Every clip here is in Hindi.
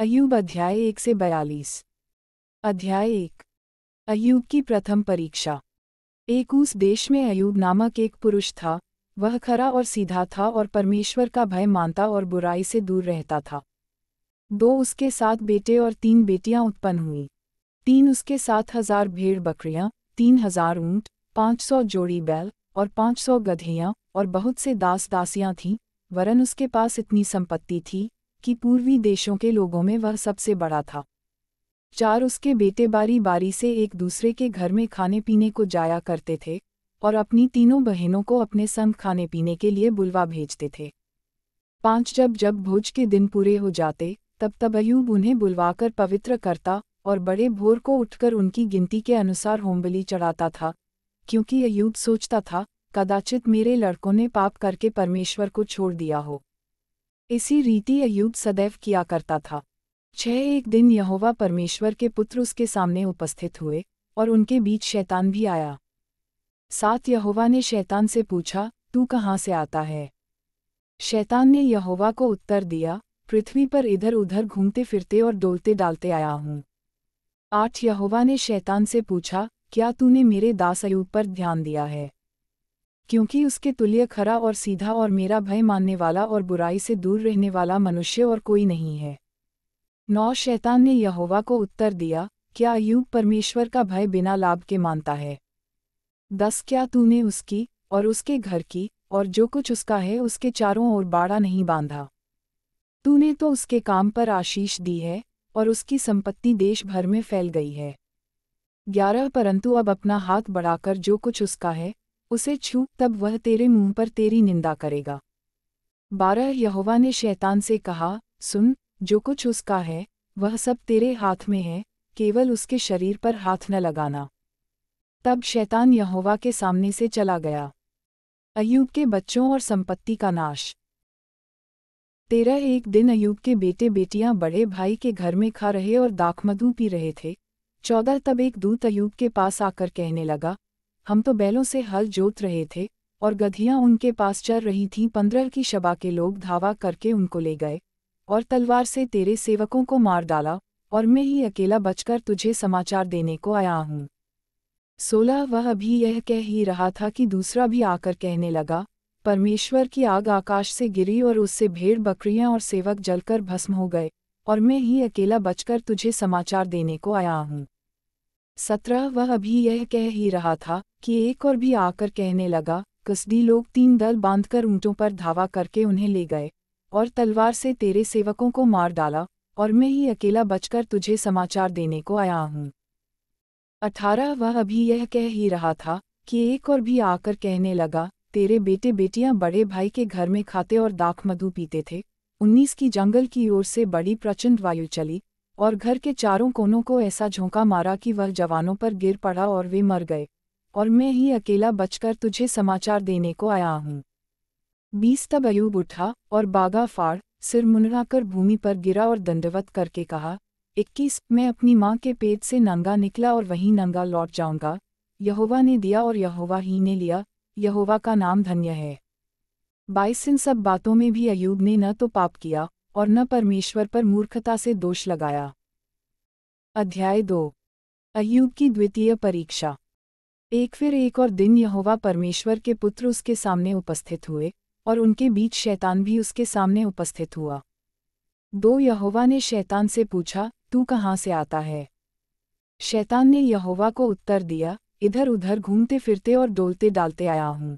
अयूब अध्याय एक से बयालीस अध्याय एक अयूब की प्रथम परीक्षा एक उस देश में अयूब नामक एक पुरुष था वह खरा और सीधा था और परमेश्वर का भय मानता और बुराई से दूर रहता था दो उसके साथ बेटे और तीन बेटियां उत्पन्न हुई तीन उसके सात हजार भेड़ बकरियां तीन हजार ऊँट पाँच सौ जोड़ी बैल और पाँच सौ गधियाँ और बहुत से दास दासियां थीं वरन उसके पास इतनी संपत्ति थी कि पूर्वी देशों के लोगों में वह सबसे बड़ा था चार उसके बेटे बारी बारी से एक दूसरे के घर में खाने पीने को जाया करते थे और अपनी तीनों बहनों को अपने संग खाने पीने के लिए बुलवा भेजते थे पांच जब जब भोज के दिन पूरे हो जाते तब तब अयूब उन्हें बुलवाकर पवित्र करता और बड़े भोर को उठकर उनकी गिनती के अनुसार होमबली चढ़ाता था क्योंकि अयूब सोचता था कदाचित मेरे लड़कों ने पाप करके परमेश्वर को छोड़ दिया हो इसी रीति अयुब सदैव किया करता था छह एक दिन यहोवा परमेश्वर के पुत्र उसके सामने उपस्थित हुए और उनके बीच शैतान भी आया सात यहोवा ने शैतान से पूछा तू कहाँ से आता है शैतान ने यहोवा को उत्तर दिया पृथ्वी पर इधर उधर घूमते फिरते और डोलते डालते आया हूँ आठ यहोवा ने शैतान से पूछा क्या तूने मेरे दास अयूब पर ध्यान दिया है क्योंकि उसके तुल्य खरा और सीधा और मेरा भय मानने वाला और बुराई से दूर रहने वाला मनुष्य और कोई नहीं है नौ शैतान ने यहोवा को उत्तर दिया क्या अयूब परमेश्वर का भय बिना लाभ के मानता है दस क्या तूने उसकी और उसके घर की और जो कुछ उसका है उसके चारों ओर बाड़ा नहीं बांधा तूने तो उसके काम पर आशीष दी है और उसकी संपत्ति देश भर में फैल गई है ग्यारह परंतु अब अपना हाथ बढ़ाकर जो कुछ उसका है उसे छू तब वह तेरे मुंह पर तेरी निंदा करेगा बारह यहोवा ने शैतान से कहा सुन जो कुछ उसका है वह सब तेरे हाथ में है केवल उसके शरीर पर हाथ न लगाना तब शैतान यहोवा के सामने से चला गया अयूब के बच्चों और संपत्ति का नाश तेरह एक दिन अयूब के बेटे बेटियां बड़े भाई के घर में खा रहे और दाखमधु पी रहे थे चौदह तब एक दूत अयूब के पास आकर कहने लगा हम तो बैलों से हल जोत रहे थे और गधियां उनके पास चर रही थीं पंद्रह की शबा के लोग धावा करके उनको ले गए और तलवार से तेरे सेवकों को मार डाला और मैं ही अकेला बचकर तुझे समाचार देने को आया हूँ सोलह वह अभी यह कह ही रहा था कि दूसरा भी आकर कहने लगा परमेश्वर की आग आकाश से गिरी और उससे भेड़ बकरियां और सेवक जलकर भस्म हो गए और मैं ही अकेला बचकर तुझे समाचार देने को आया हूँ सत्रह वह अभी यह कह ही रहा था कि एक और भी आकर कहने लगा कसदी लोग तीन दल बांधकर ऊँटों पर धावा करके उन्हें ले गए और तलवार से तेरे सेवकों को मार डाला और मैं ही अकेला बचकर तुझे समाचार देने को आया हूँ अठारह वह अभी यह कह ही रहा था कि एक और भी आकर कहने लगा तेरे बेटे बेटियां बड़े भाई के घर में खाते और दाख मधु पीते थे उन्नीस की जंगल की ओर से बड़ी प्रचंड वायु चली और घर के चारों कोनों को ऐसा झोंका मारा कि वह जवानों पर गिर पड़ा और वे मर गए और मैं ही अकेला बचकर तुझे समाचार देने को आया हूँ बीस तब अयूब उठा और बागा फाड़ सिर मुनराकर भूमि पर गिरा और दंडवत करके कहा इक्कीस मैं अपनी माँ के पेट से नंगा निकला और वहीं नंगा लौट जाऊंगा यहोवा ने दिया और यहोवा ही ने लिया यहोवा का नाम धन्य है बाईस इन सब बातों में भी अयूब ने न तो पाप किया और न परमेश्वर पर मूर्खता से दोष लगाया अध्याय दो अयुब की द्वितीय परीक्षा एक फिर एक और दिन यहोवा परमेश्वर के पुत्र उसके सामने उपस्थित हुए और उनके बीच शैतान भी उसके सामने उपस्थित हुआ दो यहोवा ने शैतान से पूछा तू कहाँ से आता है शैतान ने यहोवा को उत्तर दिया इधर उधर घूमते फिरते और डोलते डालते आया हूँ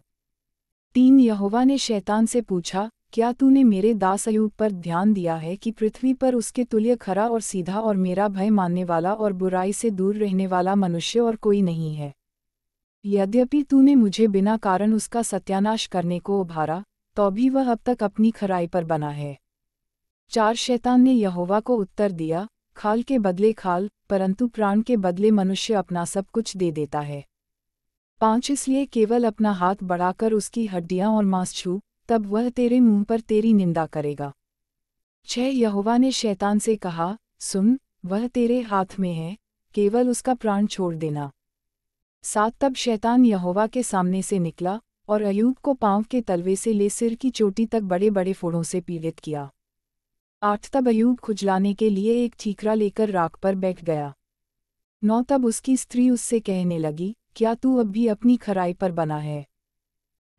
तीन यहोवा ने शैतान से पूछा क्या तूने मेरे दास अयूब पर ध्यान दिया है कि पृथ्वी पर उसके तुल्य खरा और सीधा और मेरा भय मानने वाला और बुराई से दूर रहने वाला मनुष्य और कोई नहीं है यद्यपि तूने मुझे बिना कारण उसका सत्यानाश करने को उभारा तो भी वह अब तक अपनी खराई पर बना है चार शैतान ने यहोवा को उत्तर दिया खाल के बदले खाल परंतु प्राण के बदले मनुष्य अपना सब कुछ दे देता है पांच इसलिए केवल अपना हाथ बढ़ाकर उसकी हड्डियां और मांस छू तब वह तेरे मुंह पर तेरी निंदा करेगा छह यहोवा ने शैतान से कहा सुन वह तेरे हाथ में है केवल उसका प्राण छोड़ देना सात तब शैतान यहोवा के सामने से निकला और अयूब को पांव के तलवे से ले सिर की चोटी तक बड़े बड़े फोड़ों से पीड़ित किया आठ तब अयूब खुजलाने के लिए एक ठीकरा लेकर राख पर बैठ गया नौ तब उसकी स्त्री उससे कहने लगी क्या तू अब भी अपनी खराई पर बना है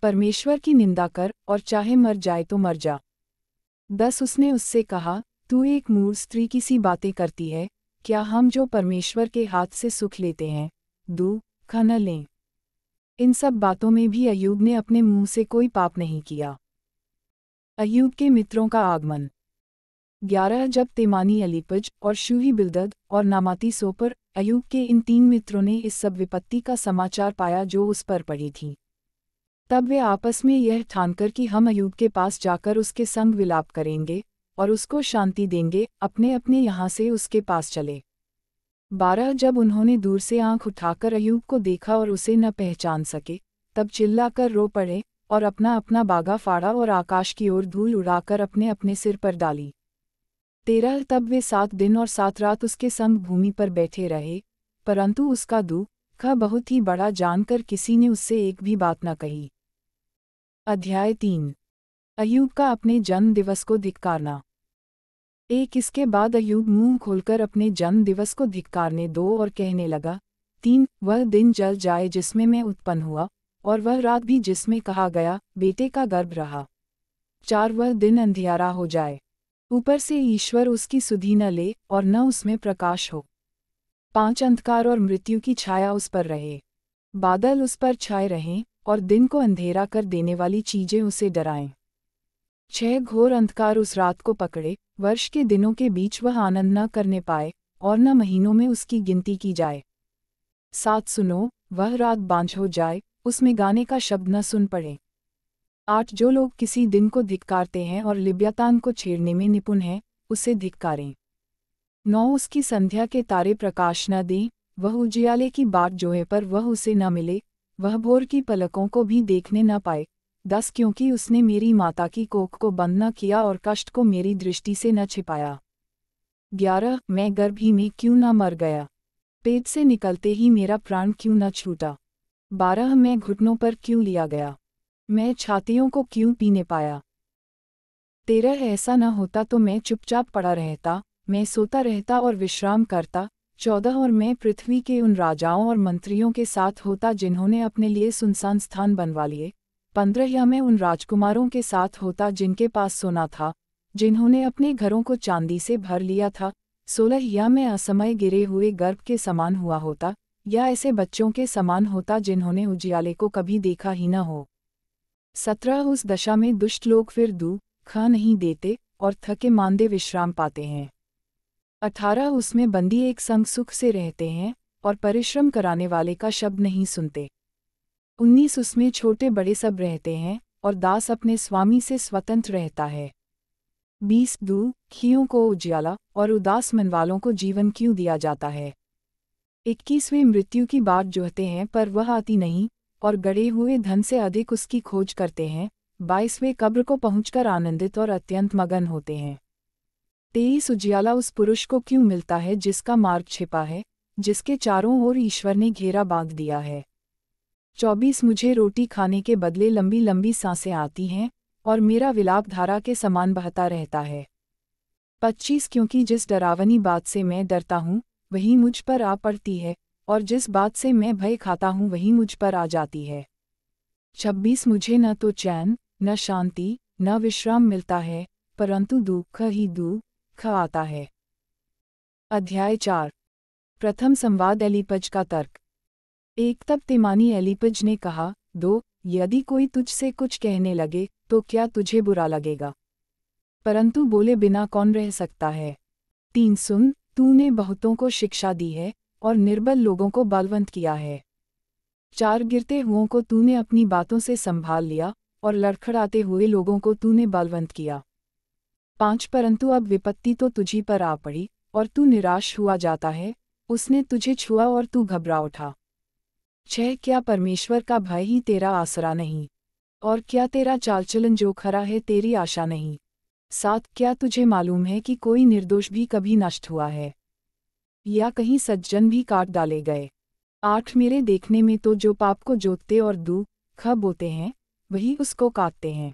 परमेश्वर की निंदा कर और चाहे मर जाए तो मर जा दस उसने उससे कहा तू एक मूल स्त्री की सी बातें करती है क्या हम जो परमेश्वर के हाथ से सुख लेते हैं दू खन लें इन सब बातों में भी अयूब ने अपने मुंह से कोई पाप नहीं किया अयूब के मित्रों का आगमन ग्यारह जब तेमानी अलीपज और शूही बिलदद और नामाती सोपर अयूब के इन तीन मित्रों ने इस सब विपत्ति का समाचार पाया जो उस पर पड़ी थी तब वे आपस में यह ठानकर कि हम अयूब के पास जाकर उसके संग विलाप करेंगे और उसको शांति देंगे अपने अपने यहाँ से उसके पास चले बारह जब उन्होंने दूर से आंख उठाकर अयूब को देखा और उसे न पहचान सके तब चिल्लाकर रो पड़े और अपना अपना बागा फाड़ा और आकाश की ओर धूल उड़ाकर अपने अपने सिर पर डाली तेरह तब वे सात दिन और सात रात उसके संग भूमि पर बैठे रहे परंतु उसका दुख बहुत ही बड़ा जानकर किसी ने उससे एक भी बात न कही अध्याय तीन अयूब का अपने जन्म दिवस को धिक्कारना एक इसके बाद अयूब मुंह खोलकर अपने जन्म दिवस को धिक्कारने दो और कहने लगा तीन वह दिन जल जाए जिसमें मैं उत्पन्न हुआ और वह रात भी जिसमें कहा गया बेटे का गर्भ रहा चार वह दिन अंधियारा हो जाए ऊपर से ईश्वर उसकी सुधी न ले और न उसमें प्रकाश हो पांच अंधकार और मृत्यु की छाया उस पर रहे बादल उस पर छाए रहें और दिन को अंधेरा कर देने वाली चीजें उसे डराएं छह घोर अंधकार उस रात को पकड़े वर्ष के दिनों के बीच वह आनंद न करने पाए और न महीनों में उसकी गिनती की जाए सात सुनो वह रात बांझ हो जाए उसमें गाने का शब्द न सुन पड़े आठ जो लोग किसी दिन को धिक्कारते हैं और लिब्यातान को छेड़ने में निपुण हैं उसे धिक्कारें नौ उसकी संध्या के तारे प्रकाश न दें वह उजियाले की बाट जोए पर वह उसे न मिले वह भोर की पलकों को भी देखने न पाए दस क्योंकि उसने मेरी माता की कोख को बंद न किया और कष्ट को मेरी दृष्टि से न छिपाया ग्यारह मैं गर्भ ही में क्यों न मर गया पेट से निकलते ही मेरा प्राण क्यों न छूटा बारह मैं घुटनों पर क्यों लिया गया मैं छातियों को क्यों पीने पाया तेरह ऐसा न होता तो मैं चुपचाप पड़ा रहता मैं सोता रहता और विश्राम करता चौदह और मैं पृथ्वी के उन राजाओं और मंत्रियों के साथ होता जिन्होंने अपने लिए सुनसान स्थान बनवा लिए पंद्रह या मैं उन राजकुमारों के साथ होता जिनके पास सोना था जिन्होंने अपने घरों को चांदी से भर लिया था सोलह या मैं असमय गिरे हुए गर्भ के समान हुआ होता या ऐसे बच्चों के समान होता जिन्होंने उजियाले को कभी देखा ही न हो सत्रह उस दशा में दुष्ट लोग फिर दू खा नहीं देते और थके मानदे विश्राम पाते हैं अठारह उसमें बंदी एक संग सुख से रहते हैं और परिश्रम कराने वाले का शब्द नहीं सुनते उन्नीस उसमें छोटे बड़े सब रहते हैं और दास अपने स्वामी से स्वतंत्र रहता है बीस दू खियों को उज्याला और उदास मन वालों को जीवन क्यों दिया जाता है इक्कीसवें मृत्यु की बात जोहते हैं पर वह आती नहीं और गड़े हुए धन से अधिक उसकी खोज करते हैं बाईसवें कब्र को पहुंचकर आनंदित और अत्यंत मगन होते हैं तेईस उज्याला उस पुरुष को क्यों मिलता है जिसका मार्ग छिपा है जिसके चारों ओर ईश्वर ने घेरा बांध दिया है चौबीस मुझे रोटी खाने के बदले लंबी लंबी सांसें आती हैं और मेरा विलाप धारा के समान बहता रहता है पच्चीस क्योंकि जिस डरावनी बात से मैं डरता हूँ वही मुझ पर आ पड़ती है और जिस बात से मैं भय खाता हूँ वही मुझ पर आ जाती है छब्बीस मुझे न तो चैन न शांति न विश्राम मिलता है परंतु दुख ही दुख आता है अध्याय चार प्रथम संवाद एलिपज का तर्क एक तब तिमानी एलिपज ने कहा दो यदि कोई तुझसे कुछ कहने लगे तो क्या तुझे बुरा लगेगा परंतु बोले बिना कौन रह सकता है तीन सुन तूने बहुतों को शिक्षा दी है और निर्बल लोगों को बलवंत किया है चार गिरते हुओं को तूने अपनी बातों से संभाल लिया और लड़खड़ाते हुए लोगों को तूने बलवंत किया पाँच परंतु अब विपत्ति तो तुझी पर आ पड़ी और तू निराश हुआ जाता है उसने तुझे छुआ और तू घबरा उठा छह क्या परमेश्वर का भय ही तेरा आसरा नहीं और क्या तेरा चालचलन जो खरा है तेरी आशा नहीं सात क्या तुझे मालूम है कि कोई निर्दोष भी कभी नष्ट हुआ है या कहीं सज्जन भी काट डाले गए आठ मेरे देखने में तो जो पाप को जोतते और दू खब होते हैं वही उसको काटते हैं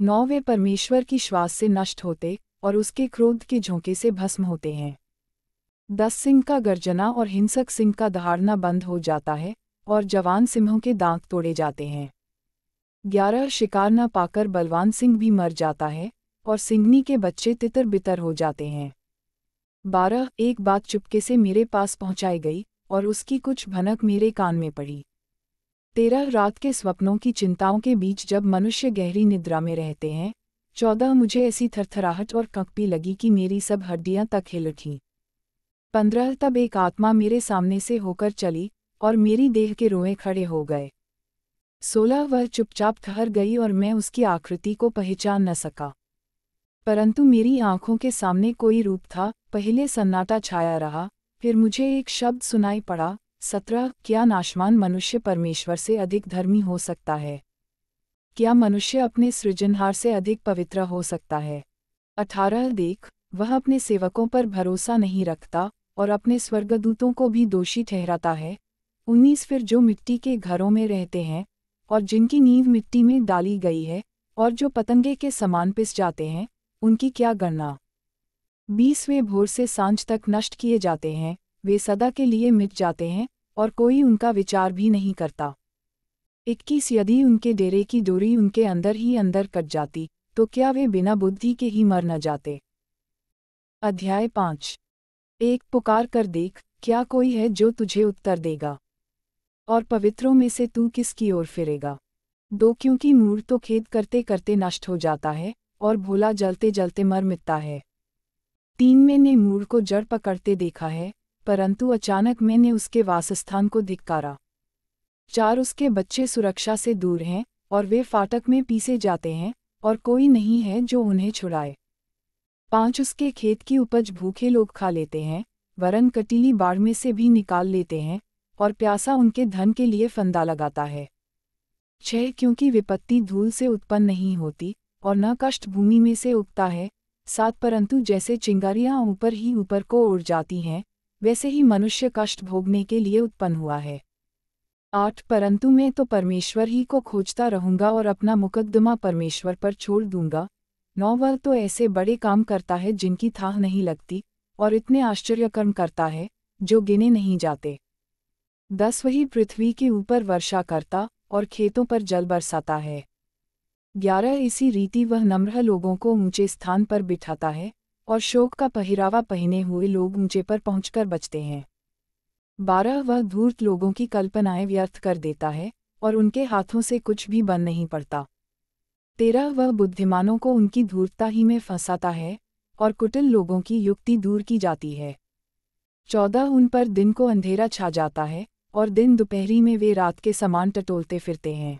नौ वे परमेश्वर की श्वास से नष्ट होते और उसके क्रोध के झोंके से भस्म होते हैं दस सिंह का गर्जना और हिंसक सिंह का दहाड़ना बंद हो जाता है और जवान सिंहों के दांत तोड़े जाते हैं ग्यारह शिकार न पाकर बलवान सिंह भी मर जाता है और सिंगनी के बच्चे तितर बितर हो जाते हैं बारह एक बात चुपके से मेरे पास पहुंचाई गई और उसकी कुछ भनक मेरे कान में पड़ी तेरह रात के स्वप्नों की चिंताओं के बीच जब मनुष्य गहरी निद्रा में रहते हैं चौदह मुझे ऐसी थरथराहट और कंपी लगी कि मेरी सब हड्डियां तक हिल उठी पंद्रह तब एक आत्मा मेरे सामने से होकर चली और मेरी देह के रोए खड़े हो गए सोलह वह चुपचाप ठहर गई और मैं उसकी आकृति को पहचान न सका परंतु मेरी आंखों के सामने कोई रूप था पहले सन्नाटा छाया रहा फिर मुझे एक शब्द सुनाई पड़ा सत्रह क्या नाशवान मनुष्य परमेश्वर से अधिक धर्मी हो सकता है क्या मनुष्य अपने सृजनहार से अधिक पवित्र हो सकता है अठारह देख वह अपने सेवकों पर भरोसा नहीं रखता और अपने स्वर्गदूतों को भी दोषी ठहराता है उन्नीस फिर जो मिट्टी के घरों में रहते हैं और जिनकी नींव मिट्टी में डाली गई है और जो पतंगे के समान पिस जाते हैं उनकी क्या गणना बीसवें भोर से सांझ तक नष्ट किए जाते हैं वे सदा के लिए मिट जाते हैं और कोई उनका विचार भी नहीं करता इक्कीस यदि उनके डेरे की डोरी उनके अंदर ही अंदर कट जाती तो क्या वे बिना बुद्धि के ही मर न जाते अध्याय पांच एक पुकार कर देख क्या कोई है जो तुझे उत्तर देगा और पवित्रों में से तू किसकी ओर फिरेगा दो क्योंकि मूर तो खेद करते करते नष्ट हो जाता है और भोला जलते जलते मर मिटता है तीन में ने मूर को जड़ पकड़ते देखा है परंतु अचानक मैंने उसके वासस्थान को धिक्कारा चार उसके बच्चे सुरक्षा से दूर हैं और वे फाटक में पीसे जाते हैं और कोई नहीं है जो उन्हें छुड़ाए पांच उसके खेत की उपज भूखे लोग खा लेते हैं वरन कटीली बाढ़ में से भी निकाल लेते हैं और प्यासा उनके धन के लिए फंदा लगाता है छह क्योंकि विपत्ति धूल से उत्पन्न नहीं होती और न कष्ट भूमि में से उगता है सात परंतु जैसे चिंगारियां ऊपर ही ऊपर को उड़ जाती हैं वैसे ही मनुष्य कष्ट भोगने के लिए उत्पन्न हुआ है आठ परंतु मैं तो परमेश्वर ही को खोजता रहूंगा और अपना मुकदमा परमेश्वर पर छोड़ दूंगा नौ वह तो ऐसे बड़े काम करता है जिनकी थाह नहीं लगती और इतने आश्चर्यकर्म करता है जो गिने नहीं जाते दस वही पृथ्वी के ऊपर वर्षा करता और खेतों पर जल बरसाता है ग्यारह इसी रीति वह नम्र लोगों को ऊंचे स्थान पर बिठाता है और शोक का पहरावा पहने हुए लोग ऊंचे पर पहुंचकर बचते हैं बारह वह धूर्त लोगों की कल्पनाएं व्यर्थ कर देता है और उनके हाथों से कुछ भी बन नहीं पड़ता तेरह वह बुद्धिमानों को उनकी धूर्तता ही में फंसाता है और कुटिल लोगों की युक्ति दूर की जाती है चौदह उन पर दिन को अंधेरा छा जाता है और दिन दोपहरी में वे रात के समान टटोलते फिरते हैं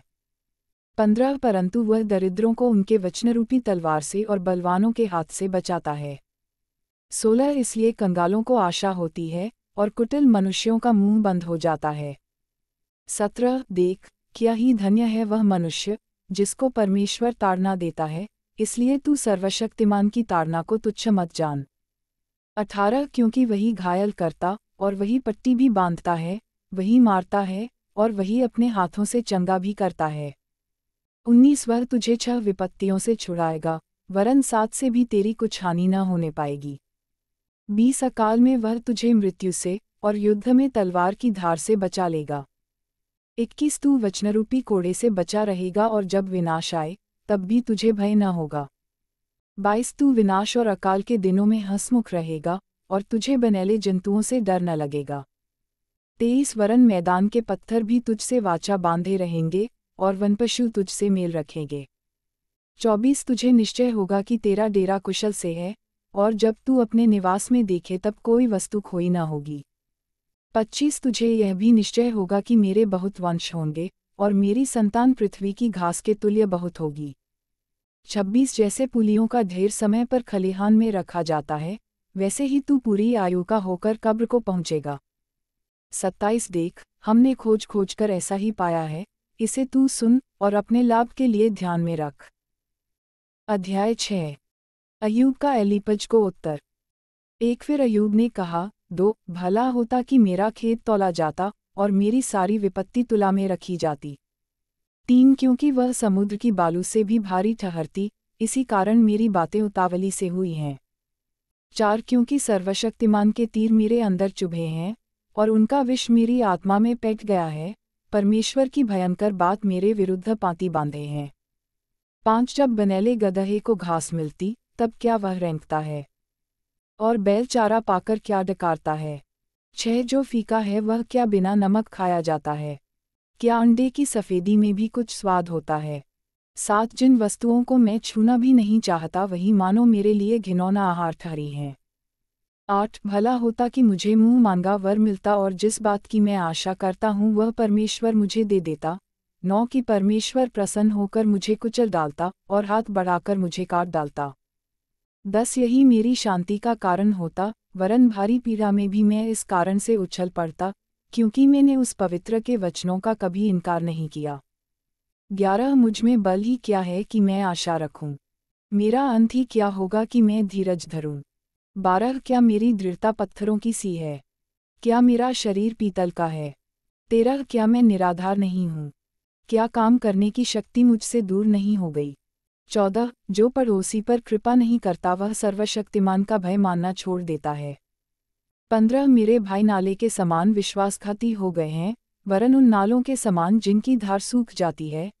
पंद्रह परंतु वह दरिद्रों को उनके वचनरूपी तलवार से और बलवानों के हाथ से बचाता है सोलह इसलिए कंगालों को आशा होती है और कुटिल मनुष्यों का मुंह बंद हो जाता है सत्रह देख क्या ही धन्य है वह मनुष्य जिसको परमेश्वर ताड़ना देता है इसलिए तू सर्वशक्तिमान की ताड़ना को तुच्छ मत जान अठारह क्योंकि वही घायल करता और वही पट्टी भी बांधता है वही मारता है और वही अपने हाथों से चंगा भी करता है उन्नीस वर तुझे छह विपत्तियों से छुड़ाएगा वरन सात से भी तेरी कुछ हानि न होने पाएगी बीस अकाल में वह तुझे मृत्यु से और युद्ध में तलवार की धार से बचा लेगा इक्कीस तू वचनरूपी कोड़े से बचा रहेगा और जब विनाश आए तब भी तुझे भय न होगा बाईस तू विनाश और अकाल के दिनों में हंसमुख रहेगा और तुझे बनेले जंतुओं से डर न लगेगा तेईस वरन मैदान के पत्थर भी तुझसे वाचा बांधे रहेंगे और वन पशु तुझसे मेल रखेंगे चौबीस तुझे निश्चय होगा कि तेरा डेरा कुशल से है और जब तू अपने निवास में देखे तब कोई वस्तु खोई ना होगी पच्चीस तुझे यह भी निश्चय होगा कि मेरे बहुत वंश होंगे और मेरी संतान पृथ्वी की घास के तुल्य बहुत होगी छब्बीस जैसे पुलियों का ढेर समय पर खलिहान में रखा जाता है वैसे ही तू पूरी आयु का होकर कब्र को पहुंचेगा सत्ताईस देख हमने खोज खोज कर ऐसा ही पाया है इसे तू सुन और अपने लाभ के लिए ध्यान में रख अध्याय छ अयूब का एलिपज को उत्तर एक फिर अयूब ने कहा दो भला होता कि मेरा खेत तोला जाता और मेरी सारी विपत्ति तुला में रखी जाती तीन क्योंकि वह समुद्र की बालू से भी भारी ठहरती इसी कारण मेरी बातें उतावली से हुई हैं चार क्योंकि सर्वशक्तिमान के तीर मेरे अंदर चुभे हैं और उनका विष मेरी आत्मा में पैट गया है परमेश्वर की भयंकर बात मेरे विरुद्ध पाती बांधे हैं पांच जब बनेले गदहे को घास मिलती तब क्या वह रेंकता है और बैल चारा पाकर क्या डकारता है छह जो फीका है वह क्या बिना नमक खाया जाता है क्या अंडे की सफ़ेदी में भी कुछ स्वाद होता है सात जिन वस्तुओं को मैं छूना भी नहीं चाहता वही मानो मेरे लिए घिनौना आहार ठहरी हैं आठ भला होता कि मुझे मुंह मांगा वर मिलता और जिस बात की मैं आशा करता हूँ वह परमेश्वर मुझे दे देता नौ कि परमेश्वर प्रसन्न होकर मुझे कुचल डालता और हाथ बढ़ाकर मुझे काट डालता दस यही मेरी शांति का कारण होता वरन भारी पीड़ा में भी मैं इस कारण से उछल पड़ता क्योंकि मैंने उस पवित्र के वचनों का कभी इनकार नहीं किया ग्यारह मुझ में बल ही क्या है कि मैं आशा रखूं मेरा अंत ही क्या होगा कि मैं धीरज धरूं बारह क्या मेरी दृढ़ता पत्थरों की सी है क्या मेरा शरीर पीतल का है तेरह क्या मैं निराधार नहीं हूँ क्या काम करने की शक्ति मुझसे दूर नहीं हो गई चौदह जो पड़ोसी पर कृपा नहीं करता वह सर्वशक्तिमान का भय मानना छोड़ देता है पंद्रह मेरे भाई नाले के समान विश्वासघाती हो गए हैं वरन उन नालों के समान जिनकी धार सूख जाती है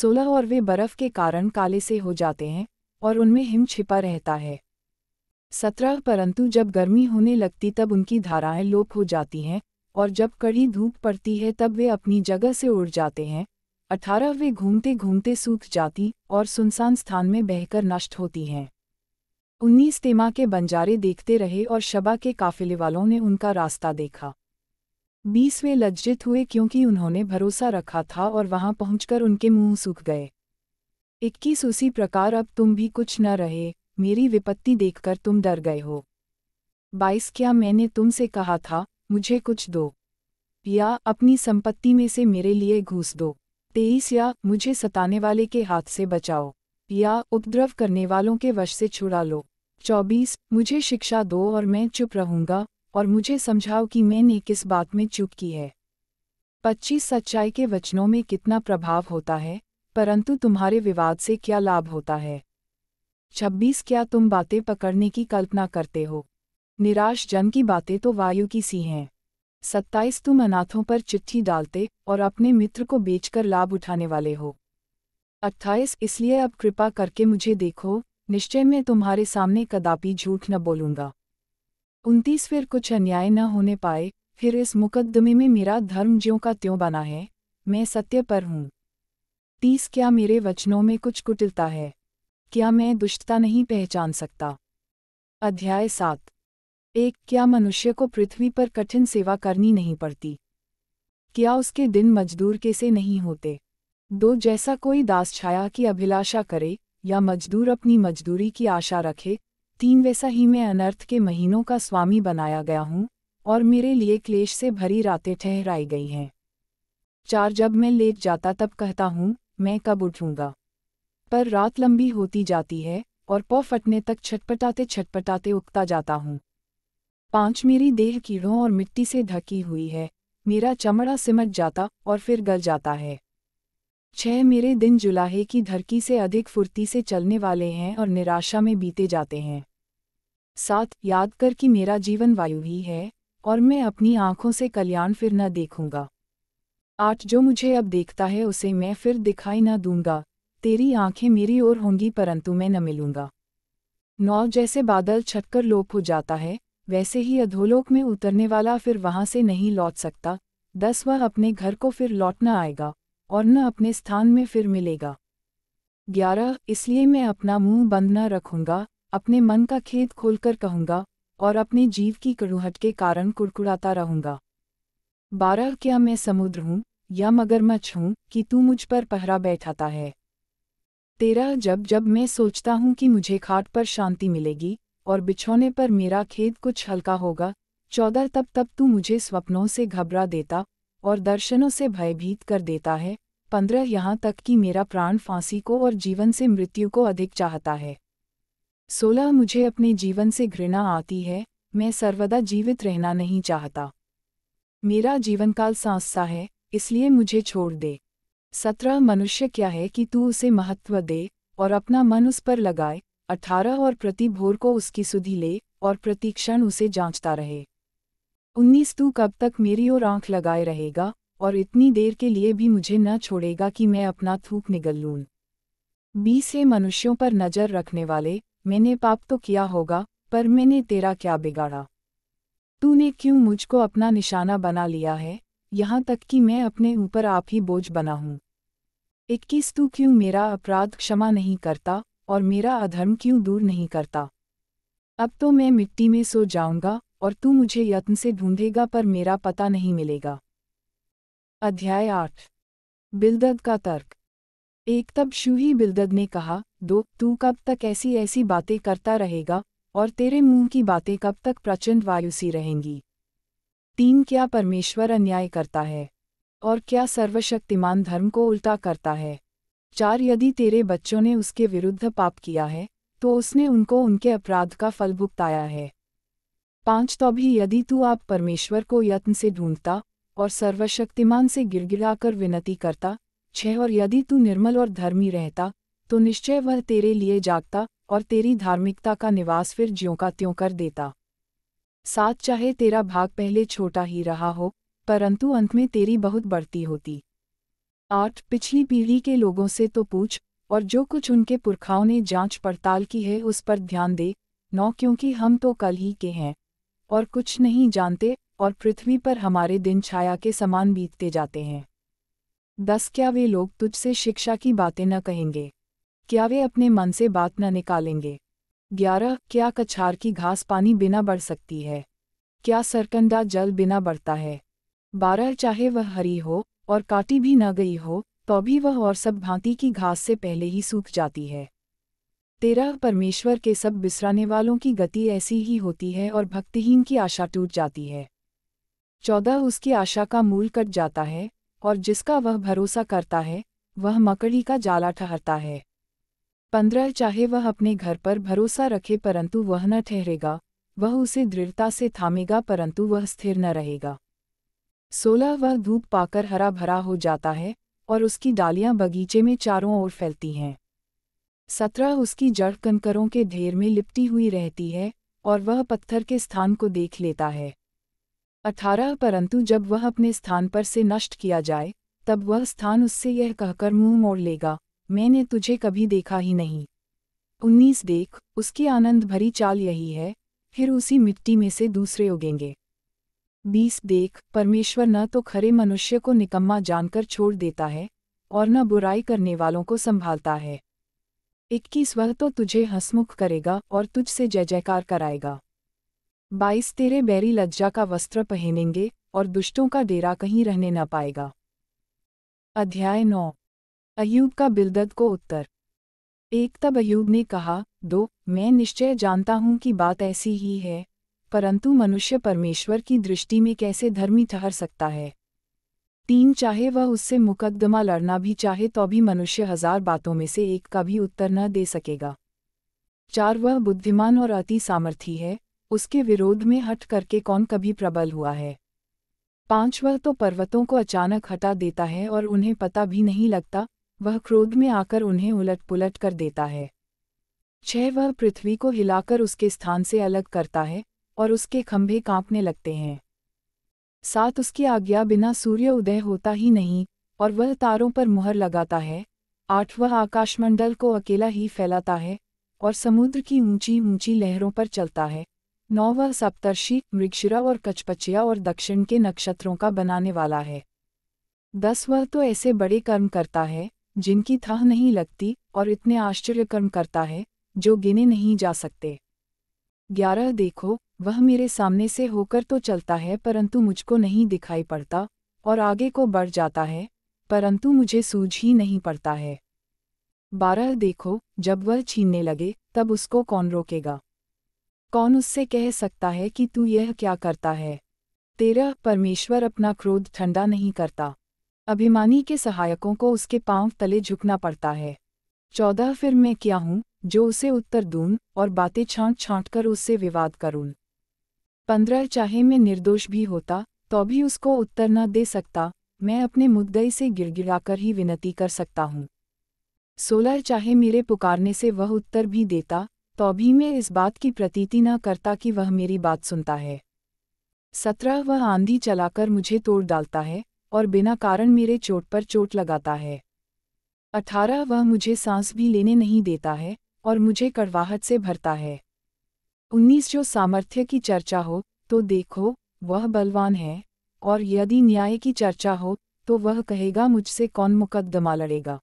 सोलह और वे बर्फ के कारण काले से हो जाते हैं और उनमें हिम छिपा रहता है सत्रह परंतु जब गर्मी होने लगती तब उनकी धाराएं लोप हो जाती हैं और जब कड़ी धूप पड़ती है तब वे अपनी जगह से उड़ जाते हैं अठारह वे घूमते घूमते सूख जाती और सुनसान स्थान में बहकर नष्ट होती हैं उन्नीस तेमा के बंजारे देखते रहे और शबा के काफिले वालों ने उनका रास्ता देखा बीस वे लज्जित हुए क्योंकि उन्होंने भरोसा रखा था और वहां पहुंचकर उनके मुंह सूख गए इक्कीस उसी प्रकार अब तुम भी कुछ न रहे मेरी विपत्ति देखकर तुम डर गए हो बाईस क्या मैंने तुमसे कहा था मुझे कुछ दो या अपनी संपत्ति में से मेरे लिए घूस दो तेईस या मुझे सताने वाले के हाथ से बचाओ या उपद्रव करने वालों के वश से छुड़ा लो चौबीस मुझे शिक्षा दो और मैं चुप रहूंगा और मुझे समझाओ कि मैंने किस बात में चुप की है पच्चीस सच्चाई के वचनों में कितना प्रभाव होता है परंतु तुम्हारे विवाद से क्या लाभ होता है छब्बीस क्या तुम बातें पकड़ने की कल्पना करते हो निराश जन की बातें तो वायु की सी हैं सत्ताईस तुम अनाथों पर चिट्ठी डालते और अपने मित्र को बेचकर लाभ उठाने वाले हो अट्ठाईस इसलिए अब कृपा करके मुझे देखो निश्चय मैं तुम्हारे सामने कदापि झूठ न बोलूँगा उनतीस फिर कुछ अन्याय न होने पाए फिर इस मुकदमे में मेरा धर्म ज्यों का त्यों बना है मैं सत्य पर हूँ तीस क्या मेरे वचनों में कुछ कुटिलता है क्या मैं दुष्टता नहीं पहचान सकता अध्याय सात एक क्या मनुष्य को पृथ्वी पर कठिन सेवा करनी नहीं पड़ती क्या उसके दिन मजदूर के से नहीं होते दो जैसा कोई दास छाया की अभिलाषा करे या मजदूर अपनी मजदूरी की आशा रखे तीन वैसा ही मैं अनर्थ के महीनों का स्वामी बनाया गया हूँ और मेरे लिए क्लेश से भरी रातें ठहराई गई हैं चार जब मैं लेट जाता तब कहता हूँ मैं कब उठूंगा पर रात लंबी होती जाती है और पौ फटने तक छटपटाते छटपटाते उगता जाता हूँ पांच मेरी देह कीड़ों और मिट्टी से ढकी हुई है मेरा चमड़ा सिमट जाता और फिर गल जाता है छह मेरे दिन जुलाहे की धरकी से अधिक फुर्ती से चलने वाले हैं और निराशा में बीते जाते हैं साथ याद कर कि मेरा जीवन वायु ही है और मैं अपनी आंखों से कल्याण फिर न देखूंगा आठ जो मुझे अब देखता है उसे मैं फिर दिखाई न दूंगा तेरी आंखें मेरी ओर होंगी परंतु मैं न मिलूंगा नौ जैसे बादल छटकर लोप हो जाता है वैसे ही अधोलोक में उतरने वाला फिर वहां से नहीं लौट सकता दस वह अपने घर को फिर लौटना आएगा और न अपने स्थान में फिर मिलेगा ग्यारह इसलिए मैं अपना मुंह बंद न रखूंगा अपने मन का खेद खोलकर कहूंगा और अपने जीव की कड़ूहट के कारण कुड़कुड़ाता रहूंगा बारह क्या मैं समुद्र हूँ या मगरमच्छ हूँ कि तू मुझ पर पहरा बैठाता है तेरह जब जब मैं सोचता हूँ कि मुझे खाट पर शांति मिलेगी और बिछौने पर मेरा खेद कुछ हल्का होगा चौदह तब तब तू मुझे स्वप्नों से घबरा देता और दर्शनों से भयभीत कर देता है पंद्रह यहाँ तक कि मेरा प्राण फांसी को और जीवन से मृत्यु को अधिक चाहता है सोलह मुझे अपने जीवन से घृणा आती है मैं सर्वदा जीवित रहना नहीं चाहता मेरा जीवनकाल सांसा है इसलिए मुझे छोड़ दे सत्रह मनुष्य क्या है कि तू उसे महत्व दे और अपना मन उस पर लगाए अठारह और प्रति भोर को उसकी सुधि ले और प्रतीक्षण उसे जांचता रहे उन्नीस तू कब तक मेरी ओर आंख लगाए रहेगा और इतनी देर के लिए भी मुझे न छोड़ेगा कि मैं अपना थूक निगल लूँ बीस है मनुष्यों पर नज़र रखने वाले मैंने पाप तो किया होगा पर मैंने तेरा क्या बिगाड़ा तूने क्यों मुझको अपना निशाना बना लिया है यहाँ तक कि मैं अपने ऊपर आप ही बोझ बना हूँ इक्कीस तू क्यों मेरा अपराध क्षमा नहीं करता और मेरा अधर्म क्यों दूर नहीं करता अब तो मैं मिट्टी में सो जाऊंगा और तू मुझे यत्न से ढूंढेगा पर मेरा पता नहीं मिलेगा अध्याय आठ बिलदद का तर्क एक तब शूही बिलदद ने कहा दो तू कब तक ऐसी ऐसी बातें करता रहेगा और तेरे मुंह की बातें कब तक प्रचंड वायुसी रहेंगी तीन क्या परमेश्वर अन्याय करता है और क्या सर्वशक्तिमान धर्म को उल्टा करता है चार यदि तेरे बच्चों ने उसके विरुद्ध पाप किया है तो उसने उनको उनके अपराध का फल भुगताया है पांच तो भी यदि तू आप परमेश्वर को यत्न से ढूंढता और सर्वशक्तिमान से गिड़गिड़ाकर विनती करता छह और यदि तू निर्मल और धर्मी रहता तो निश्चय वह तेरे लिए जागता और तेरी धार्मिकता का निवास फिर ज्यों का त्यों कर देता साथ चाहे तेरा भाग पहले छोटा ही रहा हो परंतु अंत में तेरी बहुत बढ़ती होती आठ पिछली पीढ़ी के लोगों से तो पूछ और जो कुछ उनके पुरखाओं ने जांच पड़ताल की है उस पर ध्यान दे नौ क्योंकि हम तो कल ही के हैं और कुछ नहीं जानते और पृथ्वी पर हमारे दिन छाया के समान बीतते जाते हैं दस क्या वे लोग तुझसे शिक्षा की बातें न कहेंगे क्या वे अपने मन से बात न निकालेंगे ग्यारह क्या कछार की घास पानी बिना बढ़ सकती है क्या सरकंडा जल बिना बढ़ता है बारह चाहे वह हरी हो और काटी भी न गई हो तो भी वह और सब भांति की घास से पहले ही सूख जाती है तेरह परमेश्वर के सब बिसराने वालों की गति ऐसी ही होती है और भक्तिहीन की आशा टूट जाती है चौदह उसकी आशा का मूल कट जाता है और जिसका वह भरोसा करता है वह मकड़ी का जाला ठहरता है पंद्रह चाहे वह अपने घर पर भरोसा रखे परंतु वह न ठहरेगा वह उसे दृढ़ता से थामेगा परंतु वह स्थिर न रहेगा सोलह वह धूप पाकर हरा भरा हो जाता है और उसकी डालियां बगीचे में चारों ओर फैलती हैं सत्रह उसकी जड़ कंकरों के ढेर में लिपटी हुई रहती है और वह पत्थर के स्थान को देख लेता है अठारह परंतु जब वह अपने स्थान पर से नष्ट किया जाए तब वह स्थान उससे यह कहकर मुंह मोड़ लेगा मैंने तुझे कभी देखा ही नहीं उन्नीस देख उसकी आनंद भरी चाल यही है फिर उसी मिट्टी में से दूसरे उगेंगे बीस देख परमेश्वर न तो खरे मनुष्य को निकम्मा जानकर छोड़ देता है और न बुराई करने वालों को संभालता है इक्कीस वह तो तुझे हंसमुख करेगा और तुझसे जय जयकार कराएगा बाईस तेरे बैरी लज्जा का वस्त्र पहनेंगे और दुष्टों का डेरा कहीं रहने न पाएगा अध्याय नौ अयूब का बिलदद को उत्तर एक तब अयूब ने कहा दो मैं निश्चय जानता हूं कि बात ऐसी ही है परंतु मनुष्य परमेश्वर की दृष्टि में कैसे धर्मी ठहर सकता है तीन चाहे वह उससे मुकदमा लड़ना भी चाहे तो भी मनुष्य हजार बातों में से एक का भी उत्तर न दे सकेगा चार वह बुद्धिमान और अति सामर्थी है उसके विरोध में हट करके कौन कभी प्रबल हुआ है पांच वह तो पर्वतों को अचानक हटा देता है और उन्हें पता भी नहीं लगता वह क्रोध में आकर उन्हें उलट पुलट कर देता है छह वह पृथ्वी को हिलाकर उसके स्थान से अलग करता है और उसके खंभे कांपने लगते हैं सात उसकी आज्ञा बिना सूर्य उदय होता ही नहीं और वह तारों पर मुहर लगाता है आठ वह आकाशमंडल को अकेला ही फैलाता है और समुद्र की ऊंची ऊंची लहरों पर चलता है नौ वह सप्तर्षि मृक्षरा और कचपचिया और दक्षिण के नक्षत्रों का बनाने वाला है दस वह तो ऐसे बड़े कर्म करता है जिनकी थह नहीं लगती और इतने आश्चर्यकर्म करता है जो गिने नहीं जा सकते ग्यारह देखो वह मेरे सामने से होकर तो चलता है परंतु मुझको नहीं दिखाई पड़ता और आगे को बढ़ जाता है परंतु मुझे सूझ ही नहीं पड़ता है बारह देखो जब वह छीनने लगे तब उसको कौन रोकेगा कौन उससे कह सकता है कि तू यह क्या करता है तेरह परमेश्वर अपना क्रोध ठंडा नहीं करता अभिमानी के सहायकों को उसके पांव तले झुकना पड़ता है चौदह फिर मैं क्या हूं जो उसे उत्तर दून और बातें छांट छांट कर उससे विवाद करूँ पंद्रह चाहे मैं निर्दोष भी होता तो भी उसको उत्तर न दे सकता मैं अपने मुद्दई से गिड़गिड़ाकर ही विनती कर सकता हूँ सोलह चाहे मेरे पुकारने से वह उत्तर भी देता तो भी मैं इस बात की प्रतीति न करता कि वह मेरी बात सुनता है सत्रह वह आंधी चलाकर मुझे तोड़ डालता है और बिना कारण मेरे चोट पर चोट लगाता है अठारह वह मुझे सांस भी लेने नहीं देता है और मुझे कड़वाहट से भरता है उन्नीस जो सामर्थ्य की चर्चा हो तो देखो वह बलवान है और यदि न्याय की चर्चा हो तो वह कहेगा मुझसे कौन मुकदमा लड़ेगा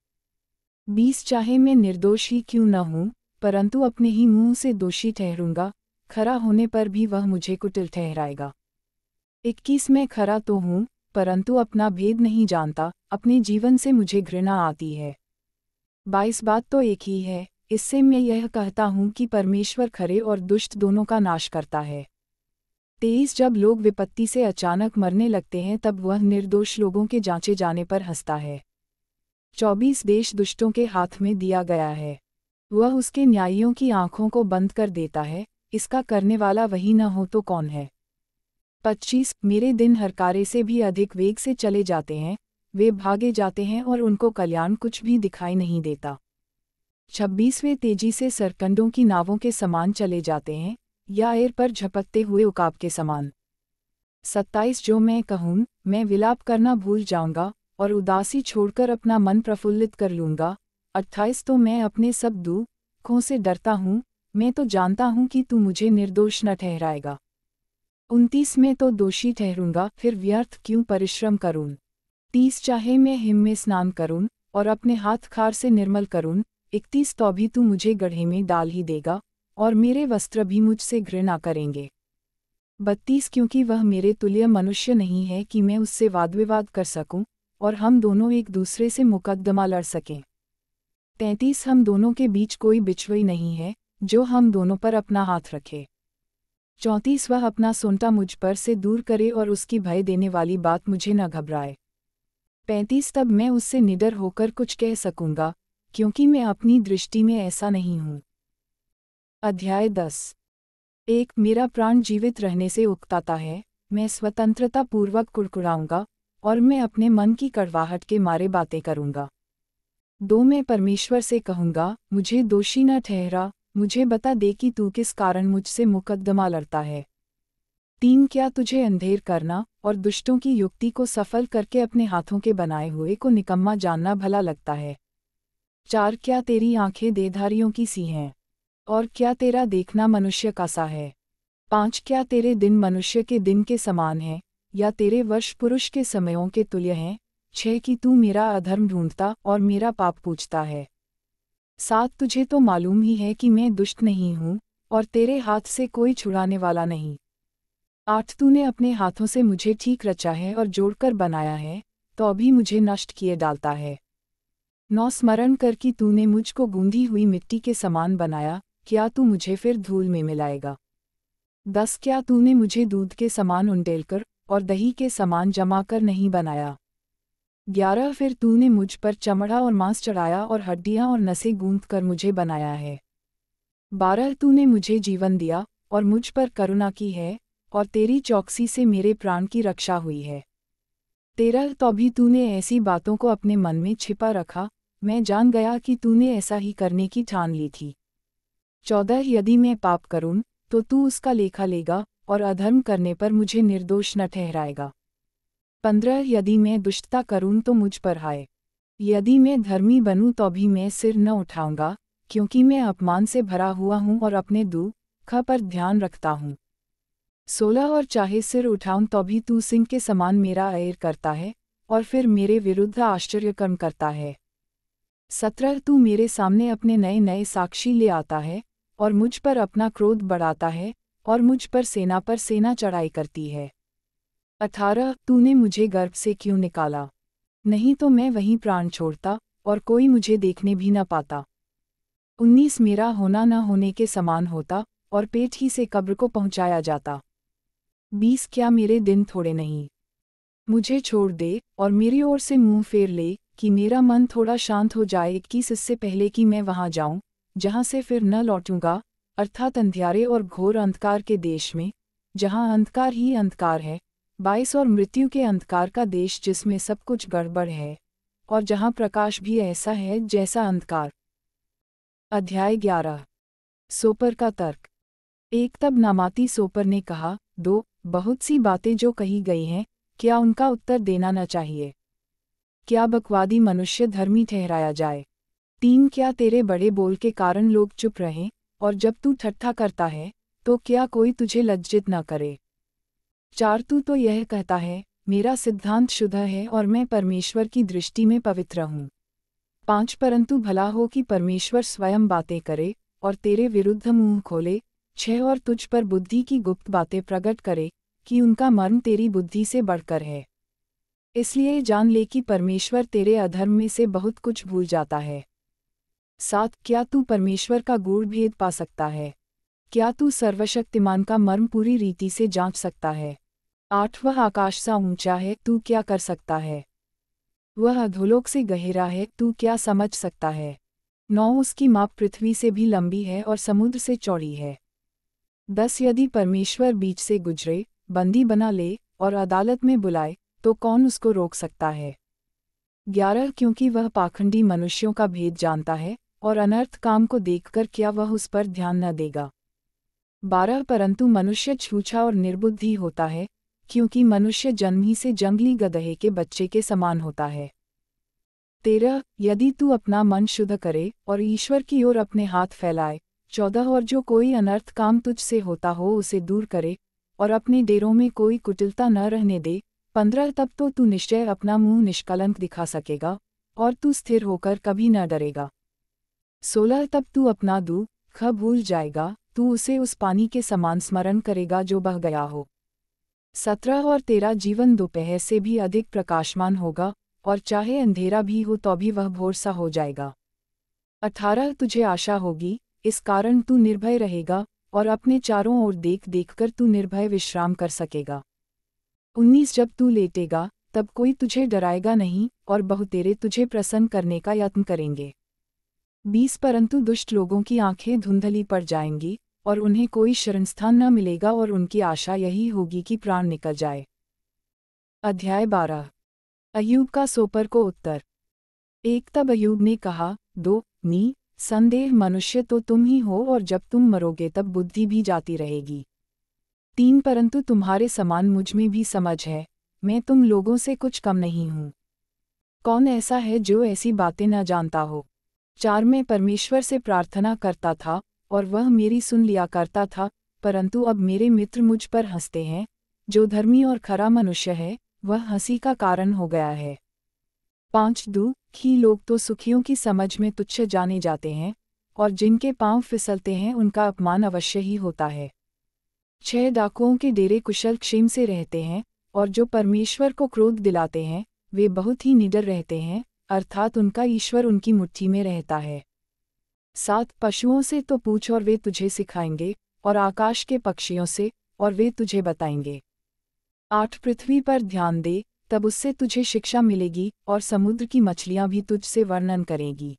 बीस चाहे मैं निर्दोष ही क्यों न हूं परंतु अपने ही मुंह से दोषी ठहरूंगा खरा होने पर भी वह मुझे कुटिल ठहराएगा इक्कीस मैं खरा तो हूं परंतु अपना भेद नहीं जानता अपने जीवन से मुझे घृणा आती है बाईस बात तो एक ही है इससे मैं यह कहता हूँ कि परमेश्वर खरे और दुष्ट दोनों का नाश करता है तेईस जब लोग विपत्ति से अचानक मरने लगते हैं तब वह निर्दोष लोगों के जांचे जाने पर हंसता है चौबीस देश दुष्टों के हाथ में दिया गया है वह उसके न्यायियों की आंखों को बंद कर देता है इसका करने वाला वही न हो तो कौन है पच्चीस मेरे दिन हरकारे से भी अधिक वेग से चले जाते हैं वे भागे जाते हैं और उनको कल्याण कुछ भी दिखाई नहीं देता छब्बीस वे तेजी से सरकंडों की नावों के समान चले जाते हैं या एयर पर झपकते हुए उकाब के समान सत्ताईस जो मैं कहूँ मैं विलाप करना भूल जाऊंगा और उदासी छोड़कर अपना मन प्रफुल्लित कर लूंगा अट्ठाईस तो मैं अपने सब दुखों से डरता हूँ मैं तो जानता हूँ कि तू मुझे निर्दोष न ठहराएगा उनतीस में तो दोषी ठहरूंगा फिर व्यर्थ क्यों परिश्रम करूं तीस चाहे मैं हिम में स्नान करूं और अपने हाथ खार से निर्मल करूं इकतीस तो भी तू मुझे गढ़े में डाल ही देगा और मेरे वस्त्र भी मुझसे घृणा करेंगे बत्तीस क्योंकि वह मेरे तुल्य मनुष्य नहीं है कि मैं उससे वाद विवाद कर सकूं और हम दोनों एक दूसरे से मुकदमा लड़ सकें तैंतीस हम दोनों के बीच कोई बिछवई नहीं है जो हम दोनों पर अपना हाथ रखे चौंतीस वह अपना सोनटा मुझ पर से दूर करे और उसकी भय देने वाली बात मुझे न घबराए पैंतीस तब मैं उससे निडर होकर कुछ कह सकूंगा क्योंकि मैं अपनी दृष्टि में ऐसा नहीं हूं अध्याय दस एक मेरा प्राण जीवित रहने से उकताता है मैं स्वतंत्रता पूर्वक कुड़कुड़ाऊंगा और मैं अपने मन की कड़वाहट के मारे बातें करूंगा दो मैं परमेश्वर से कहूंगा मुझे दोषी न ठहरा मुझे बता दे कि तू किस कारण मुझसे मुकदमा लड़ता है तीन क्या तुझे अंधेर करना और दुष्टों की युक्ति को सफल करके अपने हाथों के बनाए हुए को निकम्मा जानना भला लगता है चार क्या तेरी आंखें देधारियों की सी हैं और क्या तेरा देखना मनुष्य का सा है पाँच क्या तेरे दिन मनुष्य के दिन के समान हैं या तेरे वर्ष पुरुष के समयों के तुल्य हैं छह कि तू मेरा अधर्म ढूंढता और मेरा पाप पूछता है साथ तुझे तो मालूम ही है कि मैं दुष्ट नहीं हूँ और तेरे हाथ से कोई छुड़ाने वाला नहीं आठ तूने अपने हाथों से मुझे ठीक रचा है और जोड़कर बनाया है तो अभी मुझे नष्ट किए डालता है नौ स्मरण कर कि तूने मुझको गूंधी हुई मिट्टी के समान बनाया क्या तू मुझे फिर धूल में मिलाएगा दस क्या तूने मुझे दूध के समान उंडेलकर और दही के समान जमा कर नहीं बनाया ग्यारह फिर तूने मुझ पर चमड़ा और मांस चढ़ाया और हड्डियां और नसें गूंथ कर मुझे बनाया है बारह तूने मुझे जीवन दिया और मुझ पर करुणा की है और तेरी चौकसी से मेरे प्राण की रक्षा हुई है तेरह तो भी तूने ऐसी बातों को अपने मन में छिपा रखा मैं जान गया कि तूने ऐसा ही करने की ठान ली थी चौदह यदि मैं पाप करूं तो तू उसका लेखा लेगा और अधर्म करने पर मुझे निर्दोष न ठहराएगा पंद्रह यदि मैं दुष्टता करूं तो मुझ पर हाय यदि मैं धर्मी बनूं तो भी मैं सिर न उठाऊंगा क्योंकि मैं अपमान से भरा हुआ हूं और अपने दुख पर ध्यान रखता हूं सोलह और चाहे सिर उठाऊं तो भी तू सिंह के समान मेरा ऐर करता है और फिर मेरे विरुद्ध आश्चर्यकर्म करता है सत्रह तू मेरे सामने अपने नए नए साक्षी ले आता है और मुझ पर अपना क्रोध बढ़ाता है और मुझ पर सेना पर सेना चढ़ाई करती है अठारह तूने मुझे गर्भ से क्यों निकाला नहीं तो मैं वहीं प्राण छोड़ता और कोई मुझे देखने भी न पाता उन्नीस मेरा होना न होने के समान होता और पेट ही से कब्र को पहुंचाया जाता बीस क्या मेरे दिन थोड़े नहीं मुझे छोड़ दे और मेरी ओर से मुंह फेर ले कि मेरा मन थोड़ा शांत हो जाए इक्कीस इससे पहले कि मैं वहां जाऊं जहां से फिर न लौटूंगा अर्थात अंधियारे और घोर अंधकार के देश में जहां अंधकार ही अंधकार है बाईस और मृत्यु के अंधकार का देश जिसमें सब कुछ गड़बड़ है और जहां प्रकाश भी ऐसा है जैसा अंधकार अध्याय ग्यारह सोपर का तर्क एक तब नामाती सोपर ने कहा दो बहुत सी बातें जो कही गई हैं क्या उनका उत्तर देना न चाहिए क्या बकवादी मनुष्य धर्मी ठहराया जाए तीन क्या तेरे बड़े बोल के कारण लोग चुप रहें और जब तू ठट्ठा करता है तो क्या कोई तुझे लज्जित न करे चार तू तो यह कहता है मेरा सिद्धांत शुद्ध है और मैं परमेश्वर की दृष्टि में पवित्र हूँ पाँच परंतु भला हो कि परमेश्वर स्वयं बातें करे और तेरे विरुद्ध मुंह खोले छह और तुझ पर बुद्धि की गुप्त बातें प्रकट करे कि उनका मर्म तेरी बुद्धि से बढ़कर है इसलिए जान ले कि परमेश्वर तेरे अधर्म में से बहुत कुछ भूल जाता है साथ क्या तू परमेश्वर का गूढ़ भेद पा सकता है क्या तू सर्वशक्तिमान का मर्म पूरी रीति से जांच सकता है वह आकाश सा ऊंचा है तू क्या कर सकता है वह अधोलोक से गहरा है तू क्या समझ सकता है नौ उसकी माप पृथ्वी से भी लंबी है और समुद्र से चौड़ी है दस यदि परमेश्वर बीच से गुजरे बंदी बना ले और अदालत में बुलाए तो कौन उसको रोक सकता है ग्यारह क्योंकि वह पाखंडी मनुष्यों का भेद जानता है और अनर्थ काम को देखकर क्या वह उस पर ध्यान न देगा बारह परंतु मनुष्य छूछा और निर्बुद्धि होता है क्योंकि मनुष्य जन्म ही से जंगली गदहे के बच्चे के समान होता है तेरह यदि तू अपना मन शुद्ध करे और ईश्वर की ओर अपने हाथ फैलाए चौदह और जो कोई अनर्थ काम तुझसे होता हो उसे दूर करे और अपने डेरों में कोई कुटिलता न रहने दे पंद्रह तब तो तू निश्चय अपना मुंह निष्कलंक दिखा सकेगा और तू स्थिर होकर कभी न डरेगा सोलह तब तू अपना दू ख भूल जाएगा तू उसे उस पानी के समान स्मरण करेगा जो बह गया हो सत्रह और तेरा जीवन दोपहर से भी अधिक प्रकाशमान होगा और चाहे अंधेरा भी हो तो भी वह भोर सा हो जाएगा अठारह तुझे आशा होगी इस कारण तू निर्भय रहेगा और अपने चारों ओर देख देखकर तू निर्भय विश्राम कर सकेगा उन्नीस जब तू लेटेगा तब कोई तुझे डराएगा नहीं और बहुतेरे तुझे प्रसन्न करने का यत्न करेंगे बीस परंतु दुष्ट लोगों की आंखें धुंधली पड़ जाएंगी और उन्हें कोई शरणस्थान न मिलेगा और उनकी आशा यही होगी कि प्राण निकल जाए अध्याय बारह अयूब का सोपर को उत्तर एक तब अयूब ने कहा दो नी संदेह मनुष्य तो तुम ही हो और जब तुम मरोगे तब बुद्धि भी जाती रहेगी तीन परंतु तुम्हारे समान मुझ में भी समझ है मैं तुम लोगों से कुछ कम नहीं हूं कौन ऐसा है जो ऐसी बातें न जानता हो चार में परमेश्वर से प्रार्थना करता था और वह मेरी सुन लिया करता था परंतु अब मेरे मित्र मुझ पर हंसते हैं जो धर्मी और खरा मनुष्य है वह हंसी का कारण हो गया है पांच दू ही लोग तो सुखियों की समझ में तुच्छ जाने जाते हैं और जिनके पांव फिसलते हैं उनका अपमान अवश्य ही होता है छह डाकुओं के डेरे कुशल क्षेम से रहते हैं और जो परमेश्वर को क्रोध दिलाते हैं वे बहुत ही निडर रहते हैं अर्थात उनका ईश्वर उनकी मुट्ठी में रहता है साथ पशुओं से तो पूछ और वे तुझे सिखाएंगे और आकाश के पक्षियों से और वे तुझे बताएंगे आठ पृथ्वी पर ध्यान दे तब उससे तुझे शिक्षा मिलेगी और समुद्र की मछलियां भी तुझसे वर्णन करेंगी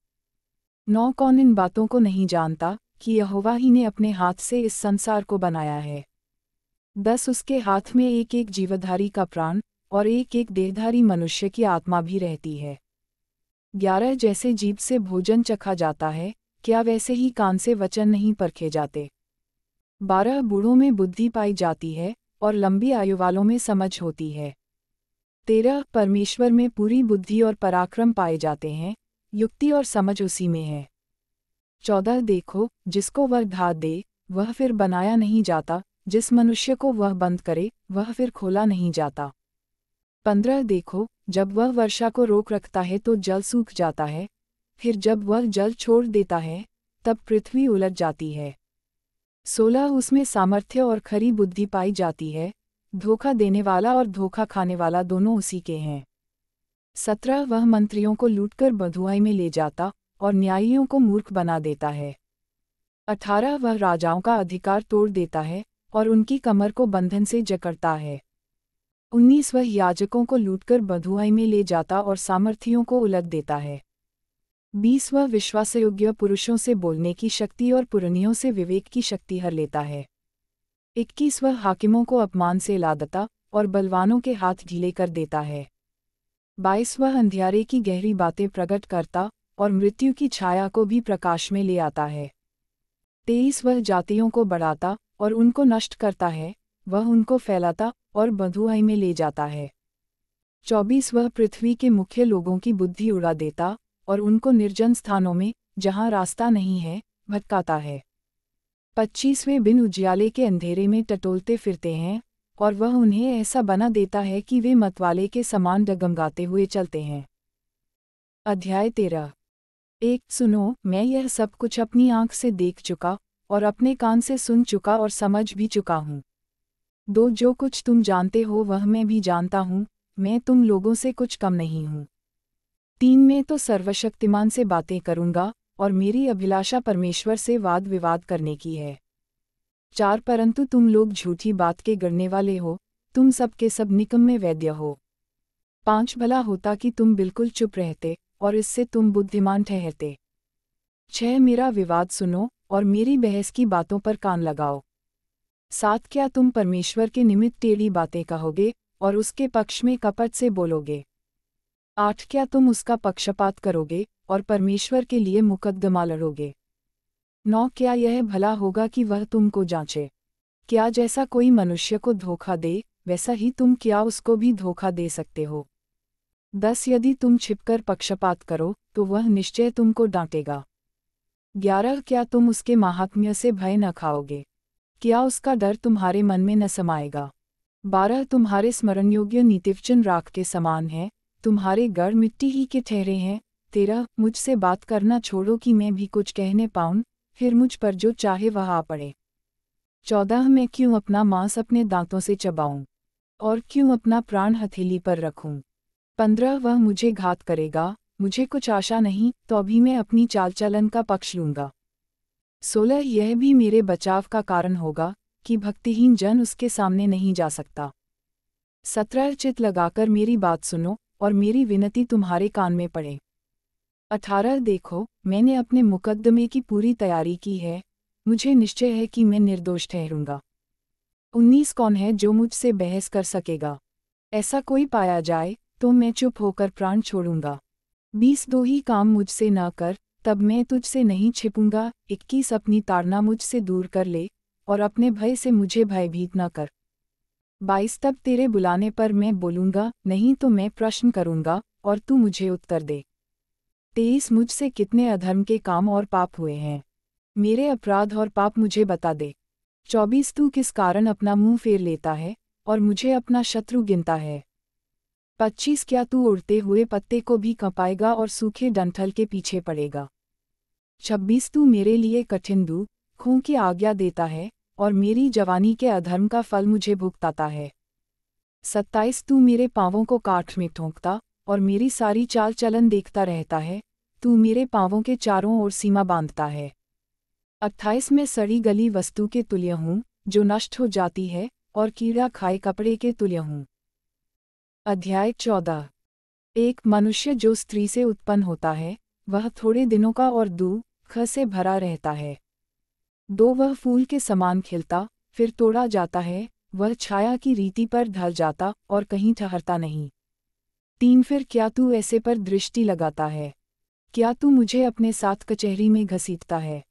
नौ कौन इन बातों को नहीं जानता कि यहोवा ही ने अपने हाथ से इस संसार को बनाया है दस उसके हाथ में एक एक जीवधारी का प्राण और एक एक देहधारी मनुष्य की आत्मा भी रहती है ग्यारह जैसे जीव से भोजन चखा जाता है क्या वैसे ही कान से वचन नहीं परखे जाते बारह बूढ़ों में बुद्धि पाई जाती है और लंबी आयु वालों में समझ होती है तेरह परमेश्वर में पूरी बुद्धि और पराक्रम पाए जाते हैं युक्ति और समझ उसी में है चौदह देखो जिसको वह धा दे वह फिर बनाया नहीं जाता जिस मनुष्य को वह बंद करे वह फिर खोला नहीं जाता पंद्रह देखो जब वह वर्षा को रोक रखता है तो जल सूख जाता है फिर जब वह जल छोड़ देता है तब पृथ्वी उलट जाती है सोलह उसमें सामर्थ्य और खरी बुद्धि पाई जाती है धोखा देने वाला और धोखा खाने वाला दोनों उसी के हैं सत्रह वह मंत्रियों को लूटकर बधुआई में ले जाता और न्यायियों को मूर्ख बना देता है अठारह वह राजाओं का अधिकार तोड़ देता है और उनकी कमर को बंधन से जकड़ता है उन्नीस वह याजकों को लूटकर बधुआई में ले जाता और सामर्थियों को उलट देता है बीसवा विश्वासयोग्य पुरुषों से बोलने की शक्ति और पुरनियों से विवेक की शक्ति हर लेता है इक्कीसवा हाकिमों को अपमान से लादता और बलवानों के हाथ ढीले कर देता है बाईसवा अंधियारे की गहरी बातें प्रकट करता और मृत्यु की छाया को भी प्रकाश में ले आता है तेईस वह जातियों को बढ़ाता और उनको नष्ट करता है वह उनको फैलाता और बंधुआई में ले जाता है चौबीस वह पृथ्वी के मुख्य लोगों की बुद्धि उड़ा देता और उनको निर्जन स्थानों में जहां रास्ता नहीं है भटकाता है पच्चीसवें बिन उजियाले के अंधेरे में टटोलते फिरते हैं और वह उन्हें ऐसा बना देता है कि वे मतवाले के समान डगमगाते हुए चलते हैं अध्याय तेरह एक सुनो मैं यह सब कुछ अपनी आंख से देख चुका और अपने कान से सुन चुका और समझ भी चुका हूँ दो जो कुछ तुम जानते हो वह मैं भी जानता हूँ मैं तुम लोगों से कुछ कम नहीं हूँ तीन में तो सर्वशक्तिमान से बातें करूंगा और मेरी अभिलाषा परमेश्वर से वाद विवाद करने की है चार परंतु तुम लोग झूठी बात के गढ़ने वाले हो तुम सब के सब निकम्मे वैद्य हो पांच भला होता कि तुम बिल्कुल चुप रहते और इससे तुम बुद्धिमान ठहरते छह मेरा विवाद सुनो और मेरी बहस की बातों पर कान लगाओ सात क्या तुम परमेश्वर के निमित्त टेढ़ी बातें कहोगे और उसके पक्ष में कपट से बोलोगे आठ क्या तुम उसका पक्षपात करोगे और परमेश्वर के लिए मुकदमा लड़ोगे नौ क्या यह भला होगा कि वह तुमको जांचे क्या जैसा कोई मनुष्य को धोखा दे वैसा ही तुम क्या उसको भी धोखा दे सकते हो दस यदि तुम छिपकर पक्षपात करो तो वह निश्चय तुमको डांटेगा ग्यारह क्या तुम उसके महात्म्य से भय न खाओगे क्या उसका डर तुम्हारे मन में न समाएगा बारह तुम्हारे स्मरणयोग्य नीतिवचन राख के समान है तुम्हारे गढ़ मिट्टी ही के ठहरे हैं तेरा मुझसे बात करना छोड़ो कि मैं भी कुछ कहने पाऊं फिर मुझ पर जो चाहे वह आ पड़े चौदह मैं क्यों अपना मांस अपने दांतों से चबाऊं और क्यों अपना प्राण हथेली पर रखूं पंद्रह वह मुझे घात करेगा मुझे कुछ आशा नहीं तो अभी मैं अपनी चालचलन का पक्ष लूंगा सोलह यह भी मेरे बचाव का कारण होगा कि भक्तिहीन जन उसके सामने नहीं जा सकता सत्रह चित लगाकर मेरी बात सुनो और मेरी विनती तुम्हारे कान में पड़े अठारह देखो मैंने अपने मुकदमे की पूरी तैयारी की है मुझे निश्चय है कि मैं निर्दोष ठहरूंगा उन्नीस कौन है जो मुझसे बहस कर सकेगा ऐसा कोई पाया जाए तो मैं चुप होकर प्राण छोड़ूंगा बीस दो ही काम मुझसे न कर तब मैं तुझसे नहीं छिपूंगा इक्कीस अपनी ताड़ना मुझसे दूर कर ले और अपने भय से मुझे भयभीत न कर बाईस तब तेरे बुलाने पर मैं बोलूँगा नहीं तो मैं प्रश्न करूँगा और तू मुझे उत्तर दे तेईस मुझसे कितने अधर्म के काम और पाप हुए हैं मेरे अपराध और पाप मुझे बता दे चौबीस तू किस कारण अपना मुंह फेर लेता है और मुझे अपना शत्रु गिनता है पच्चीस क्या तू उड़ते हुए पत्ते को भी कंपाएगा और सूखे डंठल के पीछे पड़ेगा छब्बीस तू मेरे लिए कठिन दू खूं की आज्ञा देता है और मेरी जवानी के अधर्म का फल मुझे भुगताता है सत्ताईस तू मेरे पाँवों को काठ में ठोंकता और मेरी सारी चाल चलन देखता रहता है तू मेरे पाँवों के चारों ओर सीमा बांधता है अट्ठाईस में सड़ी गली वस्तु के तुल्य हूँ जो नष्ट हो जाती है और कीड़ा खाए कपड़े के तुल्य हूँ अध्याय चौदह एक मनुष्य जो स्त्री से उत्पन्न होता है वह थोड़े दिनों का और दू ख से भरा रहता है दो वह फूल के समान खिलता फिर तोड़ा जाता है वह छाया की रीति पर ढल जाता और कहीं ठहरता नहीं तीन फिर क्या तू ऐसे पर दृष्टि लगाता है क्या तू मुझे अपने साथ कचहरी में घसीटता है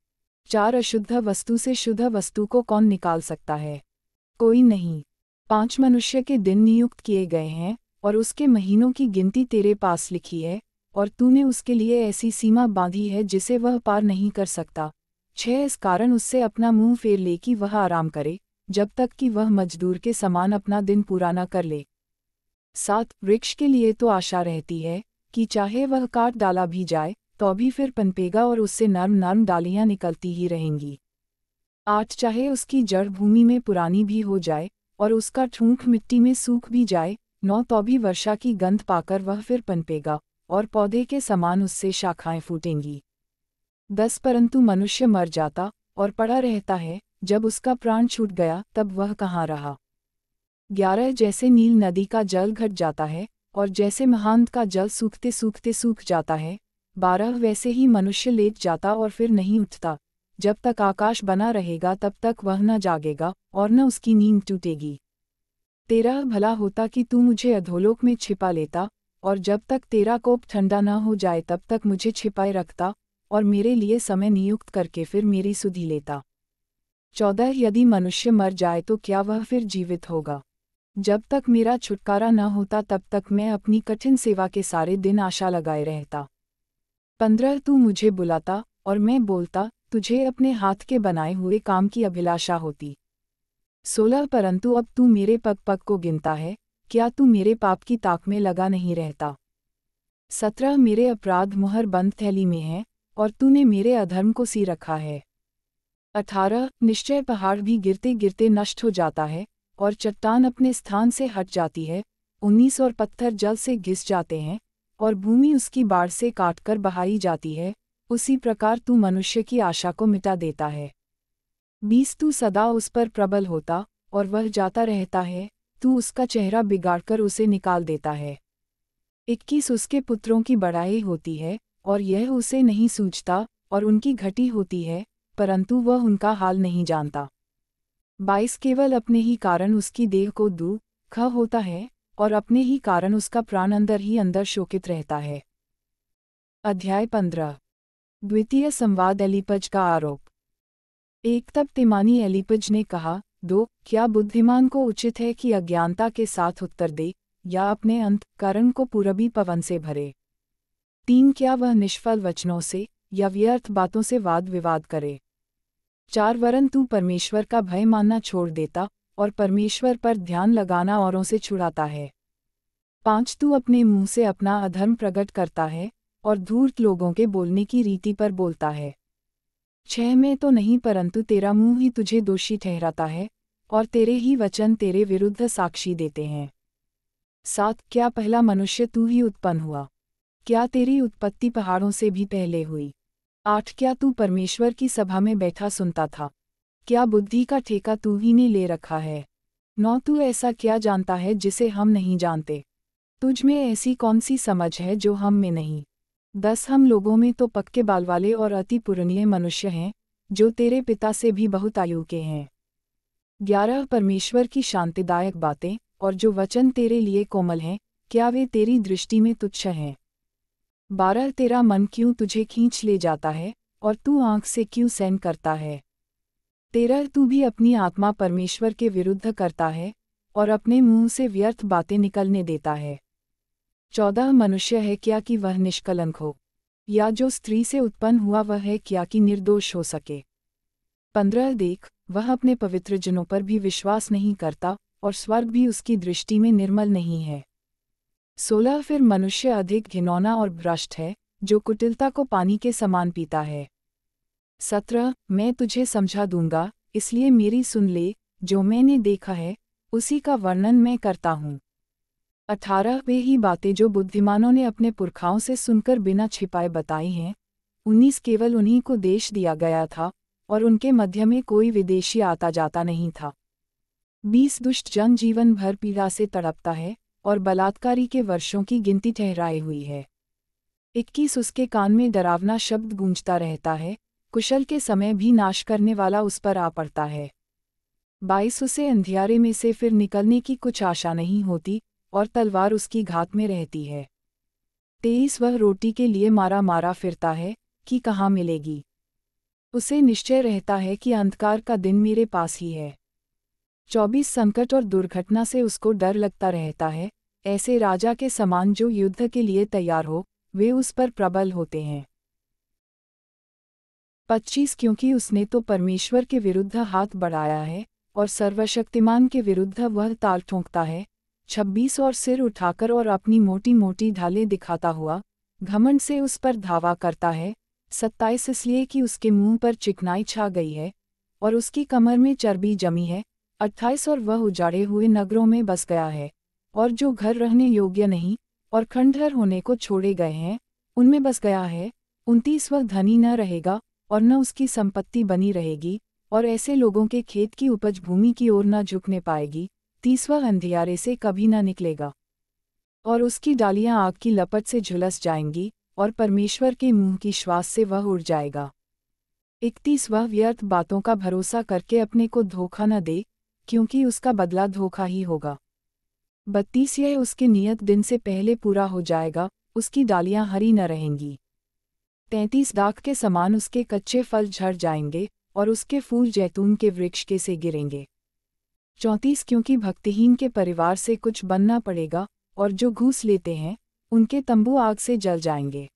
चार अशुद्ध वस्तु से शुद्ध वस्तु को कौन निकाल सकता है कोई नहीं पांच मनुष्य के दिन नियुक्त किए गए हैं और उसके महीनों की गिनती तेरे पास लिखी है और तूने उसके लिए ऐसी सीमा बांधी है जिसे वह पार नहीं कर सकता छह इस कारण उससे अपना मुंह फेर ले कि वह आराम करे जब तक कि वह मजदूर के समान अपना दिन पूरा न कर ले सात वृक्ष के लिए तो आशा रहती है कि चाहे वह काट डाला भी जाए तो भी फिर पनपेगा और उससे नर्म नर्म डालियां निकलती ही रहेंगी आठ चाहे उसकी जड़ भूमि में पुरानी भी हो जाए और उसका ठूंख मिट्टी में सूख भी जाए नौ तो भी वर्षा की गंध पाकर वह फिर पनपेगा और पौधे के समान उससे शाखाएं फूटेंगी दस परंतु मनुष्य मर जाता और पड़ा रहता है जब उसका प्राण छूट गया तब वह कहाँ रहा ग्यारह जैसे नील नदी का जल घट जाता है और जैसे महांत का जल सूखते सूखते सूख जाता है बारह वैसे ही मनुष्य लेट जाता और फिर नहीं उठता जब तक आकाश बना रहेगा तब तक वह न जागेगा और न उसकी नींद टूटेगी तेरा भला होता कि तू मुझे अधोलोक में छिपा लेता और जब तक तेरा कोप ठंडा न हो जाए तब तक मुझे छिपाए रखता और मेरे लिए समय नियुक्त करके फिर मेरी सुधि लेता चौदह यदि मनुष्य मर जाए तो क्या वह फिर जीवित होगा जब तक मेरा छुटकारा न होता तब तक मैं अपनी कठिन सेवा के सारे दिन आशा लगाए रहता पंद्रह तू मुझे बुलाता और मैं बोलता तुझे अपने हाथ के बनाए हुए काम की अभिलाषा होती सोलह परंतु अब तू मेरे पग पग को गिनता है क्या तू मेरे पाप की ताक में लगा नहीं रहता सत्रह मेरे अपराध मुहर बंद थैली में है और तूने मेरे अधर्म को सी रखा है अठारह निश्चय पहाड़ भी गिरते गिरते नष्ट हो जाता है और चट्टान अपने स्थान से हट जाती है उन्नीस और पत्थर जल से घिस जाते हैं और भूमि उसकी बाढ़ से काटकर बहाई जाती है उसी प्रकार तू मनुष्य की आशा को मिटा देता है बीस तू सदा उस पर प्रबल होता और वह जाता रहता है तू उसका चेहरा बिगाड़कर उसे निकाल देता है इक्कीस उसके पुत्रों की बड़ाई होती है और यह उसे नहीं सूझता और उनकी घटी होती है परंतु वह उनका हाल नहीं जानता बाईस केवल अपने ही कारण उसकी देह को दू ख होता है और अपने ही कारण उसका प्राण अंदर ही अंदर शोकित रहता है अध्याय पंद्रह द्वितीय संवाद एलिपज का आरोप एक तब तिमानी एलिपज ने कहा दो क्या बुद्धिमान को उचित है कि अज्ञानता के साथ उत्तर दे या अपने अंत करण को पूरबी पवन से भरे तीन क्या वह निष्फल वचनों से या व्यर्थ बातों से वाद विवाद करे चार वरन तू परमेश्वर का भय मानना छोड़ देता और परमेश्वर पर ध्यान लगाना औरों से छुड़ाता है पांच तू अपने मुंह से अपना अधर्म प्रकट करता है और धूर्त लोगों के बोलने की रीति पर बोलता है छह में तो नहीं परंतु तेरा मुंह ही तुझे दोषी ठहराता है और तेरे ही वचन तेरे विरुद्ध साक्षी देते हैं सात क्या पहला मनुष्य तू ही उत्पन्न हुआ क्या तेरी उत्पत्ति पहाड़ों से भी पहले हुई आठ क्या तू परमेश्वर की सभा में बैठा सुनता था क्या बुद्धि का ठेका तू ही ने ले रखा है नौ तू ऐसा क्या जानता है जिसे हम नहीं जानते तुझ में ऐसी कौन सी समझ है जो हम में नहीं दस हम लोगों में तो पक्के बाल वाले और अति पुरणीय मनुष्य हैं जो तेरे पिता से भी बहुत आयु के हैं ग्यारह परमेश्वर की शांतिदायक बातें और जो वचन तेरे लिए कोमल हैं क्या वे तेरी दृष्टि में तुच्छ हैं बारह तेरा मन क्यों तुझे खींच ले जाता है और तू आंख से क्यों सहन करता है तेरह तू भी अपनी आत्मा परमेश्वर के विरुद्ध करता है और अपने मुंह से व्यर्थ बातें निकलने देता है चौदह मनुष्य है क्या कि वह निष्कलंक हो या जो स्त्री से उत्पन्न हुआ वह है क्या कि निर्दोष हो सके पंद्रह देख वह अपने पवित्र जनों पर भी विश्वास नहीं करता और स्वर्ग भी उसकी दृष्टि में निर्मल नहीं है सोलह फिर मनुष्य अधिक घिनौना और भ्रष्ट है जो कुटिलता को पानी के समान पीता है सत्रह मैं तुझे समझा दूंगा इसलिए मेरी सुन ले जो मैंने देखा है उसी का वर्णन मैं करता हूँ अठारह वे ही बातें जो बुद्धिमानों ने अपने पुरखाओं से सुनकर बिना छिपाए बताई हैं उन्नीस केवल उन्हीं को देश दिया गया था और उनके मध्य में कोई विदेशी आता जाता नहीं था बीस दुष्ट जन जीवन भर पीड़ा से तड़पता है और बलात्कारी के वर्षों की गिनती ठहराई हुई है इक्कीस उसके कान में डरावना शब्द गूंजता रहता है कुशल के समय भी नाश करने वाला उस पर आ पड़ता है बाईस उसे अंधियारे में से फिर निकलने की कुछ आशा नहीं होती और तलवार उसकी घात में रहती है तेईस वह रोटी के लिए मारा मारा फिरता है कि कहाँ मिलेगी उसे निश्चय रहता है कि अंधकार का दिन मेरे पास ही है चौबीस संकट और दुर्घटना से उसको डर लगता रहता है ऐसे राजा के समान जो युद्ध के लिए तैयार हो वे उस पर प्रबल होते हैं पच्चीस क्योंकि उसने तो परमेश्वर के विरुद्ध हाथ बढ़ाया है और सर्वशक्तिमान के विरुद्ध वह ताल ठोंकता है छब्बीस और सिर उठाकर और अपनी मोटी मोटी ढालें दिखाता हुआ घमंड से उस पर धावा करता है सत्ताईस इसलिए कि उसके मुंह पर चिकनाई छा गई है और उसकी कमर में चर्बी जमी है अट्ठाईस और वह उजाड़े हुए नगरों में बस गया है और जो घर रहने योग्य नहीं और खंडहर होने को छोड़े गए हैं उनमें बस गया है उनतीस वह धनी न रहेगा और न उसकी संपत्ति बनी रहेगी और ऐसे लोगों के खेत की उपज भूमि की ओर न झुकने पाएगी तीसवा अंधियारे से कभी न निकलेगा और उसकी डालियां आग की लपट से झुलस जाएंगी और परमेश्वर के मुंह की श्वास से वह उड़ जाएगा इकतीस वह व्यर्थ बातों का भरोसा करके अपने को धोखा न दे क्योंकि उसका बदला धोखा ही होगा बत्तीस यह उसके नियत दिन से पहले पूरा हो जाएगा उसकी डालियां हरी न रहेंगी तैंतीस दाख के समान उसके कच्चे फल झड़ जाएंगे और उसके फूल जैतून के वृक्ष के से गिरेंगे चौंतीस क्योंकि भक्तिहीन के परिवार से कुछ बनना पड़ेगा और जो घूस लेते हैं उनके तंबू आग से जल जाएंगे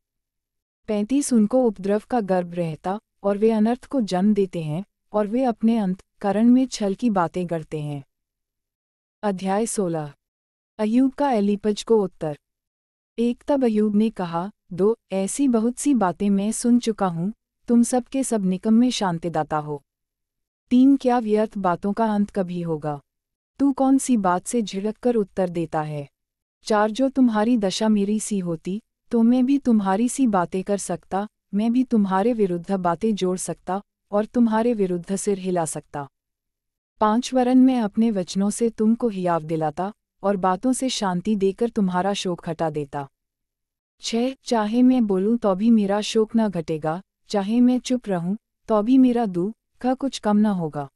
पैंतीस उनको उपद्रव का गर्भ रहता और वे अनर्थ को जन्म देते हैं और वे अपने अंत करण में छल की बातें करते हैं अध्याय सोलह अयूब का एलिपज को उत्तर एक तब अयूब ने कहा दो ऐसी बहुत सी बातें मैं सुन चुका हूँ तुम सब के सब निकम में शांतिदाता हो तीन क्या व्यर्थ बातों का अंत कभी होगा तू कौन सी बात से झिड़क कर उत्तर देता है चार जो तुम्हारी दशा मेरी सी होती तो मैं भी तुम्हारी सी बातें कर सकता मैं भी तुम्हारे विरुद्ध बातें जोड़ सकता और तुम्हारे विरुद्ध सिर हिला सकता पांच वरन में अपने वचनों से तुमको हियाव दिलाता और बातों से शांति देकर तुम्हारा शोक हटा देता छह चाहे मैं बोलूं तो भी मेरा शोक न घटेगा चाहे मैं चुप रहूं तो भी मेरा का कुछ कम न होगा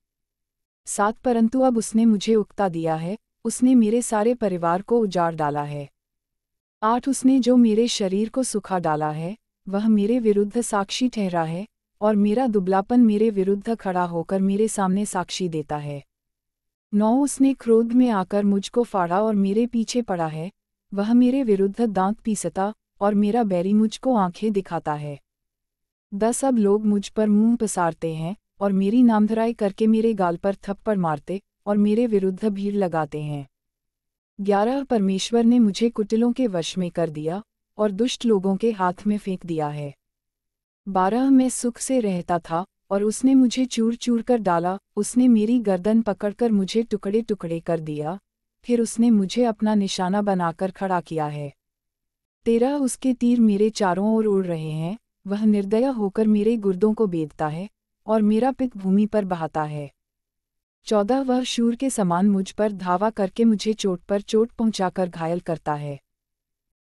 सात परंतु अब उसने मुझे उकता दिया है उसने मेरे सारे परिवार को उजाड़ डाला है आठ उसने जो मेरे शरीर को सुखा डाला है वह मेरे विरुद्ध साक्षी ठहरा है और मेरा दुबलापन मेरे विरुद्ध खड़ा होकर मेरे सामने साक्षी देता है नौ उसने क्रोध में आकर मुझको फाड़ा और मेरे पीछे पड़ा है वह मेरे विरुद्ध दांत पीसता और मेरा बैरी मुझको आंखें दिखाता है दस अब लोग मुझ पर मुंह पसारते हैं और मेरी नामधराई करके मेरे गाल पर थप्पड़ मारते और मेरे विरुद्ध भीड़ लगाते हैं ग्यारह परमेश्वर ने मुझे कुटिलों के वश में कर दिया और दुष्ट लोगों के हाथ में फेंक दिया है बारह में सुख से रहता था और उसने मुझे चूर चूर कर डाला उसने मेरी गर्दन पकड़कर मुझे टुकड़े टुकड़े कर दिया फिर उसने मुझे अपना निशाना बनाकर खड़ा किया है तेरह उसके तीर मेरे चारों ओर उड़ रहे हैं वह निर्दया होकर मेरे गुर्दों को बेदता है और मेरा पित भूमि पर बहाता है चौदह वह शूर के समान मुझ पर धावा करके मुझे चोट पर चोट पहुंचाकर घायल करता है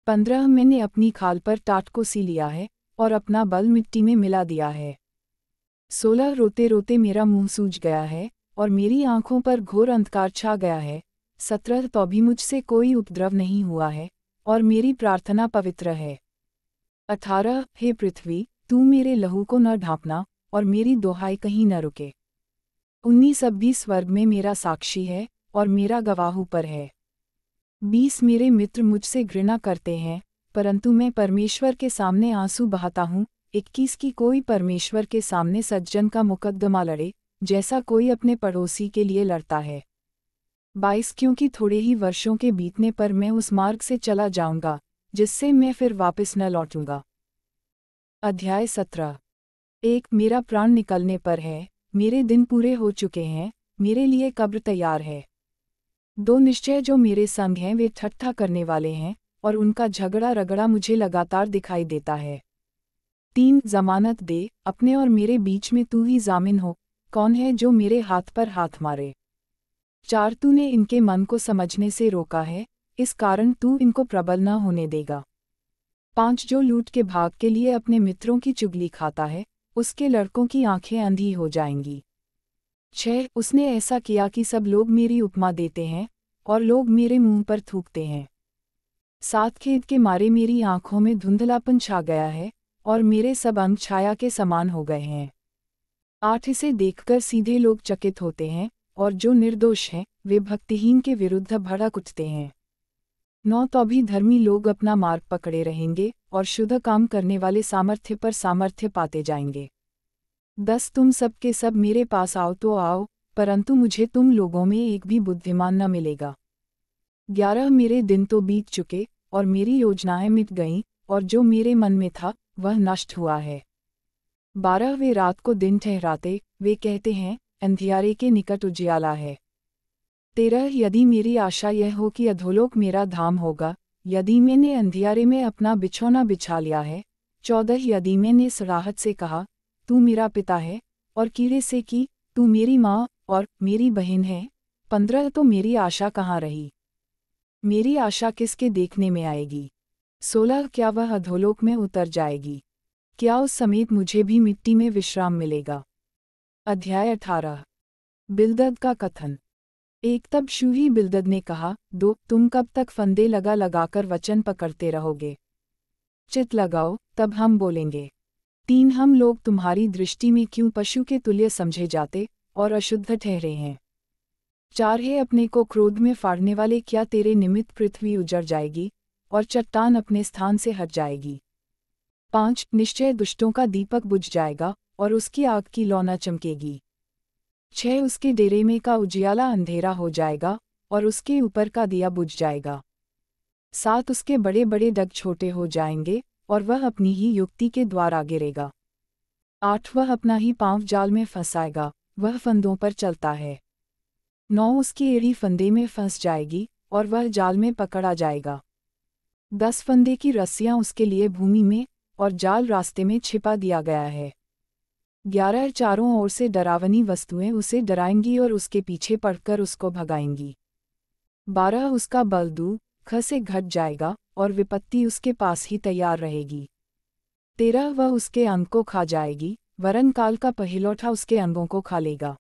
पंद्रह मैंने अपनी खाल पर टाट को सी लिया है और अपना बल मिट्टी में मिला दिया है सोलह रोते रोते मेरा मुंह सूज गया है और मेरी आंखों पर घोर अंधकार छा गया है सत्रह तो भी मुझसे कोई उपद्रव नहीं हुआ है और मेरी प्रार्थना पवित्र है अठारह हे पृथ्वी तू मेरे लहू को न ढांपना और मेरी दोहाई कहीं न रुके उन्नीस अब भी स्वर्ग में मेरा साक्षी है और मेरा गवाह ऊपर है बीस मेरे मित्र मुझसे घृणा करते हैं परंतु मैं परमेश्वर के सामने आंसू बहाता हूँ इक्कीस की कोई परमेश्वर के सामने सज्जन का मुकदमा लड़े जैसा कोई अपने पड़ोसी के लिए लड़ता है बाईस क्योंकि थोड़े ही वर्षों के बीतने पर मैं उस मार्ग से चला जाऊंगा जिससे मैं फिर वापस न लौटूंगा अध्याय सत्रह एक मेरा प्राण निकलने पर है मेरे दिन पूरे हो चुके हैं मेरे लिए कब्र तैयार है दो निश्चय जो मेरे संग हैं वे ठट्ठा करने वाले हैं और उनका झगड़ा रगड़ा मुझे लगातार दिखाई देता है तीन जमानत दे अपने और मेरे बीच में तू ही जामिन हो कौन है जो मेरे हाथ पर हाथ मारे चार तू ने इनके मन को समझने से रोका है इस कारण तू इनको प्रबल न होने देगा पांच जो लूट के भाग के लिए अपने मित्रों की चुगली खाता है उसके लड़कों की आंखें अंधी हो जाएंगी छह उसने ऐसा किया कि सब लोग मेरी उपमा देते हैं और लोग मेरे मुंह पर थूकते हैं साथ खेद के मारे मेरी आंखों में धुंधलापन छा गया है और मेरे सब अंग छाया के समान हो गए हैं आठ इसे देखकर सीधे लोग चकित होते हैं और जो निर्दोष हैं वे भक्तिहीन के विरुद्ध भड़क उठते हैं नौ तो भी धर्मी लोग अपना मार्ग पकड़े रहेंगे और शुद्ध काम करने वाले सामर्थ्य पर सामर्थ्य पाते जाएंगे दस तुम सब के सब मेरे पास आओ तो आओ परंतु मुझे तुम लोगों में एक भी बुद्धिमान न मिलेगा ग्यारह मेरे दिन तो बीत चुके और मेरी योजनाएं मिट गईं और जो मेरे मन में था वह नष्ट हुआ है बारह वे रात को दिन ठहराते वे कहते हैं अंधियारे के निकट उजियाला है तेरह यदि मेरी आशा यह हो कि अधोलोक मेरा धाम होगा यदि मैंने अंधियारे में अपना बिछौना बिछा लिया है चौदह यदि मैंने सराहत से कहा तू मेरा पिता है और कीड़े से की, तू मेरी माँ और मेरी बहन है पंद्रह तो मेरी आशा कहाँ रही मेरी आशा किसके देखने में आएगी सोलह क्या वह अधोलोक में उतर जाएगी क्या उस समेत मुझे भी मिट्टी में विश्राम मिलेगा अध्याय अठारह बिलदद का कथन एक तब शूही बिलदद ने कहा दो तुम कब तक फंदे लगा लगाकर वचन पकड़ते रहोगे चित लगाओ तब हम बोलेंगे तीन हम लोग तुम्हारी दृष्टि में क्यों पशु के तुल्य समझे जाते और अशुद्ध ठहरे हैं चार है अपने को क्रोध में फाड़ने वाले क्या तेरे निमित्त पृथ्वी उजड़ जाएगी और चट्टान अपने स्थान से हट जाएगी पाँच निश्चय दुष्टों का दीपक बुझ जाएगा और उसकी आग की लौना चमकेगी छह उसके डेरे में का उजियाला अंधेरा हो जाएगा और उसके ऊपर का दिया बुझ जाएगा सात उसके बड़े बड़े डग छोटे हो जाएंगे और वह अपनी ही युक्ति के द्वारा गिरेगा आठ वह अपना ही पांव जाल में फंसाएगा वह फंदों पर चलता है नौ उसकी एड़ी फंदे में फंस जाएगी और वह जाल में पकड़ा जाएगा दस फंदे की रस्सियां उसके लिए भूमि में और जाल रास्ते में छिपा दिया गया है ग्यारह चारों ओर से डरावनी वस्तुएं उसे डराएंगी और उसके पीछे पड़कर उसको भगाएंगी बारह उसका बल दू खसे घट जाएगा और विपत्ति उसके पास ही तैयार रहेगी तेरह वह उसके अंग को खा जाएगी वरन काल का पहलौठा उसके अंगों को खा लेगा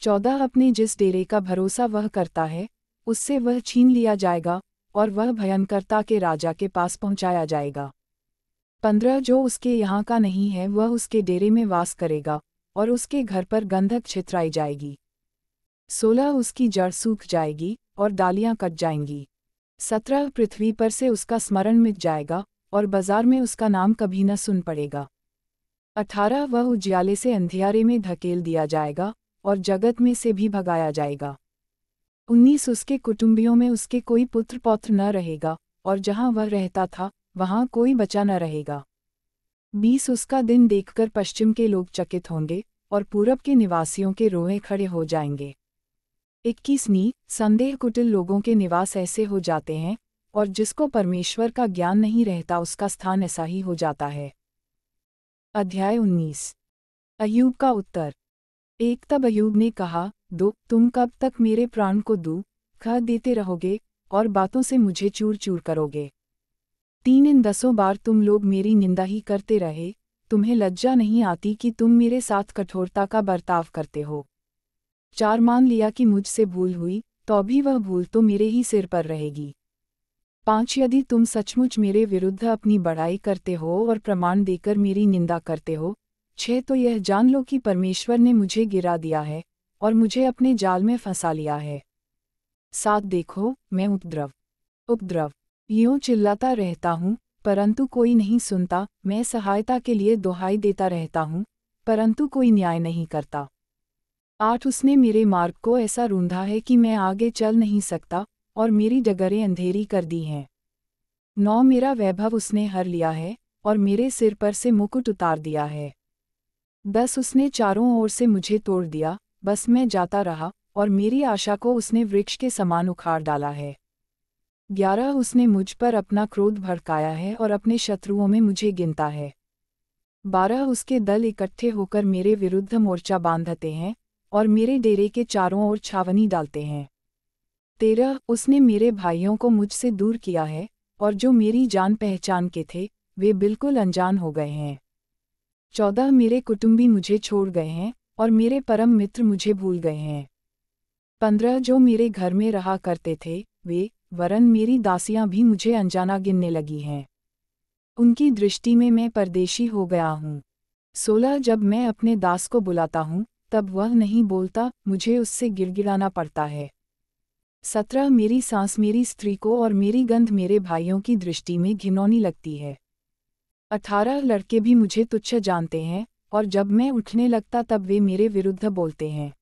चौदह अपने जिस डेरे का भरोसा वह करता है उससे वह छीन लिया जाएगा और वह भयंकरता के राजा के पास पहुंचाया जाएगा पंद्रह जो उसके यहाँ का नहीं है वह उसके डेरे में वास करेगा और उसके घर पर गंधक छितराई जाएगी सोलह उसकी जड़ सूख जाएगी और डालियां कट जाएंगी सत्रह पृथ्वी पर से उसका स्मरण मिट जाएगा और बाजार में उसका नाम कभी न सुन पड़ेगा अठारह वह उज्याले से अंधियारे में धकेल दिया जाएगा और जगत में से भी भगाया जाएगा उन्नीस उसके कुटुंबियों में उसके कोई पुत्र पौत्र न रहेगा और जहां वह रहता था वहां कोई बचा न रहेगा बीस उसका दिन देखकर पश्चिम के लोग चकित होंगे और पूरब के निवासियों के रोए खड़े हो जाएंगे इक्कीसवीं संदेह कुटिल लोगों के निवास ऐसे हो जाते हैं और जिसको परमेश्वर का ज्ञान नहीं रहता उसका स्थान ऐसा ही हो जाता है अध्याय उन्नीस अयूब का उत्तर एकता बयूब ने कहा दो तुम कब तक मेरे प्राण को दू खा देते रहोगे और बातों से मुझे चूर चूर करोगे तीन इन दसों बार तुम लोग मेरी निंदा ही करते रहे तुम्हें लज्जा नहीं आती कि तुम मेरे साथ कठोरता का बर्ताव करते हो चार मान लिया कि मुझसे भूल हुई तो भी वह भूल तो मेरे ही सिर पर रहेगी पांच यदि तुम सचमुच मेरे विरुद्ध अपनी बड़ाई करते हो और प्रमाण देकर मेरी निंदा करते हो छह तो यह जान लो कि परमेश्वर ने मुझे गिरा दिया है और मुझे अपने जाल में फंसा लिया है साथ देखो मैं उपद्रव उपद्रव यूं चिल्लाता रहता हूँ परंतु कोई नहीं सुनता मैं सहायता के लिए दोहाई देता रहता हूँ परंतु कोई न्याय नहीं करता आठ उसने मेरे मार्ग को ऐसा रूंधा है कि मैं आगे चल नहीं सकता और मेरी डगरें अंधेरी कर दी हैं नौ मेरा वैभव उसने हर लिया है और मेरे सिर पर से मुकुट उतार दिया है बस उसने चारों ओर से मुझे तोड़ दिया बस मैं जाता रहा और मेरी आशा को उसने वृक्ष के समान उखाड़ डाला है ग्यारह उसने मुझ पर अपना क्रोध भड़काया है और अपने शत्रुओं में मुझे गिनता है बारह उसके दल इकट्ठे होकर मेरे विरुद्ध मोर्चा बांधते हैं और मेरे डेरे के चारों ओर छावनी डालते हैं तेरह उसने मेरे भाइयों को मुझसे दूर किया है और जो मेरी जान पहचान के थे वे बिल्कुल अनजान हो गए हैं चौदह मेरे कुटुंबी मुझे छोड़ गए हैं और मेरे परम मित्र मुझे भूल गए हैं पंद्रह जो मेरे घर में रहा करते थे वे वरन मेरी दासियां भी मुझे अनजाना गिनने लगी हैं उनकी दृष्टि में मैं परदेशी हो गया हूँ सोलह जब मैं अपने दास को बुलाता हूँ तब वह नहीं बोलता मुझे उससे गिड़गिड़ाना पड़ता है सत्रह मेरी सांस मेरी स्त्री को और मेरी गंध मेरे भाइयों की दृष्टि में घिनौनी लगती है अठारह लड़के भी मुझे तुच्छ जानते हैं और जब मैं उठने लगता तब वे मेरे विरुद्ध बोलते हैं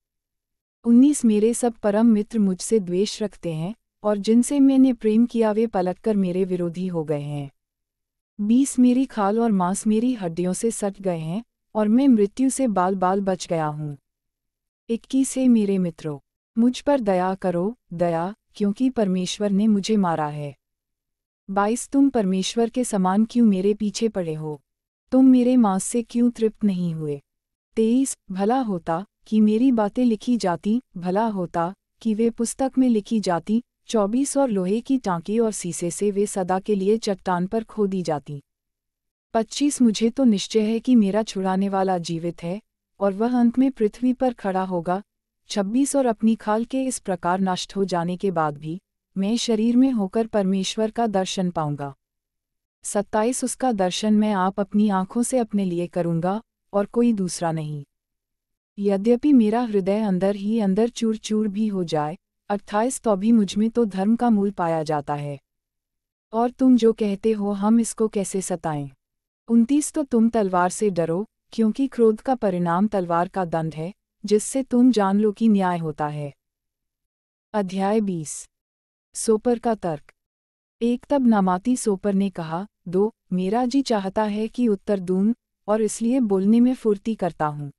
उन्नीस मेरे सब परम मित्र मुझसे द्वेष रखते हैं और जिनसे मैंने प्रेम किया वे पलटकर मेरे विरोधी हो गए हैं बीस मेरी खाल और मांस मेरी हड्डियों से सट गए हैं और मैं मृत्यु से बाल बाल बच गया हूँ इक्कीस है मेरे मित्रों मुझ पर दया करो दया क्योंकि परमेश्वर ने मुझे मारा है बाईस तुम परमेश्वर के समान क्यों मेरे पीछे पड़े हो तुम मेरे मांस से क्यों तृप्त नहीं हुए तेईस भला होता कि मेरी बातें लिखी जाती भला होता कि वे पुस्तक में लिखी जाती चौबीस और लोहे की टाँकी और शीशे से वे सदा के लिए चट्टान पर खो दी जाती पच्चीस मुझे तो निश्चय है कि मेरा छुड़ाने वाला जीवित है और वह अंत में पृथ्वी पर खड़ा होगा छब्बीस और अपनी खाल के इस प्रकार नष्ट हो जाने के बाद भी मैं शरीर में होकर परमेश्वर का दर्शन पाऊंगा सत्ताईस उसका दर्शन मैं आप अपनी आंखों से अपने लिए करूंगा और कोई दूसरा नहीं यद्यपि मेरा हृदय अंदर ही अंदर चूर चूर भी हो जाए अट्ठाईस तो भी मुझमें तो धर्म का मूल पाया जाता है और तुम जो कहते हो हम इसको कैसे सताएं उनतीस तो तुम तलवार से डरो क्योंकि क्रोध का परिणाम तलवार का दंड है जिससे तुम जान लो कि न्याय होता है अध्याय बीस सोपर का तर्क एक तब नामाती सोपर ने कहा दो मेरा जी चाहता है कि उत्तर दूं और इसलिए बोलने में फुर्ती करता हूँ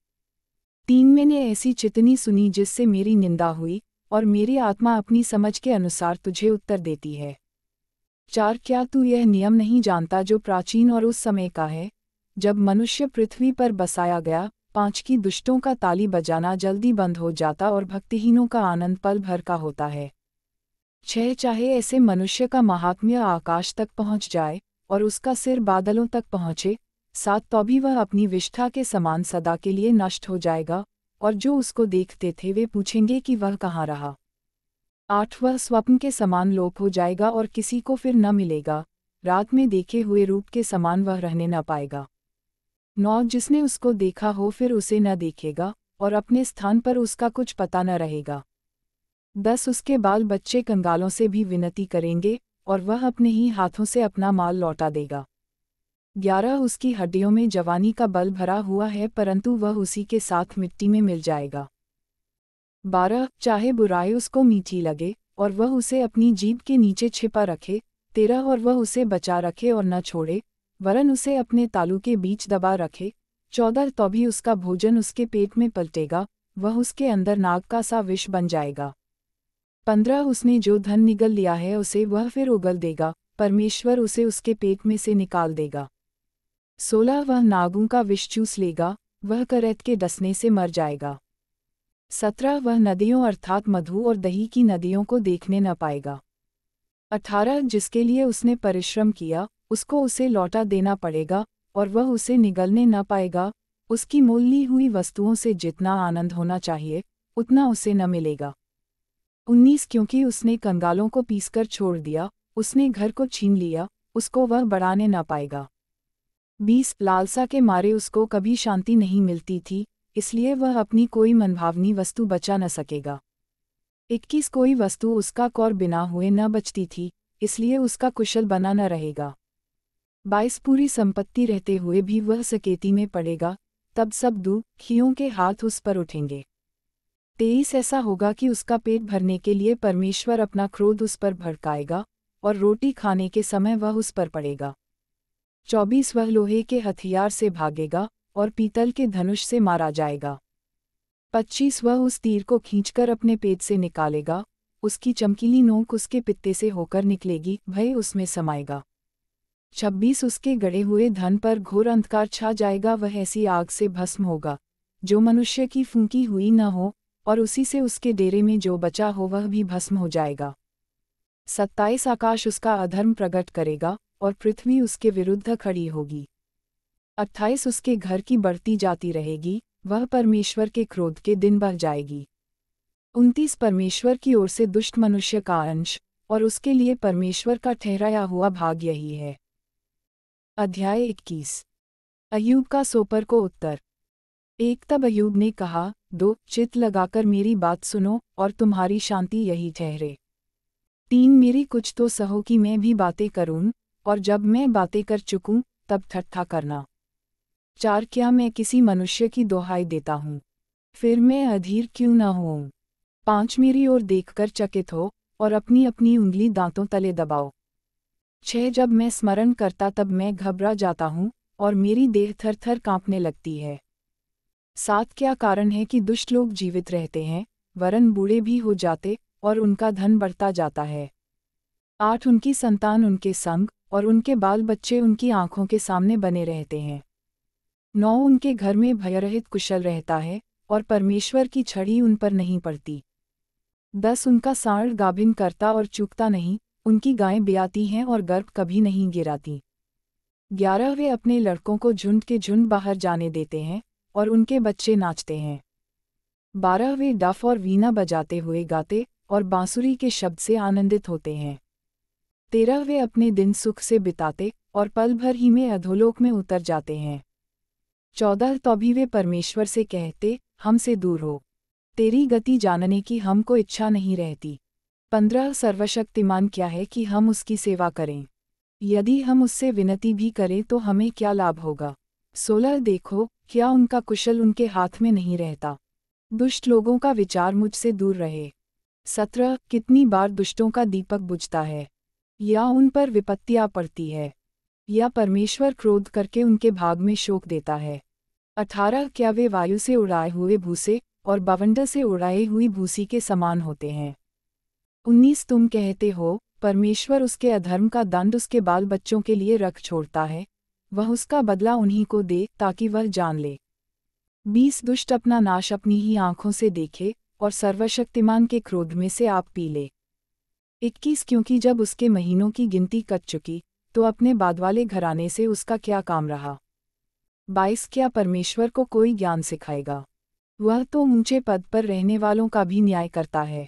तीन मैंने ऐसी चितनी सुनी जिससे मेरी निंदा हुई और मेरी आत्मा अपनी समझ के अनुसार तुझे उत्तर देती है चार क्या तू यह नियम नहीं जानता जो प्राचीन और उस समय का है जब मनुष्य पृथ्वी पर बसाया गया पांच की दुष्टों का ताली बजाना जल्दी बंद हो जाता और भक्तिहीनों का आनंद पल भर का होता है छह चाहे ऐसे मनुष्य का महात्म्य आकाश तक पहुंच जाए और उसका सिर बादलों तक पहुंचे सात तो भी वह अपनी विष्ठा के समान सदा के लिए नष्ट हो जाएगा और जो उसको देखते थे वे पूछेंगे कि वह कहाँ रहा आठ वह स्वप्न के समान लोप हो जाएगा और किसी को फिर न मिलेगा रात में देखे हुए रूप के समान वह रहने न पाएगा नौ जिसने उसको देखा हो फिर उसे न देखेगा और अपने स्थान पर उसका कुछ पता न रहेगा दस उसके बाल बच्चे कंगालों से भी विनती करेंगे और वह अपने ही हाथों से अपना माल लौटा देगा ग्यारह उसकी हड्डियों में जवानी का बल भरा हुआ है परंतु वह उसी के साथ मिट्टी में मिल जाएगा बारह चाहे बुराई उसको मीठी लगे और वह उसे अपनी जीभ के नीचे छिपा रखे तेरह और वह उसे बचा रखे और न छोड़े वरन उसे अपने तालू के बीच दबा रखे चौदह तो भी उसका भोजन उसके पेट में पलटेगा वह उसके अंदर नाग का सा विष बन जाएगा पंद्रह उसने जो धन निगल लिया है उसे वह फिर उगल देगा परमेश्वर उसे उसके पेट में से निकाल देगा सोलह वह नागों का विष चूस लेगा वह करैत के डसने से मर जाएगा सत्रह वह नदियों अर्थात मधु और दही की नदियों को देखने न पाएगा अठारह जिसके लिए उसने परिश्रम किया उसको उसे लौटा देना पड़ेगा और वह उसे निगलने न पाएगा उसकी मोल ली हुई वस्तुओं से जितना आनंद होना चाहिए उतना उसे न मिलेगा उन्नीस क्योंकि उसने कंगालों को पीसकर छोड़ दिया उसने घर को छीन लिया उसको वह बढ़ाने ना पाएगा बीस लालसा के मारे उसको कभी शांति नहीं मिलती थी इसलिए वह अपनी कोई मनभावनी वस्तु बचा न सकेगा इक्कीस कोई वस्तु उसका कौर बिना हुए न बचती थी इसलिए उसका कुशल बना न रहेगा बाईस पूरी संपत्ति रहते हुए भी वह सकेती में पड़ेगा तब सब दुखियों के हाथ उस पर उठेंगे तेईस ऐसा होगा कि उसका पेट भरने के लिए परमेश्वर अपना क्रोध उस पर भड़काएगा और रोटी खाने के समय वह उस पर पड़ेगा चौबीस वह लोहे के हथियार से भागेगा और पीतल के धनुष से मारा जाएगा पच्चीस वह उस तीर को खींचकर अपने पेट से निकालेगा उसकी चमकीली नोक उसके पित्ते से होकर निकलेगी भय उसमें समाएगा छब्बीस उसके गड़े हुए धन पर घोर अंधकार छा जाएगा वह ऐसी आग से भस्म होगा जो मनुष्य की फूंकी हुई न हो और उसी से उसके डेरे में जो बचा हो वह भी भस्म हो जाएगा सत्ताईस आकाश उसका अधर्म प्रकट करेगा और पृथ्वी उसके विरुद्ध खड़ी होगी अट्ठाईस उसके घर की बढ़ती जाती रहेगी वह परमेश्वर के क्रोध के दिन बह जाएगी उनतीस परमेश्वर की ओर से दुष्ट मनुष्य का अंश और उसके लिए परमेश्वर का ठहराया हुआ भाग यही है अध्याय इक्कीस अयूब का सोपर को उत्तर एक तब अयूब ने कहा दो चित लगाकर मेरी बात सुनो और तुम्हारी शांति यही ठहरे तीन मेरी कुछ तो सहो कि मैं भी बातें करूँ और जब मैं बातें कर चुकूँ तब ठट्ठा करना चार क्या मैं किसी मनुष्य की दोहाई देता हूँ फिर मैं अधीर क्यों न हूँ पाँच मेरी ओर देखकर चकित हो और अपनी अपनी उंगली दांतों तले दबाओ छह जब मैं स्मरण करता तब मैं घबरा जाता हूँ और मेरी देह थर थर काँपने लगती है साथ क्या कारण है कि दुष्ट लोग जीवित रहते हैं वरन बूढ़े भी हो जाते और उनका धन बढ़ता जाता है आठ उनकी संतान उनके संग और उनके बाल बच्चे उनकी आंखों के सामने बने रहते हैं नौ उनके घर में भयरहित कुशल रहता है और परमेश्वर की छड़ी उन पर नहीं पड़ती दस उनका साढ़ गाभिन करता और चूकता नहीं उनकी गायें ब्याती हैं और गर्भ कभी नहीं गिराती ग्यारह वे अपने लड़कों को झुंड के झुंड बाहर जाने देते हैं और उनके बच्चे नाचते हैं बारहवें डफ और वीना बजाते हुए गाते और बांसुरी के शब्द से आनंदित होते हैं तेरहवें अपने दिन सुख से बिताते और पल भर ही में अधोलोक में उतर जाते हैं चौदह तो भी वे परमेश्वर से कहते हमसे दूर हो तेरी गति जानने की हमको इच्छा नहीं रहती पंद्रह सर्वशक्तिमान क्या है कि हम उसकी सेवा करें यदि हम उससे विनती भी करें तो हमें क्या लाभ होगा सोलह देखो क्या उनका कुशल उनके हाथ में नहीं रहता दुष्ट लोगों का विचार मुझसे दूर रहे सत्रह कितनी बार दुष्टों का दीपक बुझता है या उन पर विपत्तियां पड़ती है या परमेश्वर क्रोध करके उनके भाग में शोक देता है अठारह क्या वे वायु से उड़ाए हुए भूसे और बवंडर से उड़ाई हुई भूसी के समान होते हैं उन्नीस तुम कहते हो परमेश्वर उसके अधर्म का दंड उसके बाल बच्चों के लिए रख छोड़ता है वह उसका बदला उन्हीं को दे ताकि वह जान ले बीस दुष्ट अपना नाश अपनी ही आंखों से देखे और सर्वशक्तिमान के क्रोध में से आप पी ले इक्कीस क्योंकि जब उसके महीनों की गिनती कट चुकी तो अपने बाद वाले घराने से उसका क्या काम रहा बाईस क्या परमेश्वर को कोई ज्ञान सिखाएगा वह तो ऊंचे पद पर रहने वालों का भी न्याय करता है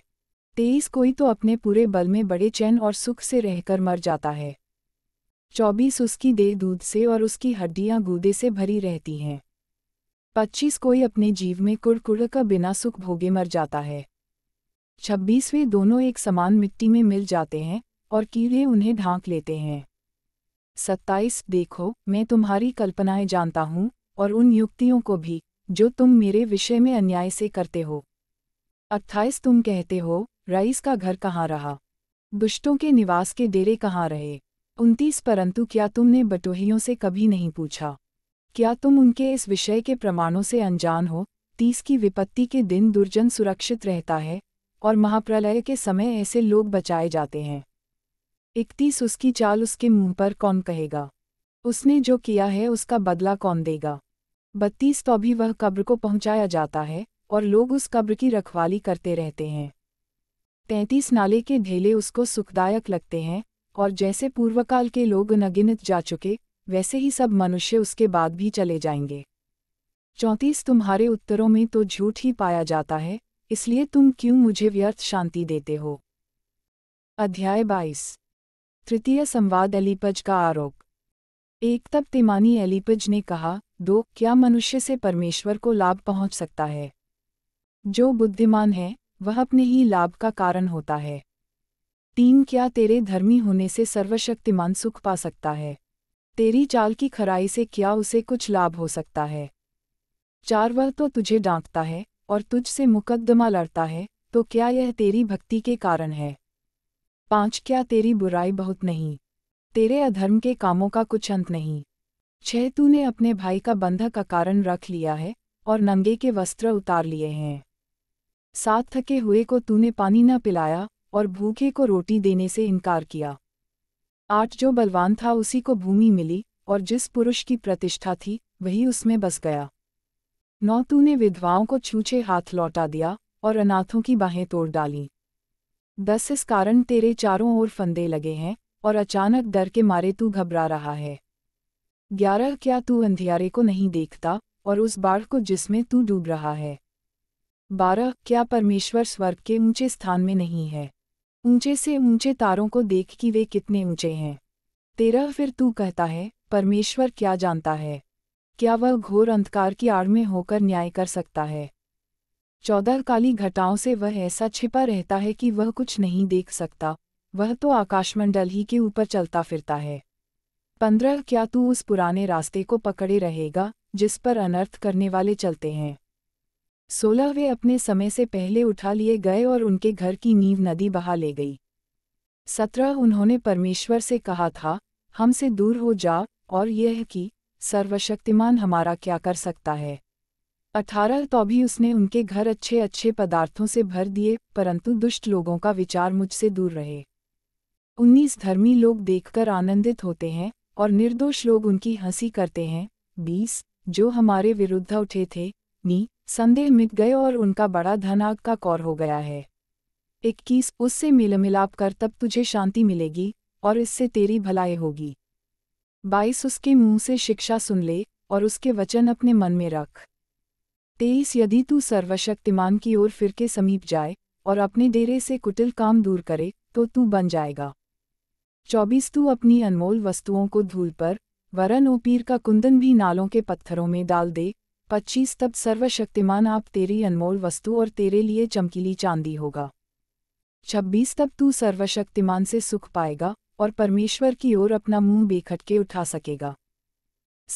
तेईस कोई तो अपने पूरे बल में बड़े चैन और सुख से रहकर मर जाता है चौबीस उसकी देह दूध से और उसकी हड्डियां गूदे से भरी रहती हैं पच्चीस कोई अपने जीव में कुड़कुड़ का बिना सुख भोगे मर जाता है छब्बीसवें दोनों एक समान मिट्टी में मिल जाते हैं और कीड़े उन्हें ढांक लेते हैं सत्ताईस देखो मैं तुम्हारी कल्पनाएं जानता हूँ और उन युक्तियों को भी जो तुम मेरे विषय में अन्याय से करते हो अट्ठाईस तुम कहते हो रईस का घर कहाँ रहा दुष्टों के निवास के डेरे कहाँ रहे उनतीस परंतु क्या तुमने बटोहियों से कभी नहीं पूछा क्या तुम उनके इस विषय के प्रमाणों से अनजान हो तीस की विपत्ति के दिन दुर्जन सुरक्षित रहता है और महाप्रलय के समय ऐसे लोग बचाए जाते हैं इकतीस उसकी चाल उसके मुंह पर कौन कहेगा उसने जो किया है उसका बदला कौन देगा बत्तीस तो भी वह कब्र को पहुंचाया जाता है और लोग उस कब्र की रखवाली करते रहते हैं तैंतीस नाले के ढेले उसको सुखदायक लगते हैं और जैसे पूर्वकाल के लोग नगिनित जा चुके वैसे ही सब मनुष्य उसके बाद भी चले जाएंगे चौंतीस तुम्हारे उत्तरों में तो झूठ ही पाया जाता है इसलिए तुम क्यों मुझे व्यर्थ शांति देते हो अध्याय बाईस तृतीय संवाद अलीपज का आरोप एक तब तिमानी एलिपज ने कहा दो क्या मनुष्य से परमेश्वर को लाभ पहुंच सकता है जो बुद्धिमान है वह अपने ही लाभ का कारण होता है तीन क्या तेरे धर्मी होने से सर्वशक्तिमान सुख पा सकता है तेरी चाल की खराई से क्या उसे कुछ लाभ हो सकता है चार वह तो तुझे डांटता है और तुझसे मुकदमा लड़ता है तो क्या यह तेरी भक्ति के कारण है पांच क्या तेरी बुराई बहुत नहीं तेरे अधर्म के कामों का कुछ अंत नहीं छह तूने अपने भाई का बंधक का कारण रख लिया है और नंगे के वस्त्र उतार लिए हैं सात थके हुए को तूने पानी न पिलाया और भूखे को रोटी देने से इनकार किया आठ जो बलवान था उसी को भूमि मिली और जिस पुरुष की प्रतिष्ठा थी वही उसमें बस गया नौ तू ने विधवाओं को छूछे हाथ लौटा दिया और अनाथों की बाहें तोड़ डाली दस इस कारण तेरे चारों ओर फंदे लगे हैं और अचानक डर के मारे तू घबरा रहा है ग्यारह क्या तू अंधियारे को नहीं देखता और उस बाढ़ को जिसमें तू डूब रहा है बारह क्या परमेश्वर स्वर्ग के ऊंचे स्थान में नहीं है ऊंचे से ऊंचे तारों को देख कि वे कितने ऊंचे हैं तेरह फिर तू कहता है परमेश्वर क्या जानता है क्या वह घोर अंधकार की आड़ में होकर न्याय कर सकता है चौदह काली घटाओं से वह ऐसा छिपा रहता है कि वह कुछ नहीं देख सकता वह तो आकाशमंडल ही के ऊपर चलता फिरता है पंद्रह क्या तू उस पुराने रास्ते को पकड़े रहेगा जिस पर अनर्थ करने वाले चलते हैं सोलह वे अपने समय से पहले उठा लिए गए और उनके घर की नींव नदी बहा ले गई सत्रह उन्होंने परमेश्वर से कहा था हमसे दूर हो जा और यह कि सर्वशक्तिमान हमारा क्या कर सकता है अठारह तो भी उसने उनके घर अच्छे अच्छे पदार्थों से भर दिए परंतु दुष्ट लोगों का विचार मुझसे दूर रहे उन्नीस धर्मी लोग देखकर आनंदित होते हैं और निर्दोष लोग उनकी हंसी करते हैं बीस जो हमारे विरुद्ध उठे थे पत्नी संदेह मिट गए और उनका बड़ा धन आग का कौर हो गया है इक्कीस उससे मिल मिलाप कर तब तुझे शांति मिलेगी और इससे तेरी भलाई होगी बाईस उसके मुंह से शिक्षा सुन ले और उसके वचन अपने मन में रख तेईस यदि तू सर्वशक्तिमान की ओर फिर के समीप जाए और अपने डेरे से कुटिल काम दूर करे तो तू बन जाएगा चौबीस तू अपनी अनमोल वस्तुओं को धूल पर वरन ओपीर का कुंदन भी नालों के पत्थरों में डाल दे पच्चीस तब सर्वशक्तिमान आप तेरी अनमोल वस्तु और तेरे लिए चमकीली चांदी होगा छब्बीस तब तू सर्वशक्तिमान से सुख पाएगा और परमेश्वर की ओर अपना मुंह बेखटके उठा सकेगा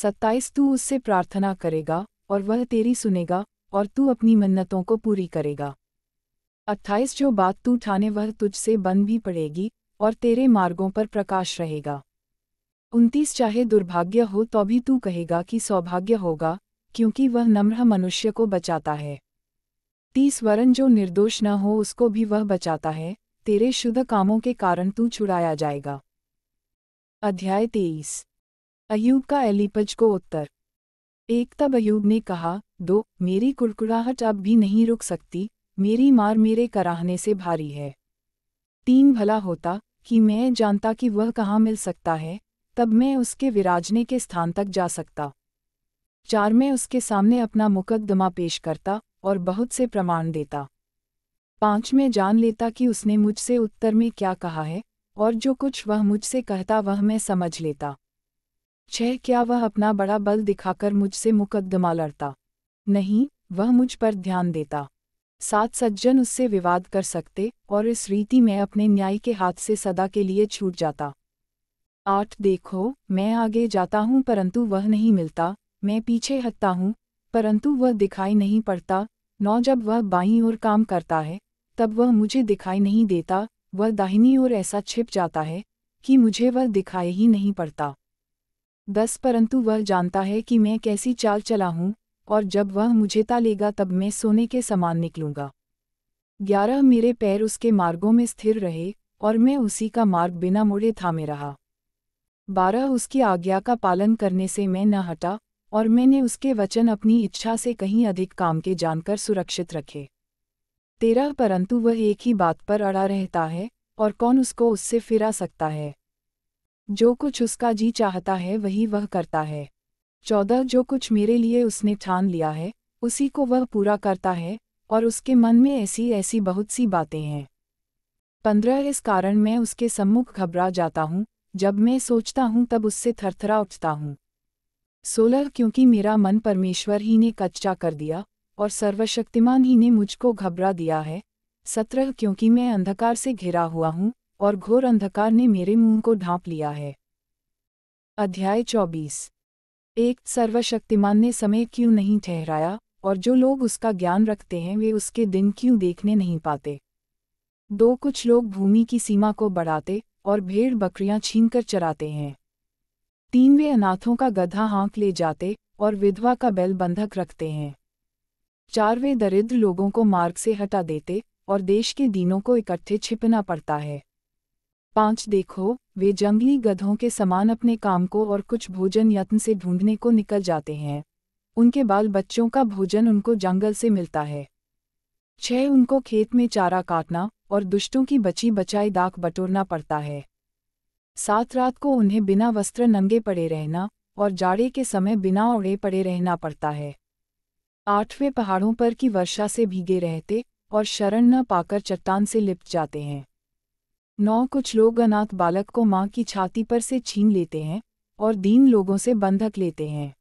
सत्ताईस तू उससे प्रार्थना करेगा और वह तेरी सुनेगा और तू अपनी मन्नतों को पूरी करेगा अट्ठाईस जो बात तू ठाने वह तुझसे बन भी पड़ेगी और तेरे मार्गों पर प्रकाश रहेगा उनतीस चाहे दुर्भाग्य हो तो भी तू कहेगा कि सौभाग्य होगा क्योंकि वह नम्र मनुष्य को बचाता है तीस वरन जो निर्दोष न हो उसको भी वह बचाता है तेरे शुद्ध कामों के कारण तू छुड़ाया जाएगा अध्याय तेईस अयूब का एलिपज को उत्तर एक तब अयूब ने कहा दो मेरी कुड़कुड़ाहट अब भी नहीं रुक सकती मेरी मार मेरे कराहने से भारी है तीन भला होता कि मैं जानता कि वह कहाँ मिल सकता है तब मैं उसके विराजने के स्थान तक जा सकता चार में उसके सामने अपना मुकदमा पेश करता और बहुत से प्रमाण देता पांच में जान लेता कि उसने मुझसे उत्तर में क्या कहा है और जो कुछ वह मुझसे कहता वह मैं समझ लेता छह क्या वह अपना बड़ा बल दिखाकर मुझसे मुकदमा लड़ता नहीं वह मुझ पर ध्यान देता सात सज्जन उससे विवाद कर सकते और इस रीति में अपने न्याय के हाथ से सदा के लिए छूट जाता आठ देखो मैं आगे जाता हूँ परंतु वह नहीं मिलता मैं पीछे हटता हूँ परंतु वह दिखाई नहीं पड़ता नौ जब वह बाईं ओर काम करता है तब वह मुझे दिखाई नहीं देता वह दाहिनी ओर ऐसा छिप जाता है कि मुझे वह दिखाई ही नहीं पड़ता दस परंतु वह जानता है कि मैं कैसी चाल चला हूँ और जब वह मुझे ता लेगा तब मैं सोने के समान निकलूंगा ग्यारह मेरे पैर उसके मार्गों में स्थिर रहे और मैं उसी का मार्ग बिना मुड़े थामे रहा बारह उसकी आज्ञा का पालन करने से मैं न हटा और मैंने उसके वचन अपनी इच्छा से कहीं अधिक काम के जानकर सुरक्षित रखे तेरह परंतु वह एक ही बात पर अड़ा रहता है और कौन उसको उससे फिरा सकता है जो कुछ उसका जी चाहता है वही वह करता है चौदह जो कुछ मेरे लिए उसने ठान लिया है उसी को वह पूरा करता है और उसके मन में ऐसी ऐसी बहुत सी बातें हैं पंद्रह इस कारण मैं उसके सम्मुख घबरा जाता हूँ जब मैं सोचता हूँ तब उससे थरथरा उठता हूँ सोलह क्योंकि मेरा मन परमेश्वर ही ने कच्चा कर दिया और सर्वशक्तिमान ही ने मुझको घबरा दिया है सत्रह क्योंकि मैं अंधकार से घिरा हुआ हूँ और घोर अंधकार ने मेरे मुंह को ढांप लिया है अध्याय चौबीस एक सर्वशक्तिमान ने समय क्यों नहीं ठहराया और जो लोग उसका ज्ञान रखते हैं वे उसके दिन क्यों देखने नहीं पाते दो कुछ लोग भूमि की सीमा को बढ़ाते और भेड़ बकरियां छीनकर चराते हैं तीन वे अनाथों का गधा हाँक ले जाते और विधवा का बैल बंधक रखते हैं चार वे दरिद्र लोगों को मार्ग से हटा देते और देश के दीनों को इकट्ठे छिपना पड़ता है पांच देखो वे जंगली गधों के समान अपने काम को और कुछ भोजन यत्न से ढूंढने को निकल जाते हैं उनके बाल बच्चों का भोजन उनको जंगल से मिलता है छह उनको खेत में चारा काटना और दुष्टों की बची बचाई दाक बटोरना पड़ता है सात रात को उन्हें बिना वस्त्र नंगे पड़े रहना और जाड़े के समय बिना ओढ़े पड़े रहना पड़ता है आठवें पहाड़ों पर की वर्षा से भीगे रहते और शरण न पाकर चट्टान से लिपट जाते हैं नौ कुछ लोग अनाथ बालक को माँ की छाती पर से छीन लेते हैं और दीन लोगों से बंधक लेते हैं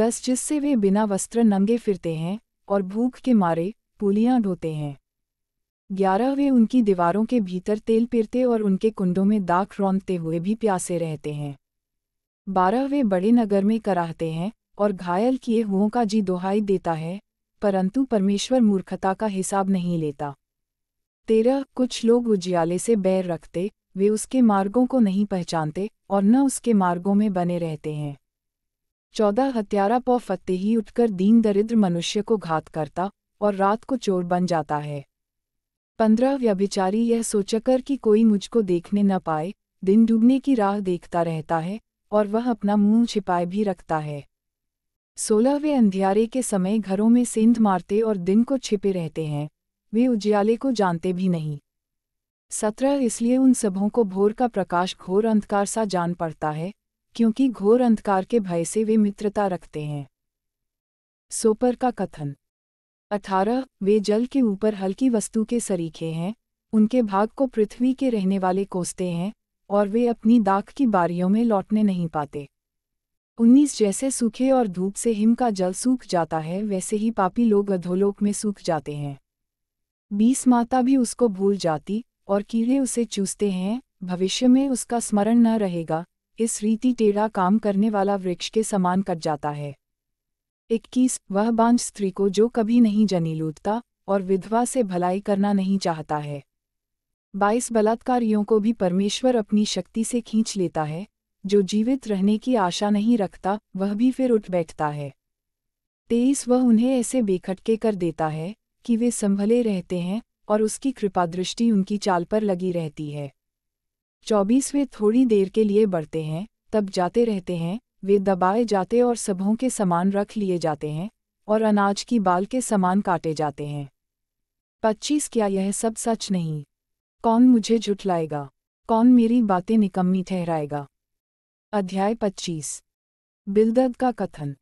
दस जिससे वे बिना वस्त्र नंगे फिरते हैं और भूख के मारे पुलियाँ ढोते हैं ग्यारहवें उनकी दीवारों के भीतर तेल पिरते और उनके कुंडों में दाख रौंदते हुए भी प्यासे रहते हैं बारहवें बड़े नगर में कराहते हैं और घायल किए हुओं का जी दोहाई देता है परंतु परमेश्वर मूर्खता का हिसाब नहीं लेता तेरह कुछ लोग उजियाले से बैर रखते वे उसके मार्गों को नहीं पहचानते और न उसके मार्गों में बने रहते हैं चौदह हत्यारा पौ फतेही उठकर दीन दरिद्र मनुष्य को घात करता और रात को चोर बन जाता है पंद्रह व्यभिचारी यह सोचकर कि कोई मुझको देखने न पाए दिन डूबने की राह देखता रहता है और वह अपना मुंह छिपाए भी रखता है सोलहवें अंधियारे के समय घरों में सेंध मारते और दिन को छिपे रहते हैं वे उजियाले को जानते भी नहीं सत्रह इसलिए उन सबों को भोर का प्रकाश घोर अंधकार सा जान पड़ता है क्योंकि घोर अंधकार के भय से वे मित्रता रखते हैं सोपर का कथन अठारह वे जल के ऊपर हल्की वस्तु के सरीखे हैं उनके भाग को पृथ्वी के रहने वाले कोसते हैं और वे अपनी दाख की बारियों में लौटने नहीं पाते उन्नीस जैसे सूखे और धूप से हिम का जल सूख जाता है वैसे ही पापी लोग अधोलोक में सूख जाते हैं बीस माता भी उसको भूल जाती और कीड़े उसे चूसते हैं भविष्य में उसका स्मरण न रहेगा इस रीति टेढ़ा काम करने वाला वृक्ष के समान कट जाता है इक्कीस वह बांझ स्त्री को जो कभी नहीं जनी लूटता और विधवा से भलाई करना नहीं चाहता है बाईस बलात्कारियों को भी परमेश्वर अपनी शक्ति से खींच लेता है जो जीवित रहने की आशा नहीं रखता वह भी फिर उठ बैठता है तेईस वह उन्हें ऐसे बेखटके कर देता है कि वे संभले रहते हैं और उसकी कृपा दृष्टि उनकी चाल पर लगी रहती है चौबीस वे थोड़ी देर के लिए बढ़ते हैं तब जाते रहते हैं वे दबाए जाते और सबों के समान रख लिए जाते हैं और अनाज की बाल के समान काटे जाते हैं पच्चीस क्या यह सब सच नहीं कौन मुझे झुठलाएगा कौन मेरी बातें निकम्मी ठहराएगा अध्याय पच्चीस बिलदद का कथन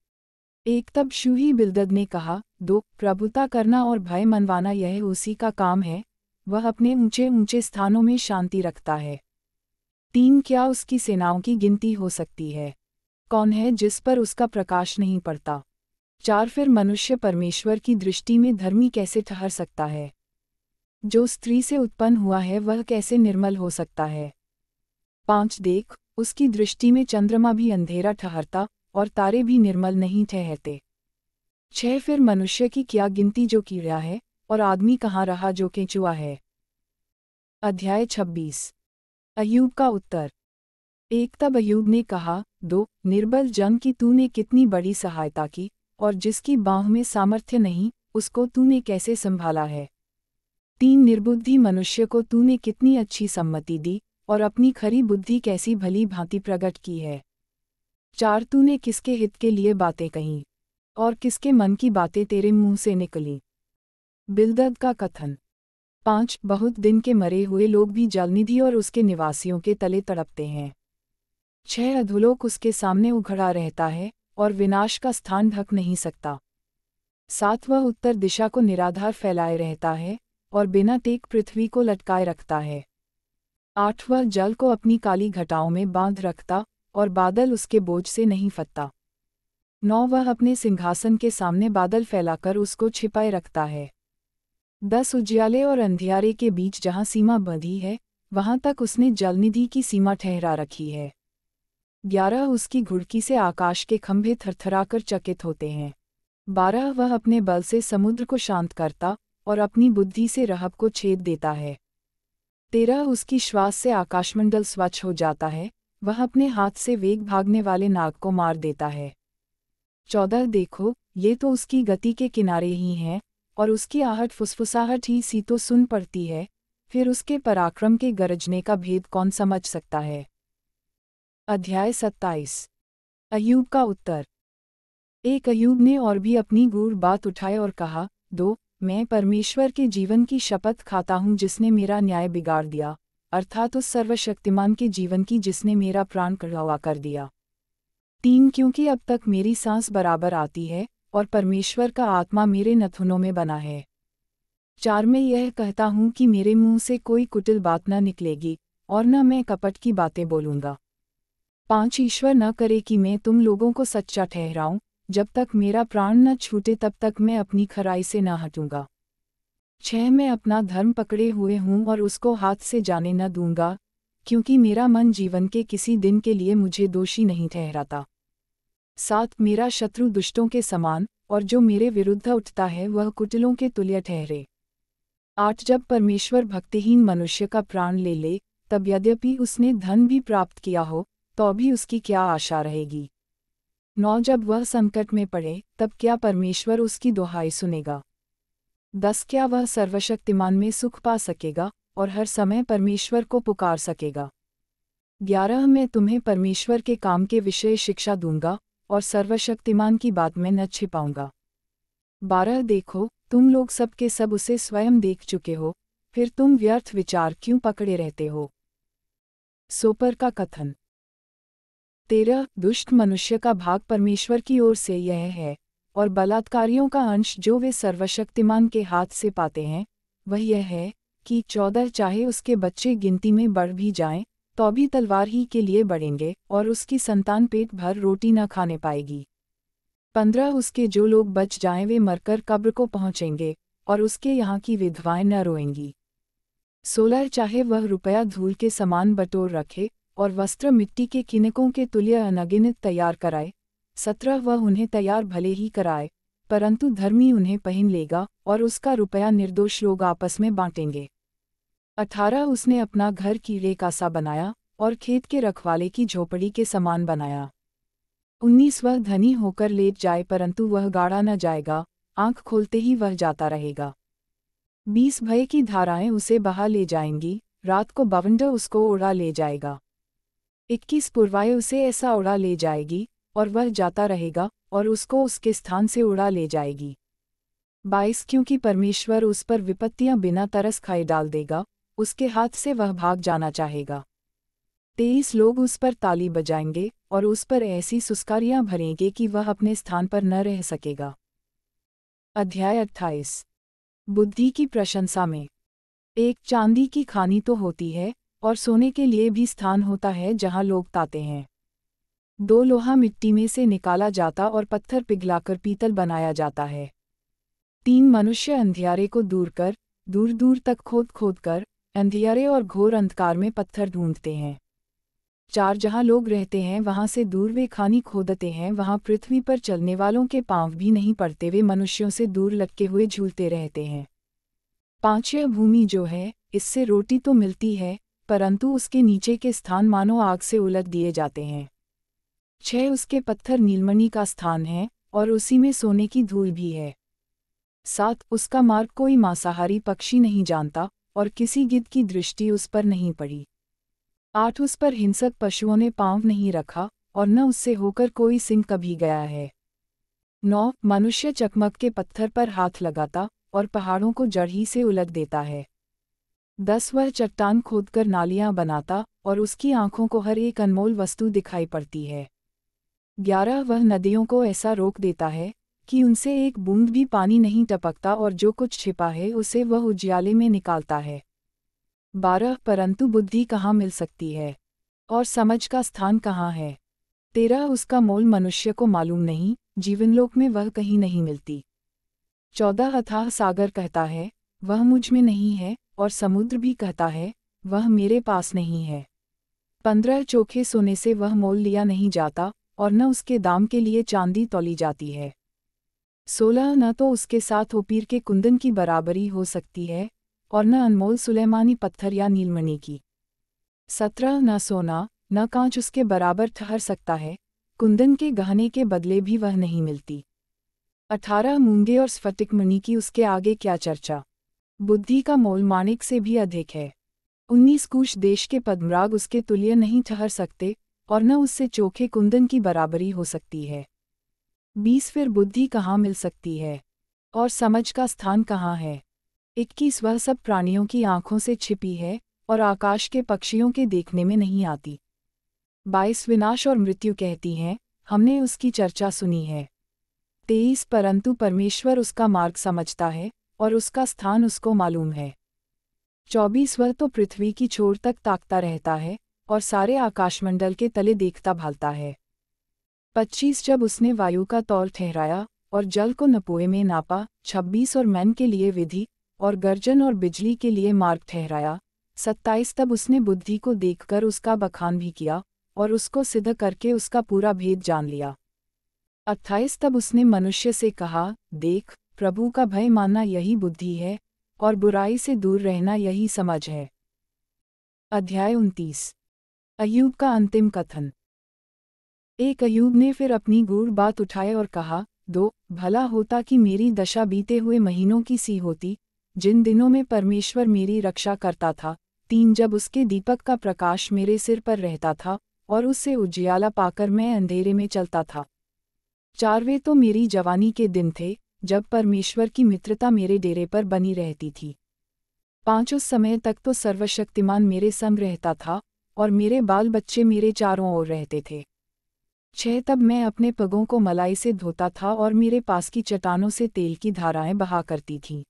एक तब शूही बिलदद ने कहा दो प्रभुता करना और भय मनवाना यह उसी का काम है वह अपने ऊंचे ऊंचे स्थानों में शांति रखता है तीन क्या उसकी सेनाओं की गिनती हो सकती है कौन है जिस पर उसका प्रकाश नहीं पड़ता चार फिर मनुष्य परमेश्वर की दृष्टि में धर्मी कैसे ठहर सकता है जो स्त्री से उत्पन्न हुआ है वह कैसे निर्मल हो सकता है पांच देख उसकी दृष्टि में चंद्रमा भी अंधेरा ठहरता और तारे भी निर्मल नहीं ठहरते छह फिर मनुष्य की क्या गिनती जो कीड़ा है और आदमी कहाँ रहा जो केचुआ है अध्याय 26 अयूब का उत्तर एकता बयूद ने कहा दो निर्बल जंग की तूने कितनी बड़ी सहायता की और जिसकी बाह में सामर्थ्य नहीं उसको तूने कैसे संभाला है तीन निर्बुद्धि मनुष्य को तूने कितनी अच्छी सम्मति दी और अपनी खरी बुद्धि कैसी भली भांति प्रकट की है चार तूने किसके हित के लिए बातें कहीं और किसके मन की बातें तेरे मुंह से निकली बिलदद का कथन पाँच बहुत दिन के मरे हुए लोग भी जलनिधि और उसके निवासियों के तले तड़पते हैं छह अधोलोक उसके सामने उघड़ा रहता है और विनाश का स्थान ढक नहीं सकता साथ वह उत्तर दिशा को निराधार फैलाए रहता है और बिना टेक पृथ्वी को लटकाए रखता है आठवां जल को अपनी काली घटाओं में बांध रखता और बादल उसके बोझ से नहीं फतता नौ वह अपने सिंहासन के सामने बादल फैलाकर उसको छिपाए रखता है दस उज्याले और अंधियारे के बीच जहाँ सीमा बंधी है वहाँ तक उसने जलनिधि की सीमा ठहरा रखी है ग्यारह उसकी घुड़की से आकाश के खंभे थरथराकर चकित होते हैं बारह वह अपने बल से समुद्र को शांत करता और अपनी बुद्धि से रहब को छेद देता है तेरह उसकी श्वास से आकाशमंडल स्वच्छ हो जाता है वह अपने हाथ से वेग भागने वाले नाग को मार देता है चौदह देखो ये तो उसकी गति के किनारे ही हैं और उसकी आहट फुसफुसाहट ही सी तो सुन पड़ती है फिर उसके पराक्रम के गरजने का भेद कौन समझ सकता है अध्याय सत्ताईस अयूब का उत्तर एक अयूब ने और भी अपनी गूढ़ बात उठाए और कहा दो मैं परमेश्वर के जीवन की शपथ खाता हूँ जिसने मेरा न्याय बिगाड़ दिया अर्थात उस सर्वशक्तिमान के जीवन की जिसने मेरा प्राण कड़वा कर दिया तीन क्योंकि अब तक मेरी सांस बराबर आती है और परमेश्वर का आत्मा मेरे नथुनों में बना है चार में यह कहता हूँ कि मेरे मुंह से कोई कुटिल बात न निकलेगी और न मैं कपट की बातें बोलूँगा पांच ईश्वर न करे कि मैं तुम लोगों को सच्चा ठहराऊं जब तक मेरा प्राण न छूटे तब तक मैं अपनी खराई से न हटूंगा छह मैं अपना धर्म पकड़े हुए हूं और उसको हाथ से जाने न दूंगा क्योंकि मेरा मन जीवन के किसी दिन के लिए मुझे दोषी नहीं ठहराता सात मेरा शत्रु दुष्टों के समान और जो मेरे विरुद्ध उठता है वह कुटिलों के तुल्य ठहरे आठ जब परमेश्वर भक्तिहीन मनुष्य का प्राण ले ले तब यद्यपि उसने धन भी प्राप्त किया हो तो भी उसकी क्या आशा रहेगी नौ जब वह संकट में पड़े तब क्या परमेश्वर उसकी दुहाई सुनेगा दस क्या वह सर्वशक्तिमान में सुख पा सकेगा और हर समय परमेश्वर को पुकार सकेगा ग्यारह में तुम्हें परमेश्वर के काम के विषय शिक्षा दूंगा और सर्वशक्तिमान की बात में न छिपाऊंगा बारह देखो तुम लोग सबके सब उसे स्वयं देख चुके हो फिर तुम व्यर्थ विचार क्यों पकड़े रहते हो सोपर का कथन तेरह दुष्ट मनुष्य का भाग परमेश्वर की ओर से यह है और बलात्कारियों का अंश जो वे सर्वशक्तिमान के हाथ से पाते हैं वह यह है कि चौदह चाहे उसके बच्चे गिनती में बढ़ भी जाएं, तो भी तलवार ही के लिए बढ़ेंगे और उसकी संतान पेट भर रोटी न खाने पाएगी पंद्रह उसके जो लोग बच जाएं वे मरकर कब्र को पहुंचेंगे और उसके यहाँ की विधवाएं न रोएंगी सोलह चाहे वह रुपया धूल के समान बटोर रखे और वस्त्र मिट्टी के किनकों के तुल्य अनगिनित तैयार कराए सत्रह वह उन्हें तैयार भले ही कराए परंतु धर्मी उन्हें पहन लेगा और उसका रुपया निर्दोष लोग आपस में बांटेंगे अठारह उसने अपना घर कीड़े का सा बनाया और खेत के रखवाले की झोपड़ी के समान बनाया उन्नीस वह धनी होकर लेट जाए परंतु वह गाड़ा न जाएगा आंख खोलते ही वह जाता रहेगा बीस भय की धाराएं उसे बहा ले जाएंगी रात को बवंडर उसको उड़ा ले जाएगा इक्कीस पुरवाए उसे ऐसा उड़ा ले जाएगी और वह जाता रहेगा और उसको उसके स्थान से उड़ा ले जाएगी बाईस क्योंकि परमेश्वर उस पर विपत्तियां बिना तरस खाए डाल देगा उसके हाथ से वह भाग जाना चाहेगा तेईस लोग उस पर ताली बजाएंगे और उस पर ऐसी सुस्कारियां भरेंगे कि वह अपने स्थान पर न रह सकेगा अध्याय अट्ठाईस बुद्धि की प्रशंसा में एक चांदी की खानी तो होती है और सोने के लिए भी स्थान होता है जहां लोग ताते हैं दो लोहा मिट्टी में से निकाला जाता और पत्थर पिघलाकर पीतल बनाया जाता है तीन मनुष्य अंधियारे को दूर कर दूर दूर तक खोद खोद कर अंधियारे और घोर अंधकार में पत्थर ढूंढते हैं चार जहां लोग रहते हैं वहां से दूर वे खानी खोदते हैं वहां पृथ्वी पर चलने वालों के पांव भी नहीं पड़ते वे मनुष्यों से दूर लटके हुए झूलते रहते हैं पांच यह भूमि जो है इससे रोटी तो मिलती है परंतु उसके नीचे के स्थान मानो आग से उलट दिए जाते हैं छह उसके पत्थर नीलमणि का स्थान है और उसी में सोने की धूल भी है सात उसका मार्ग कोई मांसाहारी पक्षी नहीं जानता और किसी गिद्ध की दृष्टि उस पर नहीं पड़ी आठ उस पर हिंसक पशुओं ने पांव नहीं रखा और न उससे होकर कोई सिंह कभी गया है नौ मनुष्य चकमक के पत्थर पर हाथ लगाता और पहाड़ों को जड़ ही से उलट देता है दस वह चट्टान खोदकर नालियां बनाता और उसकी आंखों को हर एक अनमोल वस्तु दिखाई पड़ती है ग्यारह वह नदियों को ऐसा रोक देता है कि उनसे एक बूंद भी पानी नहीं टपकता और जो कुछ छिपा है उसे वह उज्याले में निकालता है बारह परंतु बुद्धि कहाँ मिल सकती है और समझ का स्थान कहाँ है तेरह उसका मोल मनुष्य को मालूम नहीं जीवनलोक में वह कहीं नहीं मिलती चौदह अथाह सागर कहता है वह मुझ में नहीं है और समुद्र भी कहता है वह मेरे पास नहीं है पंद्रह चोखे सोने से वह मोल लिया नहीं जाता और न उसके दाम के लिए चांदी तोली जाती है सोलह न तो उसके साथ ओपीर के कुंदन की बराबरी हो सकती है और न अनमोल सुलेमानी पत्थर या नीलमणि की सत्रह न सोना न कांच उसके बराबर ठहर सकता है कुंदन के गहने के बदले भी वह नहीं मिलती अठारह मूंगे और स्फटिक मणि की उसके आगे क्या चर्चा बुद्धि का मोल माणिक से भी अधिक है उन्नीस कुश देश के पद्मराग उसके तुल्य नहीं ठहर सकते और न उससे चोखे कुंदन की बराबरी हो सकती है बीस फिर बुद्धि कहाँ मिल सकती है और समझ का स्थान कहाँ है इक्कीस वह सब प्राणियों की आंखों से छिपी है और आकाश के पक्षियों के देखने में नहीं आती बाईस विनाश और मृत्यु कहती हैं हमने उसकी चर्चा सुनी है तेईस परंतु परमेश्वर उसका मार्ग समझता है और उसका स्थान उसको मालूम है चौबीस वर तो पृथ्वी की छोर तक ताकता रहता है और सारे आकाशमंडल के तले देखता भालता है पच्चीस जब उसने वायु का तौर ठहराया और जल को नपोए में नापा छब्बीस और मैन के लिए विधि और गर्जन और बिजली के लिए मार्ग ठहराया सत्ताईस तब उसने बुद्धि को देखकर उसका बखान भी किया और उसको सिद्ध करके उसका पूरा भेद जान लिया अट्ठाईस तब उसने मनुष्य से कहा देख प्रभु का भय मानना यही बुद्धि है और बुराई से दूर रहना यही समझ है अध्याय उनतीस अयूब का अंतिम कथन एक अयूब ने फिर अपनी गूढ़ बात उठाए और कहा दो भला होता कि मेरी दशा बीते हुए महीनों की सी होती जिन दिनों में परमेश्वर मेरी रक्षा करता था तीन जब उसके दीपक का प्रकाश मेरे सिर पर रहता था और उससे उज्याला पाकर मैं अंधेरे में चलता था चारवे तो मेरी जवानी के दिन थे जब परमेश्वर की मित्रता मेरे डेरे पर बनी रहती थी पाँच उस समय तक तो सर्वशक्तिमान मेरे संग रहता था और मेरे बाल बच्चे मेरे चारों ओर रहते थे छह तब मैं अपने पगों को मलाई से धोता था और मेरे पास की चट्टानों से तेल की धाराएं बहा करती थीं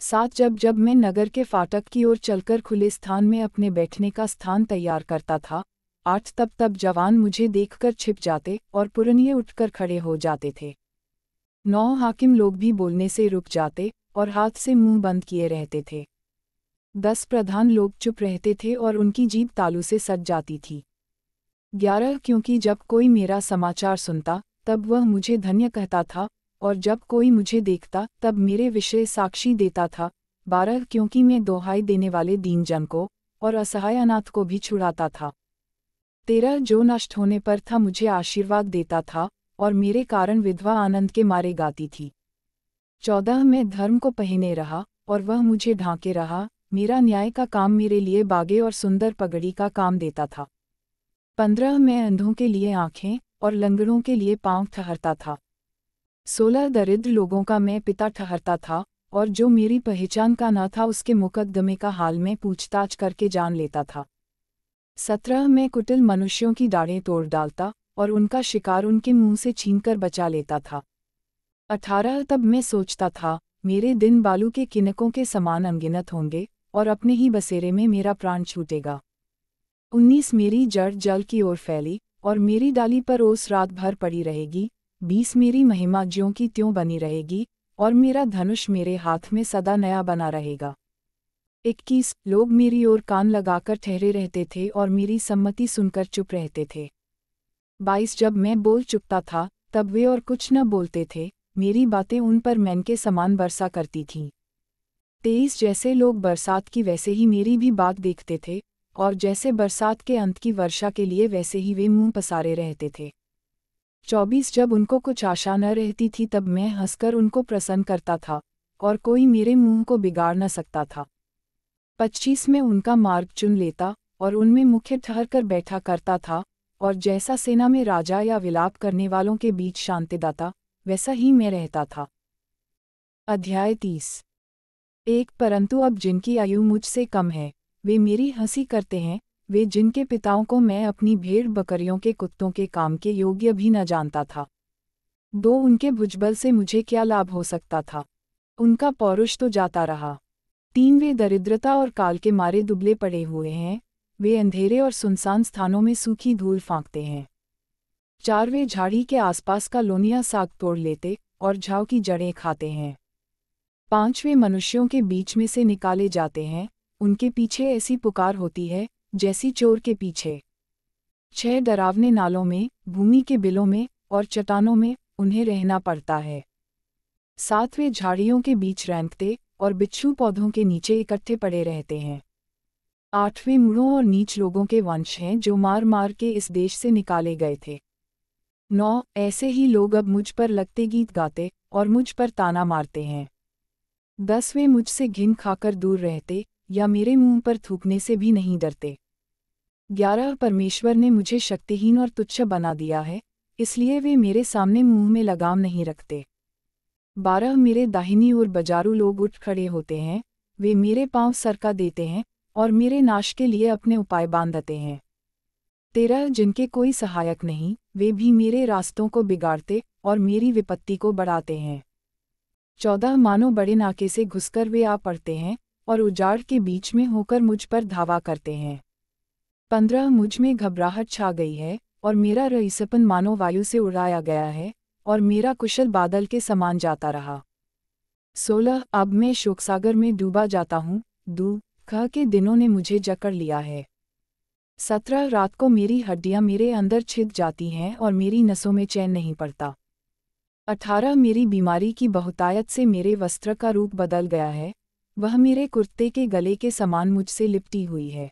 सात जब जब मैं नगर के फाटक की ओर चलकर खुले स्थान में अपने बैठने का स्थान तैयार करता था आठ तब तब जवान मुझे देखकर छिप जाते और पुरनिये उठकर खड़े हो जाते थे नौ हाकिम लोग भी बोलने से रुक जाते और हाथ से मुंह बंद किए रहते थे दस प्रधान लोग चुप रहते थे और उनकी जीप तालू से सज जाती थी ग्यारह क्योंकि जब कोई मेरा समाचार सुनता तब वह मुझे धन्य कहता था और जब कोई मुझे देखता तब मेरे विषय साक्षी देता था बारह क्योंकि मैं दोहाई देने वाले दीनजन को और असहाय अनाथ को भी छुड़ाता था तेरह जो नष्ट होने पर था मुझे आशीर्वाद देता था और मेरे कारण विधवा आनंद के मारे गाती थी चौदह मैं धर्म को पहने रहा और वह मुझे ढांके रहा मेरा न्याय का काम मेरे लिए बागे और सुंदर पगड़ी का काम देता था पंद्रह मैं अंधों के लिए आँखें और लंगड़ों के लिए पांव ठहरता था सोलह दरिद्र लोगों का मैं पिता ठहरता था और जो मेरी पहचान का न था उसके मुकदमे का हाल में पूछताछ करके जान लेता था सत्रह में कुटिल मनुष्यों की दाढ़ें तोड़ डालता और उनका शिकार उनके मुंह से छीनकर बचा लेता था अठारह तब मैं सोचता था मेरे दिन बालू के किनकों के समान अनगिनत होंगे और अपने ही बसेरे में मेरा प्राण छूटेगा उन्नीस मेरी जड़ जल की ओर फैली और मेरी डाली पर ओस रात भर पड़ी रहेगी बीस मेरी महिमा ज्यों की त्यों बनी रहेगी और मेरा धनुष मेरे हाथ में सदा नया बना रहेगा इक्कीस लोग मेरी ओर कान लगाकर ठहरे रहते थे और मेरी सम्मति सुनकर चुप रहते थे बाईस जब मैं बोल चुकता था तब वे और कुछ न बोलते थे मेरी बातें उन पर मैन के समान बरसा करती थीं तेईस जैसे लोग बरसात की वैसे ही मेरी भी बात देखते थे और जैसे बरसात के अंत की वर्षा के लिए वैसे ही वे मुंह पसारे रहते थे चौबीस जब उनको कुछ आशा न रहती थी तब मैं हंसकर उनको प्रसन्न करता था और कोई मेरे मुंह को बिगाड़ न सकता था पच्चीस में उनका मार्ग चुन लेता और उनमें मुख्य ठहर कर बैठा करता था और जैसा सेना में राजा या विलाप करने वालों के बीच शांतिदाता वैसा ही मैं रहता था अध्याय तीस एक परंतु अब जिनकी आयु मुझसे कम है वे मेरी हंसी करते हैं वे जिनके पिताओं को मैं अपनी भेड़ बकरियों के कुत्तों के काम के योग्य भी न जानता था दो उनके भुजबल से मुझे क्या लाभ हो सकता था उनका पौरुष तो जाता रहा तीन वे दरिद्रता और काल के मारे दुबले पड़े हुए हैं वे अंधेरे और सुनसान स्थानों में सूखी धूल फांकते हैं चार वे झाड़ी के आसपास का लोनिया साग तोड़ लेते और झाव की जड़ें खाते हैं पांचवें मनुष्यों के बीच में से निकाले जाते हैं उनके पीछे ऐसी पुकार होती है जैसी चोर के पीछे छह डरावने नालों में भूमि के बिलों में और चट्टानों में उन्हें रहना पड़ता है सातवें झाड़ियों के बीच रैंकते और बिच्छू पौधों के नीचे इकट्ठे पड़े रहते हैं आठवें मुड़ों और नीच लोगों के वंश हैं जो मार मार के इस देश से निकाले गए थे नौ ऐसे ही लोग अब मुझ पर लगते गीत गाते और मुझ पर ताना मारते हैं दसवें मुझसे घिन खाकर दूर रहते या मेरे मुंह पर थूकने से भी नहीं डरते ग्यारह परमेश्वर ने मुझे शक्तिहीन और तुच्छ बना दिया है इसलिए वे मेरे सामने मुंह में लगाम नहीं रखते बारह मेरे दाहिनी और बजारू लोग उठ खड़े होते हैं वे मेरे पांव सरका देते हैं और मेरे नाश के लिए अपने उपाय बांधते हैं तेरह जिनके कोई सहायक नहीं वे भी मेरे रास्तों को बिगाड़ते और मेरी विपत्ति को बढ़ाते हैं चौदह मानो बड़े नाके से घुसकर वे आ पड़ते हैं और उजाड़ के बीच में होकर मुझ पर धावा करते हैं पंद्रह मुझ में घबराहट छा गई है और मेरा रईसपन मानो वायु से उड़ाया गया है और मेरा कुशल बादल के समान जाता रहा सोलह अब मैं शोकसागर में डूबा जाता हूँ दू कह के दिनों ने मुझे जकड़ लिया है सत्रह रात को मेरी हड्डियां मेरे अंदर छिद जाती हैं और मेरी नसों में चैन नहीं पड़ता अठारह मेरी बीमारी की बहुतायत से मेरे वस्त्र का रूप बदल गया है वह मेरे कुर्ते के गले के समान मुझसे लिपटी हुई है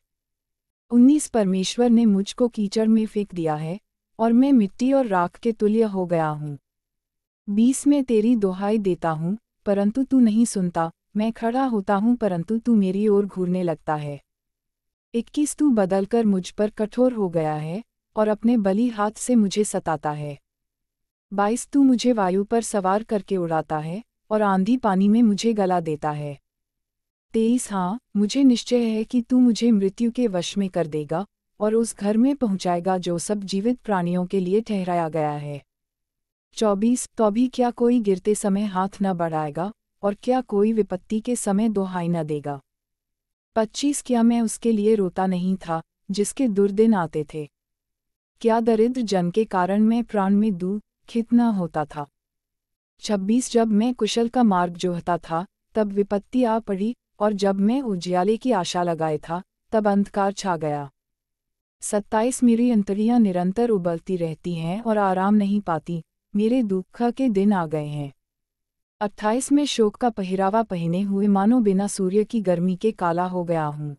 उन्नीस परमेश्वर ने मुझको कीचड़ में फेंक दिया है और मैं मिट्टी और राख के तुल्य हो गया हूँ बीस में तेरी दोहाई देता हूँ परंतु तू नहीं सुनता मैं खड़ा होता हूँ परंतु तू मेरी ओर घूरने लगता है इक्कीस तू बदलकर मुझ पर कठोर हो गया है और अपने बली हाथ से मुझे सताता है बाईस तू मुझे वायु पर सवार करके उड़ाता है और आंधी पानी में मुझे गला देता है तेईस हाँ मुझे निश्चय है कि तू मुझे मृत्यु के वश में कर देगा और उस घर में पहुंचाएगा जो सब जीवित प्राणियों के लिए ठहराया गया है चौबीस तो भी क्या कोई गिरते समय हाथ न बढ़ाएगा और क्या कोई विपत्ति के समय दोहाई न देगा पच्चीस क्या मैं उसके लिए रोता नहीं था जिसके दुर्दिन आते थे क्या दरिद्र जन के कारण मैं प्राण में दू खितना होता था छब्बीस जब मैं कुशल का मार्ग जोहता था तब विपत्ति आ पड़ी और जब मैं उज्याले की आशा लगाए था तब अंधकार छा गया सत्ताईस मेरी अंतरियां निरंतर उबलती रहती हैं और आराम नहीं पाती मेरे दुख के दिन आ गए हैं अट्ठाईस में शोक का पहरावा पहने हुए मानो बिना सूर्य की गर्मी के काला हो गया हूँ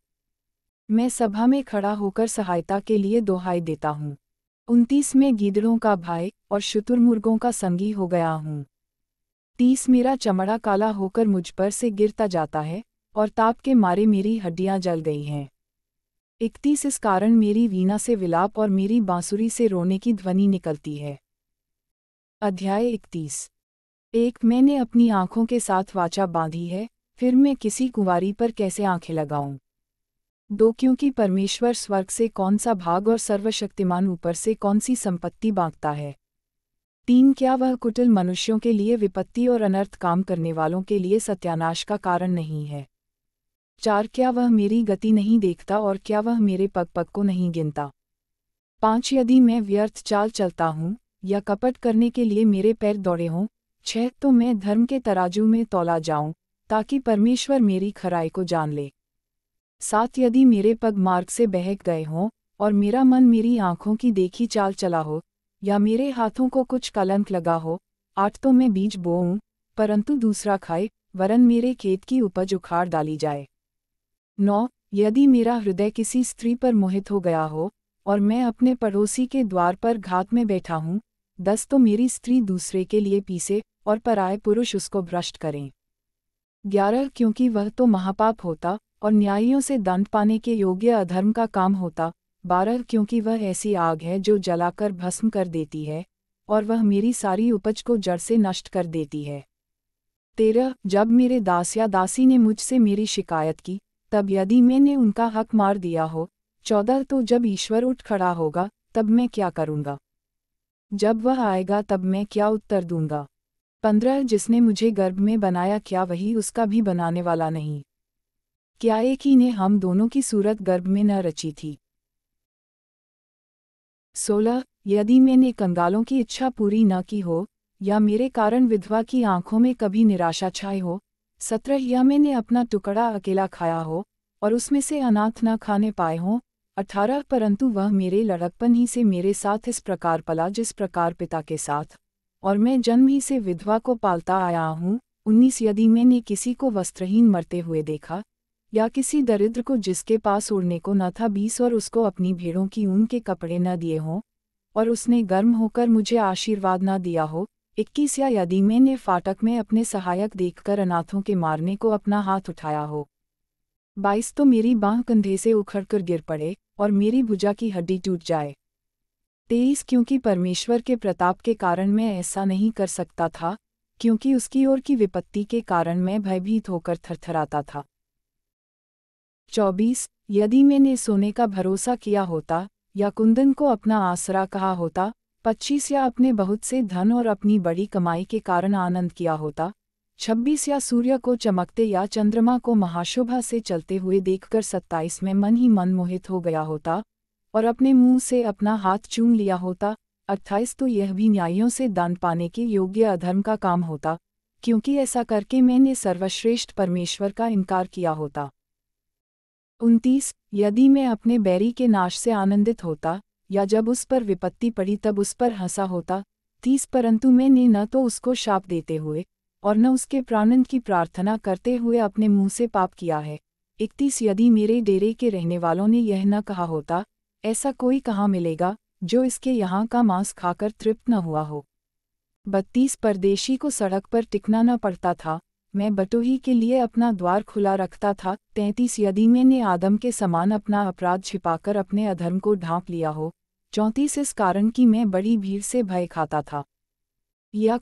मैं सभा में खड़ा होकर सहायता के लिए दोहाई देता हूँ उनतीस में गीदड़ों का भाई और शुतुरमुर्गों का संगी हो गया हूँ तीस मेरा चमड़ा काला होकर मुझ पर से गिरता जाता है और ताप के मारे मेरी हड्डियाँ जल गई हैं इकतीस इस कारण मेरी वीणा से विलाप और मेरी बांसुरी से रोने की ध्वनि निकलती है अध्याय इकतीस एक मैंने अपनी आंखों के साथ वाचा बांधी है फिर मैं किसी कुंवारी पर कैसे आंखें लगाऊं दो क्योंकि परमेश्वर स्वर्ग से कौन सा भाग और सर्वशक्तिमान ऊपर से कौन सी संपत्ति बांटता है तीन क्या वह कुटिल मनुष्यों के लिए विपत्ति और अनर्थ काम करने वालों के लिए सत्यानाश का कारण नहीं है चार क्या वह मेरी गति नहीं देखता और क्या वह मेरे पग पग को नहीं गिनता पांच यदि मैं व्यर्थ चाल चलता हूँ या कपट करने के लिए मेरे पैर दौड़े हों छह तो मैं धर्म के तराजू में तोला जाऊं ताकि परमेश्वर मेरी खराई को जान ले साथ यदि मेरे पग मार्ग से बहक गए हों और मेरा मन मेरी आंखों की देखी चाल चला हो या मेरे हाथों को कुछ कलंक लगा हो आठ तो मैं बीज बोऊं परंतु दूसरा खाए वरन मेरे खेत की उपज उखाड़ डाली जाए नौ यदि मेरा हृदय किसी स्त्री पर मोहित हो गया हो और मैं अपने पड़ोसी के द्वार पर घात में बैठा हूं दस तो मेरी स्त्री दूसरे के लिए पीसे और पराए पुरुष उसको भ्रष्ट करें ग्यारह क्योंकि वह तो महापाप होता और न्यायियों से दंड पाने के योग्य अधर्म का काम होता बारह क्योंकि वह ऐसी आग है जो जलाकर भस्म कर देती है और वह मेरी सारी उपज को जड़ से नष्ट कर देती है तेरह जब मेरे दास या दासी ने मुझसे मेरी शिकायत की तब यदि मैंने उनका हक मार दिया हो चौदह तो जब ईश्वर उठ खड़ा होगा तब मैं क्या करूँगा जब वह आएगा तब मैं क्या उत्तर दूंगा पंद्रह जिसने मुझे गर्भ में बनाया क्या वही उसका भी बनाने वाला नहीं क्या एक ही ने हम दोनों की सूरत गर्भ में न रची थी सोलह यदि मैंने कंगालों की इच्छा पूरी न की हो या मेरे कारण विधवा की आंखों में कभी निराशा छाई हो सत्रह या मैंने अपना टुकड़ा अकेला खाया हो और उसमें से अनाथ न खाने पाए हों अठारह परंतु वह मेरे लड़कपन ही से मेरे साथ इस प्रकार पला जिस प्रकार पिता के साथ और मैं जन्म ही से विधवा को पालता आया हूँ उन्नीस यदि मैंने किसी को वस्त्रहीन मरते हुए देखा या किसी दरिद्र को जिसके पास उड़ने को न था बीस और उसको अपनी भेड़ों की ऊन के कपड़े न दिए हों और उसने गर्म होकर मुझे आशीर्वाद न दिया हो इक्कीस या यदि मैंने फाटक में अपने सहायक देखकर अनाथों के मारने को अपना हाथ उठाया हो बाईस तो मेरी बांह कंधे से उखड़ कर गिर पड़े और मेरी भुजा की हड्डी टूट जाए तेईस क्योंकि परमेश्वर के प्रताप के कारण मैं ऐसा नहीं कर सकता था क्योंकि उसकी ओर की विपत्ति के कारण मैं भयभीत होकर थरथराता था चौबीस यदि मैंने सोने का भरोसा किया होता या कुंदन को अपना आसरा कहा होता पच्चीस या अपने बहुत से धन और अपनी बड़ी कमाई के कारण आनंद किया होता छब्बीस या सूर्य को चमकते या चंद्रमा को महाशोभा से चलते हुए देखकर सत्ताईस में मन ही मन मोहित हो गया होता और अपने मुंह से अपना हाथ चूम लिया होता अट्ठाईस तो यह भी न्यायों से दान पाने के योग्य अधर्म का काम होता क्योंकि ऐसा करके मैंने सर्वश्रेष्ठ परमेश्वर का इनकार किया होता उनतीस यदि मैं अपने बैरी के नाश से आनंदित होता या जब उस पर विपत्ति पड़ी तब उस पर हंसा होता तीस परंतु मैंने न तो उसको शाप देते हुए और न उसके प्रानंद की प्रार्थना करते हुए अपने मुंह से पाप किया है इकतीस यदि मेरे डेरे के रहने वालों ने यह न कहा होता ऐसा कोई कहाँ मिलेगा जो इसके यहाँ का मांस खाकर तृप्त न हुआ हो बत्तीस परदेशी को सड़क पर टिकना न पड़ता था मैं बटोही के लिए अपना द्वार खुला रखता था तैंतीस यदि मैंने आदम के समान अपना अपराध छिपाकर अपने अधर्म को ढांप लिया हो चौंतीस इस कारण कि मैं बड़ी भीड़ से भय खाता था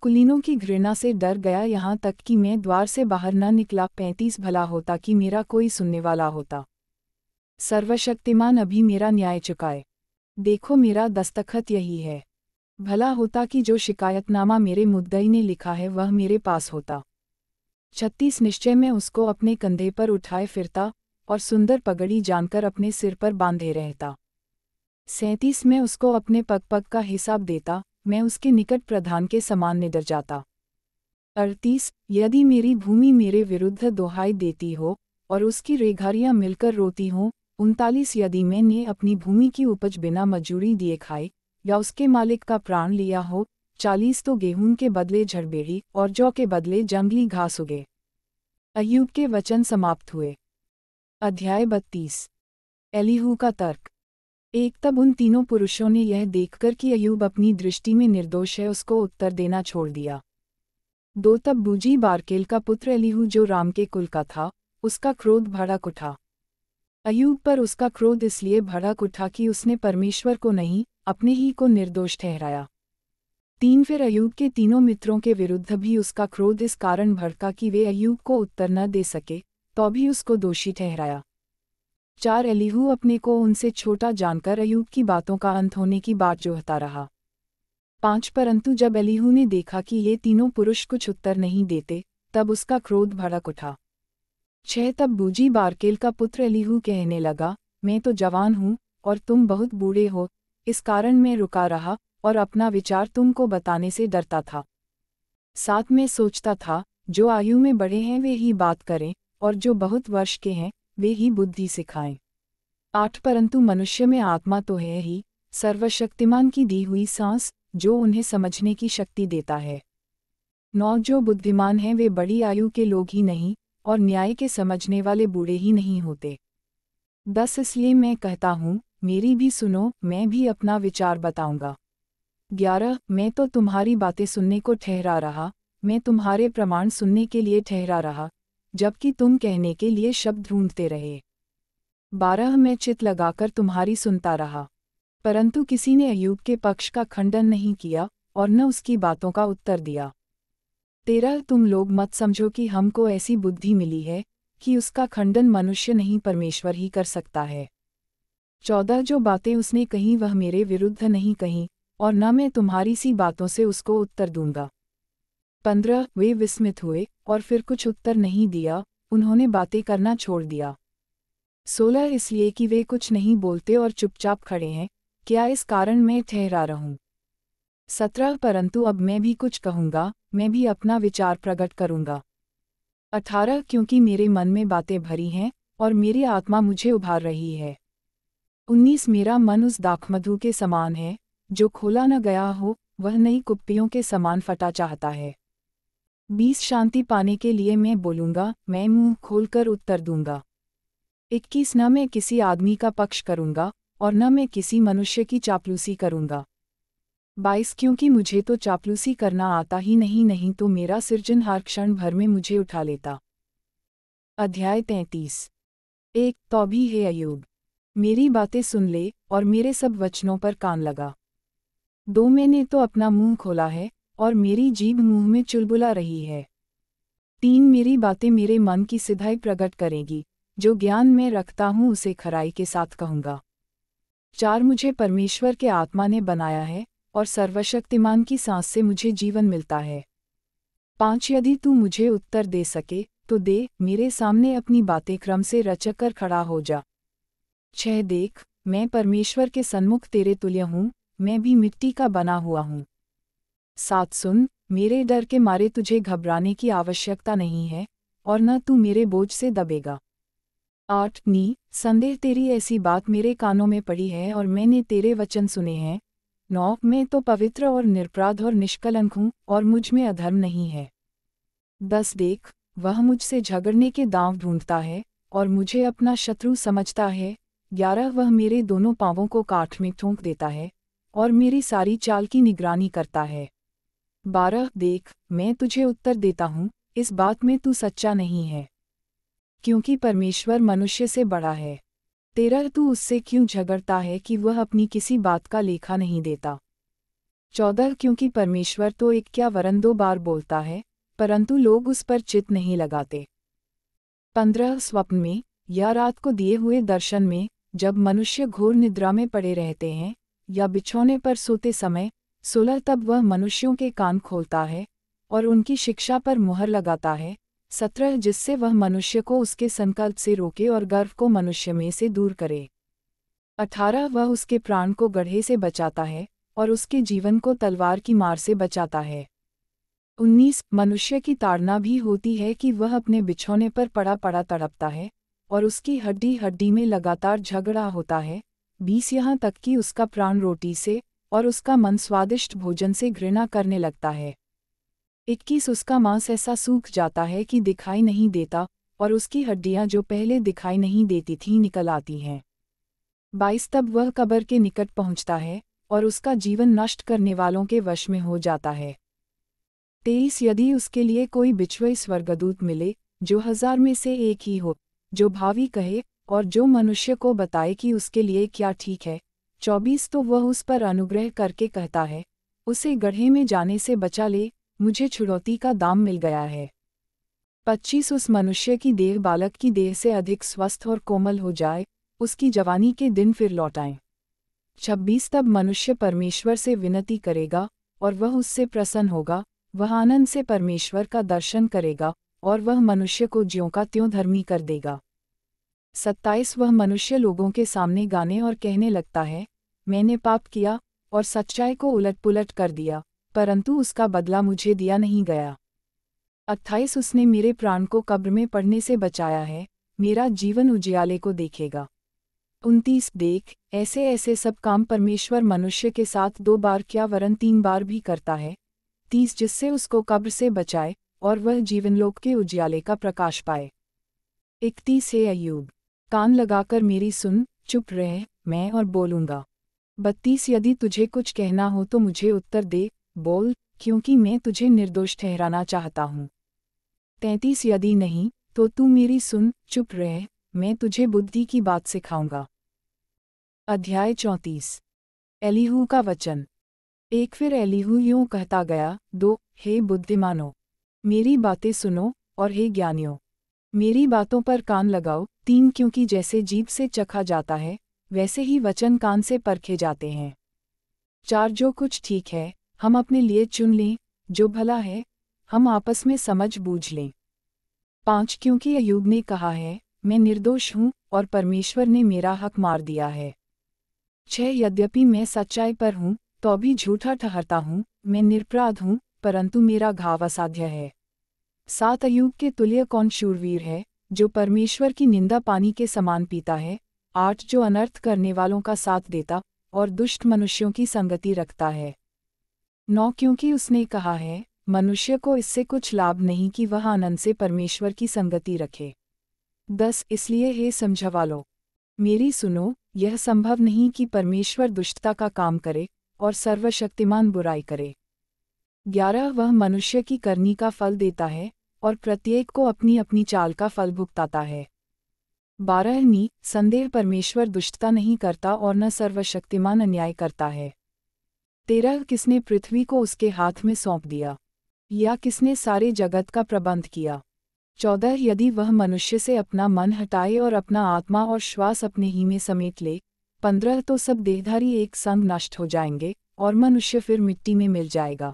कुलीनों की घृणा से डर गया यहाँ तक कि मैं द्वार से बाहर न निकला पैंतीस भला होता कि मेरा कोई सुनने वाला होता सर्वशक्तिमान अभी मेरा न्याय चुकाए देखो मेरा दस्तखत यही है भला होता कि जो शिकायतनामा मेरे मुद्दई ने लिखा है वह मेरे पास होता छत्तीस निश्चय में उसको अपने कंधे पर उठाए फिरता और सुंदर पगड़ी जानकर अपने सिर पर बांधे रहता सैंतीस में उसको अपने पग पग का हिसाब देता मैं उसके निकट प्रधान के समान निडर जाता अड़तीस यदि मेरी भूमि मेरे विरुद्ध दोहाई देती हो और उसकी रेघारियां मिलकर रोती हों उनतालीस यदि मैंने अपनी भूमि की उपज बिना मजूरी दिए खाए या उसके मालिक का प्राण लिया हो चालीस तो गेहूं के बदले झड़बेड़ी और जौ के बदले जंगली घास उगे अयुब के वचन समाप्त हुए अध्याय बत्तीस एलिहू का तर्क एक तब उन तीनों पुरुषों ने यह देखकर कि अयूब अपनी दृष्टि में निर्दोष है उसको उत्तर देना छोड़ दिया दो तब बूजी बारकेल का पुत्र अलीहू जो राम के कुल का था उसका क्रोध भड़क उठा अयूब पर उसका क्रोध इसलिए भड़क उठा कि उसने परमेश्वर को नहीं अपने ही को निर्दोष ठहराया तीन फिर अयूब के तीनों मित्रों के विरुद्ध भी उसका क्रोध इस कारण भड़का कि वे अयूब को उत्तर न दे सके तो भी उसको दोषी ठहराया चार एलिहू अपने को उनसे छोटा जानकर अयूब की बातों का अंत होने की बात जोहता रहा पांच परंतु जब एलिहू ने देखा कि ये तीनों पुरुष कुछ उत्तर नहीं देते तब उसका क्रोध भड़क उठा छह तब बूजी बारकेल का पुत्र एलिहू कहने लगा मैं तो जवान हूं और तुम बहुत बूढ़े हो इस कारण मैं रुका रहा और अपना विचार तुमको बताने से डरता था साथ में सोचता था जो आयु में बड़े हैं वे ही बात करें और जो बहुत वर्ष के हैं वे ही बुद्धि सिखाएं आठ परंतु मनुष्य में आत्मा तो है ही सर्वशक्तिमान की दी हुई सांस जो उन्हें समझने की शक्ति देता है नौ जो बुद्धिमान हैं वे बड़ी आयु के लोग ही नहीं और न्याय के समझने वाले बूढ़े ही नहीं होते दस इसलिए मैं कहता हूँ मेरी भी सुनो मैं भी अपना विचार बताऊंगा ग्यारह मैं तो तुम्हारी बातें सुनने को ठहरा रहा मैं तुम्हारे प्रमाण सुनने के लिए ठहरा रहा जबकि तुम कहने के लिए शब्द ढूंढते रहे बारह में चित लगाकर तुम्हारी सुनता रहा परंतु किसी ने अयूब के पक्ष का खंडन नहीं किया और न उसकी बातों का उत्तर दिया तेरह तुम लोग मत समझो कि हमको ऐसी बुद्धि मिली है कि उसका खंडन मनुष्य नहीं परमेश्वर ही कर सकता है चौदह जो बातें उसने कही वह मेरे विरुद्ध नहीं कही और न मैं तुम्हारी सी बातों से उसको उत्तर दूंगा पंद्रह वे विस्मित हुए और फिर कुछ उत्तर नहीं दिया उन्होंने बातें करना छोड़ दिया सोलह इसलिए कि वे कुछ नहीं बोलते और चुपचाप खड़े हैं क्या इस कारण मैं ठहरा रहूं सत्रह परंतु अब मैं भी कुछ कहूंगा मैं भी अपना विचार प्रकट करूंगा अठारह क्योंकि मेरे मन में बातें भरी हैं और मेरी आत्मा मुझे उभार रही है उन्नीस मेरा मन उस दाखमधु के समान है जो खोला न गया हो वह नई कुप्पियों के समान फटा चाहता है बीस शांति पाने के लिए मैं बोलूँगा मैं मुंह खोलकर उत्तर दूंगा इक्कीस न मैं किसी आदमी का पक्ष करूँगा और न मैं किसी मनुष्य की चापलूसी करूँगा बाईस क्योंकि मुझे तो चापलूसी करना आता ही नहीं नहीं तो मेरा सृजन हर क्षण भर में मुझे उठा लेता अध्याय तैंतीस एक तो भी है अयुब मेरी बातें सुन ले और मेरे सब वचनों पर कान लगा दो मैंने तो अपना मुंह खोला है और मेरी जीभ मुंह में चुलबुला रही है तीन मेरी बातें मेरे मन की सिधाई प्रकट करेंगी जो ज्ञान में रखता हूँ उसे खराई के साथ कहूँगा चार मुझे परमेश्वर के आत्मा ने बनाया है और सर्वशक्तिमान की सांस से मुझे जीवन मिलता है पाँच यदि तू मुझे उत्तर दे सके तो दे मेरे सामने अपनी बातें क्रम से रचक कर खड़ा हो जा छह देख मैं परमेश्वर के सन्मुख तेरे तुल्य हूँ मैं भी मिट्टी का बना हुआ हूँ साथ सुन मेरे डर के मारे तुझे घबराने की आवश्यकता नहीं है और न तू मेरे बोझ से दबेगा आठ नी संदेह तेरी ऐसी बात मेरे कानों में पड़ी है और मैंने तेरे वचन सुने हैं नौ मैं तो पवित्र और निरपराध और निष्कलंक हूँ और मुझ में अधर्म नहीं है दस देख वह मुझसे झगड़ने के दांव ढूंढता है और मुझे अपना शत्रु समझता है ग्यारह वह मेरे दोनों पांवों को काठ में ठोंक देता है और मेरी सारी चाल की निगरानी करता है बारह देख मैं तुझे उत्तर देता हूँ इस बात में तू सच्चा नहीं है क्योंकि परमेश्वर मनुष्य से बड़ा है तेरह तू उससे क्यों झगड़ता है कि वह अपनी किसी बात का लेखा नहीं देता चौदह क्योंकि परमेश्वर तो एक क्या वरन दो बार बोलता है परंतु लोग उस पर चित नहीं लगाते पंद्रह स्वप्न में या रात को दिए हुए दर्शन में जब मनुष्य घोर निद्रा में पड़े रहते हैं या बिछौने पर सोते समय सुलह तब वह मनुष्यों के कान खोलता है और उनकी शिक्षा पर मुहर लगाता है सत्रह जिससे वह मनुष्य को उसके संकल्प से रोके और गर्व को मनुष्य में से दूर करे अठारह वह उसके प्राण को गढ़े से बचाता है और उसके जीवन को तलवार की मार से बचाता है उन्नीस मनुष्य की ताड़ना भी होती है कि वह अपने बिछौने पर पड़ा पड़ा तड़पता है और उसकी हड्डी हड्डी में लगातार झगड़ा होता है बीस यहाँ तक कि उसका प्राण रोटी से और उसका मन स्वादिष्ट भोजन से घृणा करने लगता है इक्कीस उसका मांस ऐसा सूख जाता है कि दिखाई नहीं देता और उसकी हड्डियां जो पहले दिखाई नहीं देती थीं निकल आती हैं बाईस तब वह कब्र के निकट पहुंचता है और उसका जीवन नष्ट करने वालों के वश में हो जाता है तेईस यदि उसके लिए कोई बिछवई स्वर्गदूत मिले जो हजार में से एक ही हो जो भावी कहे और जो मनुष्य को बताए कि उसके लिए क्या ठीक है चौबीस तो वह उस पर अनुग्रह करके कहता है उसे गढ़े में जाने से बचा ले मुझे छुड़ौती का दाम मिल गया है पच्चीस उस मनुष्य की देह बालक की देह से अधिक स्वस्थ और कोमल हो जाए उसकी जवानी के दिन फिर लौट आए छब्बीस तब मनुष्य परमेश्वर से विनती करेगा और वह उससे प्रसन्न होगा वह आनंद से परमेश्वर का दर्शन करेगा और वह मनुष्य को ज्यों का त्यों धर्मी कर देगा सत्ताईस वह मनुष्य लोगों के सामने गाने और कहने लगता है मैंने पाप किया और सच्चाई को उलट पुलट कर दिया परंतु उसका बदला मुझे दिया नहीं गया अट्ठाईस उसने मेरे प्राण को कब्र में पड़ने से बचाया है मेरा जीवन उजियाले को देखेगा उनतीस देख ऐसे ऐसे सब काम परमेश्वर मनुष्य के साथ दो बार क्या वरन तीन बार भी करता है तीस जिससे उसको कब्र से बचाए और वह जीवनलोक के उजियाले का प्रकाश पाए इकतीस है अयूब कान लगाकर मेरी सुन चुप रह मैं और बोलूँगा बत्तीस यदि तुझे कुछ कहना हो तो मुझे उत्तर दे बोल क्योंकि मैं तुझे निर्दोष ठहराना चाहता हूँ तैंतीस यदि नहीं तो तू मेरी सुन चुप रह मैं तुझे बुद्धि की बात सिखाऊंगा अध्याय चौंतीस एलिहू का वचन एक फिर एलिहू यूं कहता गया दो हे बुद्धिमानो मेरी बातें सुनो और हे ज्ञानियों मेरी बातों पर कान लगाओ तीन क्योंकि जैसे जीभ से चखा जाता है वैसे ही वचन कान से परखे जाते हैं चार जो कुछ ठीक है हम अपने लिए चुन लें जो भला है हम आपस में समझ बूझ लें पाँच क्योंकि अयुग ने कहा है मैं निर्दोष हूँ और परमेश्वर ने मेरा हक मार दिया है छह यद्यपि मैं सच्चाई पर हूँ तो भी झूठा ठहरता हूँ मैं निरपराध हूँ परंतु मेरा घाव असाध्य है सात अयूब के तुल्य कौन शूरवीर है जो परमेश्वर की निंदा पानी के समान पीता है आठ जो अनर्थ करने वालों का साथ देता और दुष्ट मनुष्यों की संगति रखता है नौ क्योंकि उसने कहा है मनुष्य को इससे कुछ लाभ नहीं कि वह आनंद से परमेश्वर की संगति रखे दस इसलिए हे समझा वालो मेरी सुनो यह संभव नहीं कि परमेश्वर दुष्टता का काम करे और सर्वशक्तिमान बुराई करे ग्यारह वह मनुष्य की करनी का फल देता है और प्रत्येक को अपनी अपनी चाल का फल भुगताता है बारहनी संदेह परमेश्वर दुष्टता नहीं करता और न सर्वशक्तिमान अन्याय करता है तेरह किसने पृथ्वी को उसके हाथ में सौंप दिया या किसने सारे जगत का प्रबंध किया चौदह यदि वह मनुष्य से अपना मन हटाए और अपना आत्मा और श्वास अपने ही में समेट ले पंद्रह तो सब देहधारी एक संग नष्ट हो जाएंगे और मनुष्य फिर मिट्टी में मिल जाएगा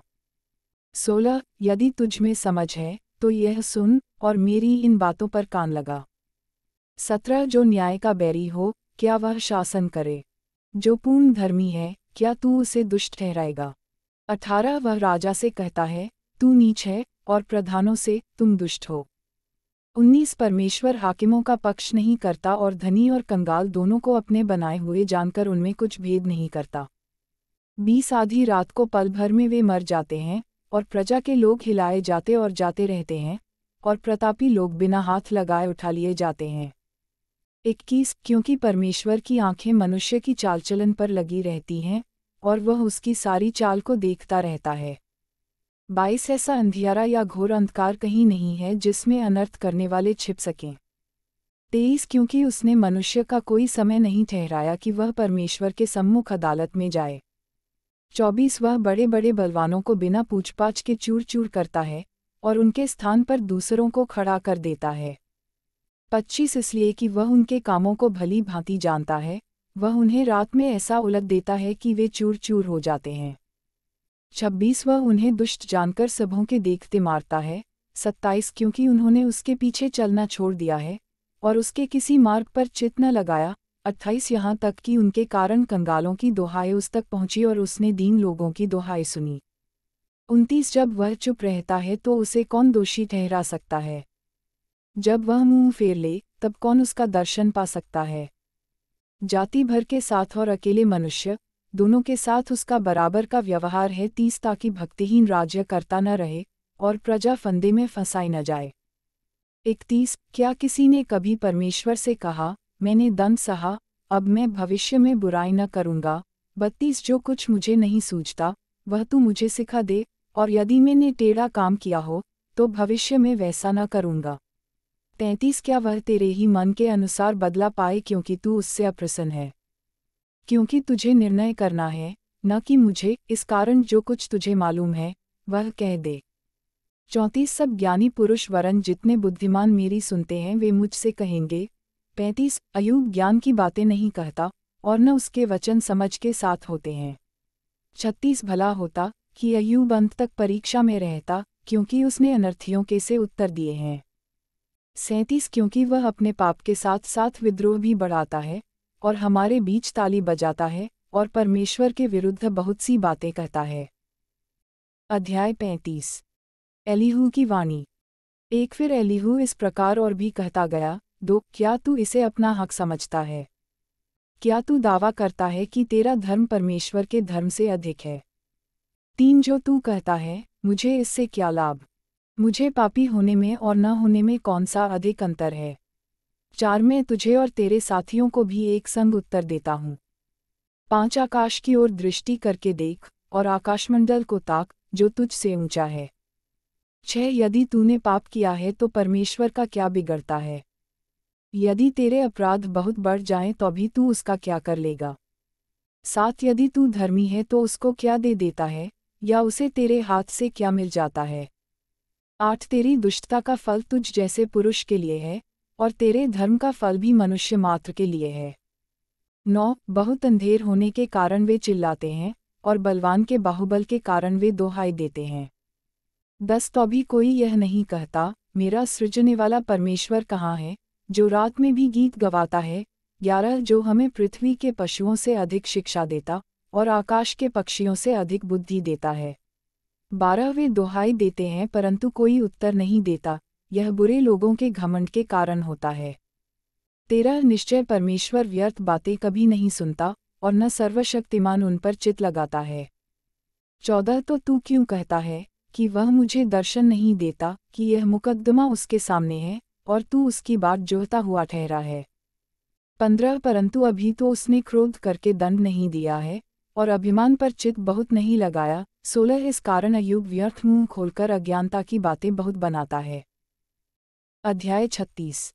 सोलह यदि तुझ में समझ है तो यह सुन और मेरी इन बातों पर कान लगा सत्रह जो न्याय का बैरी हो क्या वह शासन करे जो पूर्ण धर्मी है क्या तू उसे दुष्ट ठहराएगा अठारह वह राजा से कहता है तू नीच है और प्रधानों से तुम दुष्ट हो उन्नीस परमेश्वर हाकिमों का पक्ष नहीं करता और धनी और कंगाल दोनों को अपने बनाए हुए जानकर उनमें कुछ भेद नहीं करता बीस आधी रात को पल भर में वे मर जाते हैं और प्रजा के लोग हिलाए जाते और जाते रहते हैं और प्रतापी लोग बिना हाथ लगाए उठा लिए जाते हैं इक्कीस क्योंकि परमेश्वर की आंखें मनुष्य की चालचलन पर लगी रहती हैं और वह उसकी सारी चाल को देखता रहता है बाईस ऐसा अंधियारा या घोर अंधकार कहीं नहीं है जिसमें अनर्थ करने वाले छिप सकें तेईस क्योंकि उसने मनुष्य का कोई समय नहीं ठहराया कि वह परमेश्वर के सम्मुख अदालत में जाए चौबीस वह बड़े बड़े बलवानों को बिना पूछपाछ के चूर चूर करता है और उनके स्थान पर दूसरों को खड़ा कर देता है पच्चीस इसलिए कि वह उनके कामों को भली भांति जानता है वह उन्हें रात में ऐसा उलट देता है कि वे चूर चूर हो जाते हैं छब्बीस वह उन्हें दुष्ट जानकर सबों के देखते मारता है सत्ताईस क्योंकि उन्होंने उसके पीछे चलना छोड़ दिया है और उसके किसी मार्ग पर चित न लगाया अट्ठाईस यहाँ तक कि उनके कारण कंगालों की दोहाई उस तक पहुंची और उसने दीन लोगों की दोहाई सुनी उनतीस जब वह चुप रहता है तो उसे कौन दोषी ठहरा सकता है जब वह मुंह फेर ले तब कौन उसका दर्शन पा सकता है जाति भर के साथ और अकेले मनुष्य दोनों के साथ उसका बराबर का व्यवहार है तीस ताकि भक्तिहीन राज्य करता न रहे और प्रजा फंदे में फंसाई न जाए इकतीस क्या किसी ने कभी परमेश्वर से कहा मैंने दम सहा अब मैं भविष्य में बुराई न करूँगा बत्तीस जो कुछ मुझे नहीं सूझता वह तू मुझे सिखा दे और यदि मैंने टेढ़ा काम किया हो तो भविष्य में वैसा न करूँगा तैंतीस क्या वह तेरे ही मन के अनुसार बदला पाए क्योंकि तू उससे अप्रसन्न है क्योंकि तुझे निर्णय करना है न कि मुझे इस कारण जो कुछ तुझे मालूम है वह कह दे चौंतीस सब ज्ञानी पुरुष वरन जितने बुद्धिमान मेरी सुनते हैं वे मुझसे कहेंगे पैंतीस अयूब ज्ञान की बातें नहीं कहता और न उसके वचन समझ के साथ होते हैं छत्तीस भला होता कि अयूब अंत तक परीक्षा में रहता क्योंकि उसने अनर्थियों के से उत्तर दिए हैं सैंतीस क्योंकि वह अपने पाप के साथ साथ विद्रोह भी बढ़ाता है और हमारे बीच ताली बजाता है और परमेश्वर के विरुद्ध बहुत सी बातें कहता है अध्याय पैंतीस एलिहू की वाणी एक फिर एलिहू इस प्रकार और भी कहता गया दो क्या तू इसे अपना हक समझता है क्या तू दावा करता है कि तेरा धर्म परमेश्वर के धर्म से अधिक है तीन जो तू कहता है मुझे इससे क्या लाभ मुझे पापी होने में और न होने में कौन सा अधिक अंतर है चार में तुझे और तेरे साथियों को भी एक संग उत्तर देता हूँ पांच आकाश की ओर दृष्टि करके देख और आकाशमंडल को ताक जो तुझ से ऊंचा है छह यदि तूने पाप किया है तो परमेश्वर का क्या बिगड़ता है यदि तेरे अपराध बहुत बढ़ जाएं तो भी तू उसका क्या कर लेगा साथ यदि तू धर्मी है तो उसको क्या दे देता है या उसे तेरे हाथ से क्या मिल जाता है आठ तेरी दुष्टता का फल तुझ जैसे पुरुष के लिए है और तेरे धर्म का फल भी मनुष्य मात्र के लिए है नौ बहुत अंधेर होने के कारण वे चिल्लाते हैं और बलवान के बाहुबल के कारण वे दोहाई देते हैं दस तो भी कोई यह नहीं कहता मेरा सृजने वाला परमेश्वर कहाँ है जो रात में भी गीत गवाता है ग्यारह जो हमें पृथ्वी के पशुओं से अधिक शिक्षा देता और आकाश के पक्षियों से अधिक बुद्धि देता है बारह वे दोहाई देते हैं परंतु कोई उत्तर नहीं देता यह बुरे लोगों के घमंड के कारण होता है तेरह निश्चय परमेश्वर व्यर्थ बातें कभी नहीं सुनता और न सर्वशक्तिमान उन पर चित लगाता है चौदह तो तू क्यों कहता है कि वह मुझे दर्शन नहीं देता कि यह मुकदमा उसके सामने है और तू उसकी बात जोहता हुआ ठहरा है पंद्रह परंतु अभी तो उसने क्रोध करके दंड नहीं दिया है और अभिमान पर चित बहुत नहीं लगाया सोलह इस कारण अयुग व्यर्थ मुंह खोलकर अज्ञानता की बातें बहुत बनाता है अध्याय छत्तीस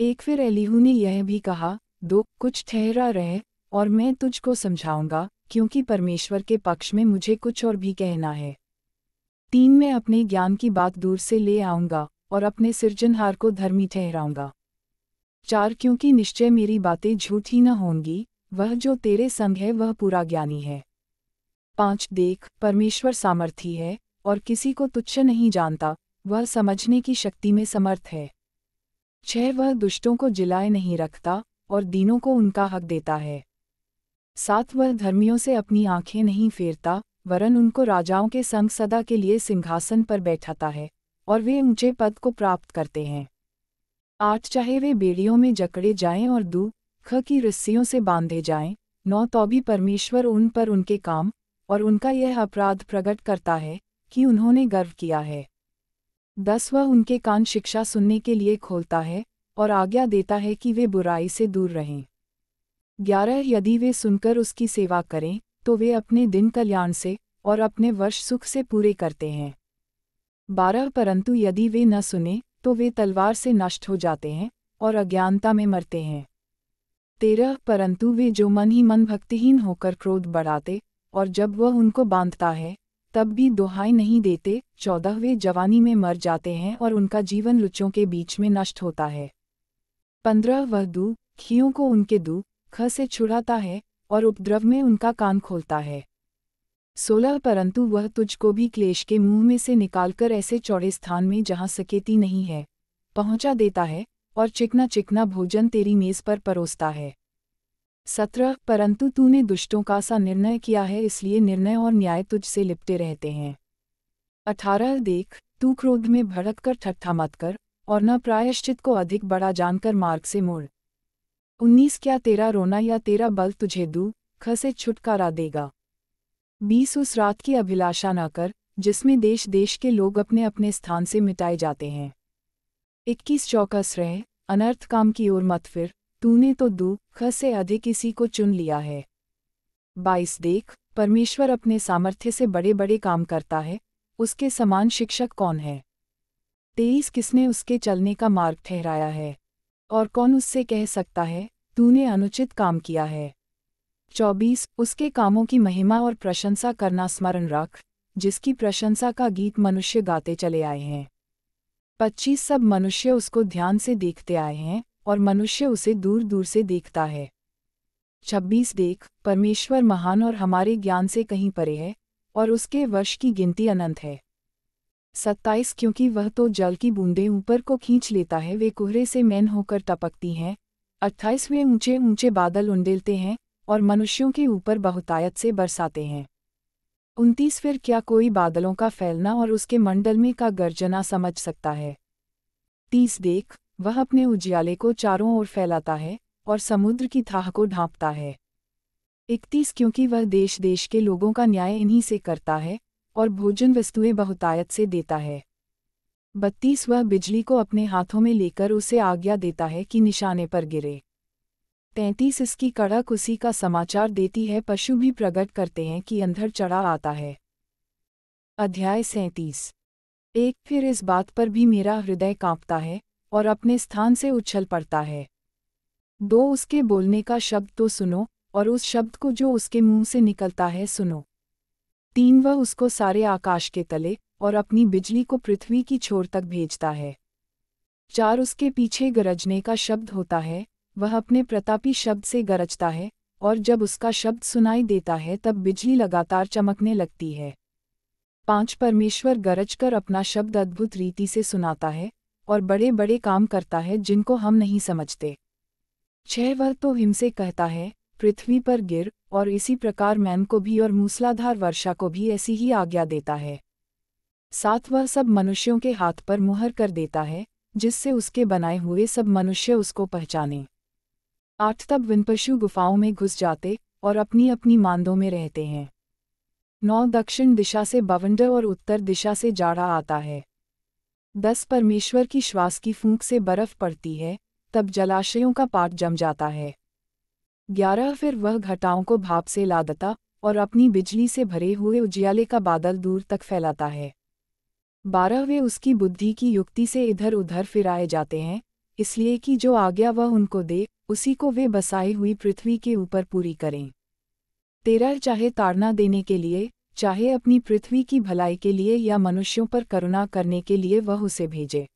एक फिर एलिहू ने यह भी कहा दो कुछ ठहरा रहे और मैं तुझको समझाऊंगा क्योंकि परमेश्वर के पक्ष में मुझे कुछ और भी कहना है तीन मैं अपने ज्ञान की बात दूर से ले आऊंगा और अपने सृजनहार को धर्मी ठहराऊंगा चार क्योंकि निश्चय मेरी बातें झूठी न होंगी वह जो तेरे संग है वह पूरा ज्ञानी है पाँच देख परमेश्वर सामर्थी है और किसी को तुच्छ नहीं जानता वह समझने की शक्ति में समर्थ है छह वह दुष्टों को जिलाए नहीं रखता और दीनों को उनका हक देता है सात वह धर्मियों से अपनी आंखें नहीं फेरता वरन उनको राजाओं के संग सदा के लिए सिंहासन पर बैठाता है और वे ऊंचे पद को प्राप्त करते हैं आठ चाहे वे बेड़ियों में जकड़े जाएं और दू ख की रस्सियों से बांधे जाएं नौ तो भी परमेश्वर उन पर उनके काम और उनका यह अपराध प्रकट करता है कि उन्होंने गर्व किया है दस वह उनके कान शिक्षा सुनने के लिए खोलता है और आज्ञा देता है कि वे बुराई से दूर रहें ग्यारह यदि वे सुनकर उसकी सेवा करें तो वे अपने दिन कल्याण से और अपने वर्ष सुख से पूरे करते हैं बारह परंतु यदि वे न सुने तो वे तलवार से नष्ट हो जाते हैं और अज्ञानता में मरते हैं तेरह परंतु वे जो मन ही मन भक्तिहीन होकर क्रोध बढ़ाते और जब वह उनको बांधता है तब भी दोहाई नहीं देते चौदह वे जवानी में मर जाते हैं और उनका जीवन लुच्चों के बीच में नष्ट होता है पंद्रह वह दू खियों को उनके दू ख से छुड़ाता है और उपद्रव में उनका कान खोलता है सोलह परंतु वह तुझको भी क्लेश के मुंह में से निकालकर ऐसे चौड़े स्थान में जहाँ सकेती नहीं है पहुँचा देता है और चिकना चिकना भोजन तेरी मेज पर परोसता है सत्रह परंतु तूने दुष्टों का सा निर्णय किया है इसलिए निर्णय और न्याय तुझसे लिपटे रहते हैं अठारह देख तू क्रोध में भड़क कर ठट्ठा मत कर और न प्रायश्चित को अधिक बड़ा जानकर मार्ग से मोड़ उन्नीस क्या तेरा रोना या तेरा बल तुझे दू खसे छुटकारा देगा बीस उस रात की अभिलाषा न कर जिसमें देश देश के लोग अपने अपने स्थान से मिटाए जाते हैं इक्कीस चौकस रहे अनर्थ काम की ओर मत फिर तूने तो दुख से अधिक इसी को चुन लिया है बाईस देख परमेश्वर अपने सामर्थ्य से बड़े बड़े काम करता है उसके समान शिक्षक कौन है तेईस किसने उसके चलने का मार्ग ठहराया है और कौन उससे कह सकता है तूने अनुचित काम किया है चौबीस उसके कामों की महिमा और प्रशंसा करना स्मरण रख जिसकी प्रशंसा का गीत मनुष्य गाते चले आए हैं पच्चीस सब मनुष्य उसको ध्यान से देखते आए हैं और मनुष्य उसे दूर दूर से देखता है छब्बीस देख परमेश्वर महान और हमारे ज्ञान से कहीं परे है और उसके वर्ष की गिनती अनंत है सत्ताईस क्योंकि वह तो जल की बूंदें ऊपर को खींच लेता है वे कोहरे से मैन होकर टपकती हैं अट्ठाईस वे ऊंचे ऊंचे बादल उंडेलते हैं और मनुष्यों के ऊपर बहुतायत से बरसाते हैं उनतीस फिर क्या कोई बादलों का फैलना और उसके मंडल में का गर्जना समझ सकता है तीस देख वह अपने उजियाले को चारों ओर फैलाता है और समुद्र की थाह को ढांपता है इकतीस क्योंकि वह देश देश के लोगों का न्याय इन्हीं से करता है और भोजन वस्तुएं बहुतायत से देता है बत्तीस वह बिजली को अपने हाथों में लेकर उसे आज्ञा देता है कि निशाने पर गिरे तैंतीस इसकी कड़क उसी का समाचार देती है पशु भी प्रकट करते हैं कि अंधर चढ़ा आता है अध्याय सैंतीस एक फिर इस बात पर भी मेरा हृदय कांपता है और अपने स्थान से उछल पड़ता है दो उसके बोलने का शब्द तो सुनो और उस शब्द को जो उसके मुंह से निकलता है सुनो तीन वह उसको सारे आकाश के तले और अपनी बिजली को पृथ्वी की छोर तक भेजता है चार उसके पीछे गरजने का शब्द होता है वह अपने प्रतापी शब्द से गरजता है और जब उसका शब्द सुनाई देता है तब बिजली लगातार चमकने लगती है पांच परमेश्वर गरज कर अपना शब्द अद्भुत रीति से सुनाता है और बड़े बड़े काम करता है जिनको हम नहीं समझते छह वर तो हिमसे कहता है पृथ्वी पर गिर और इसी प्रकार मैन को भी और मूसलाधार वर्षा को भी ऐसी ही आज्ञा देता है साथ वह सब मनुष्यों के हाथ पर मुहर कर देता है जिससे उसके बनाए हुए सब मनुष्य उसको पहचाने आठ तब विनपशु गुफाओं में घुस जाते और अपनी अपनी मांदों में रहते हैं नौ दक्षिण दिशा से बवंडर और उत्तर दिशा से जाड़ा आता है दस परमेश्वर की श्वास की फूंक से बर्फ पड़ती है तब जलाशयों का पाट जम जाता है ग्यारह फिर वह घटाओं को भाप से लादता और अपनी बिजली से भरे हुए उजियाले का बादल दूर तक फैलाता है बारह वे उसकी बुद्धि की युक्ति से इधर उधर फिराए जाते हैं इसलिए कि जो आज्ञा वह उनको दे उसी को वे बसाई हुई पृथ्वी के ऊपर पूरी करें तेरह चाहे ताड़ना देने के लिए चाहे अपनी पृथ्वी की भलाई के लिए या मनुष्यों पर करुणा करने के लिए वह उसे भेजे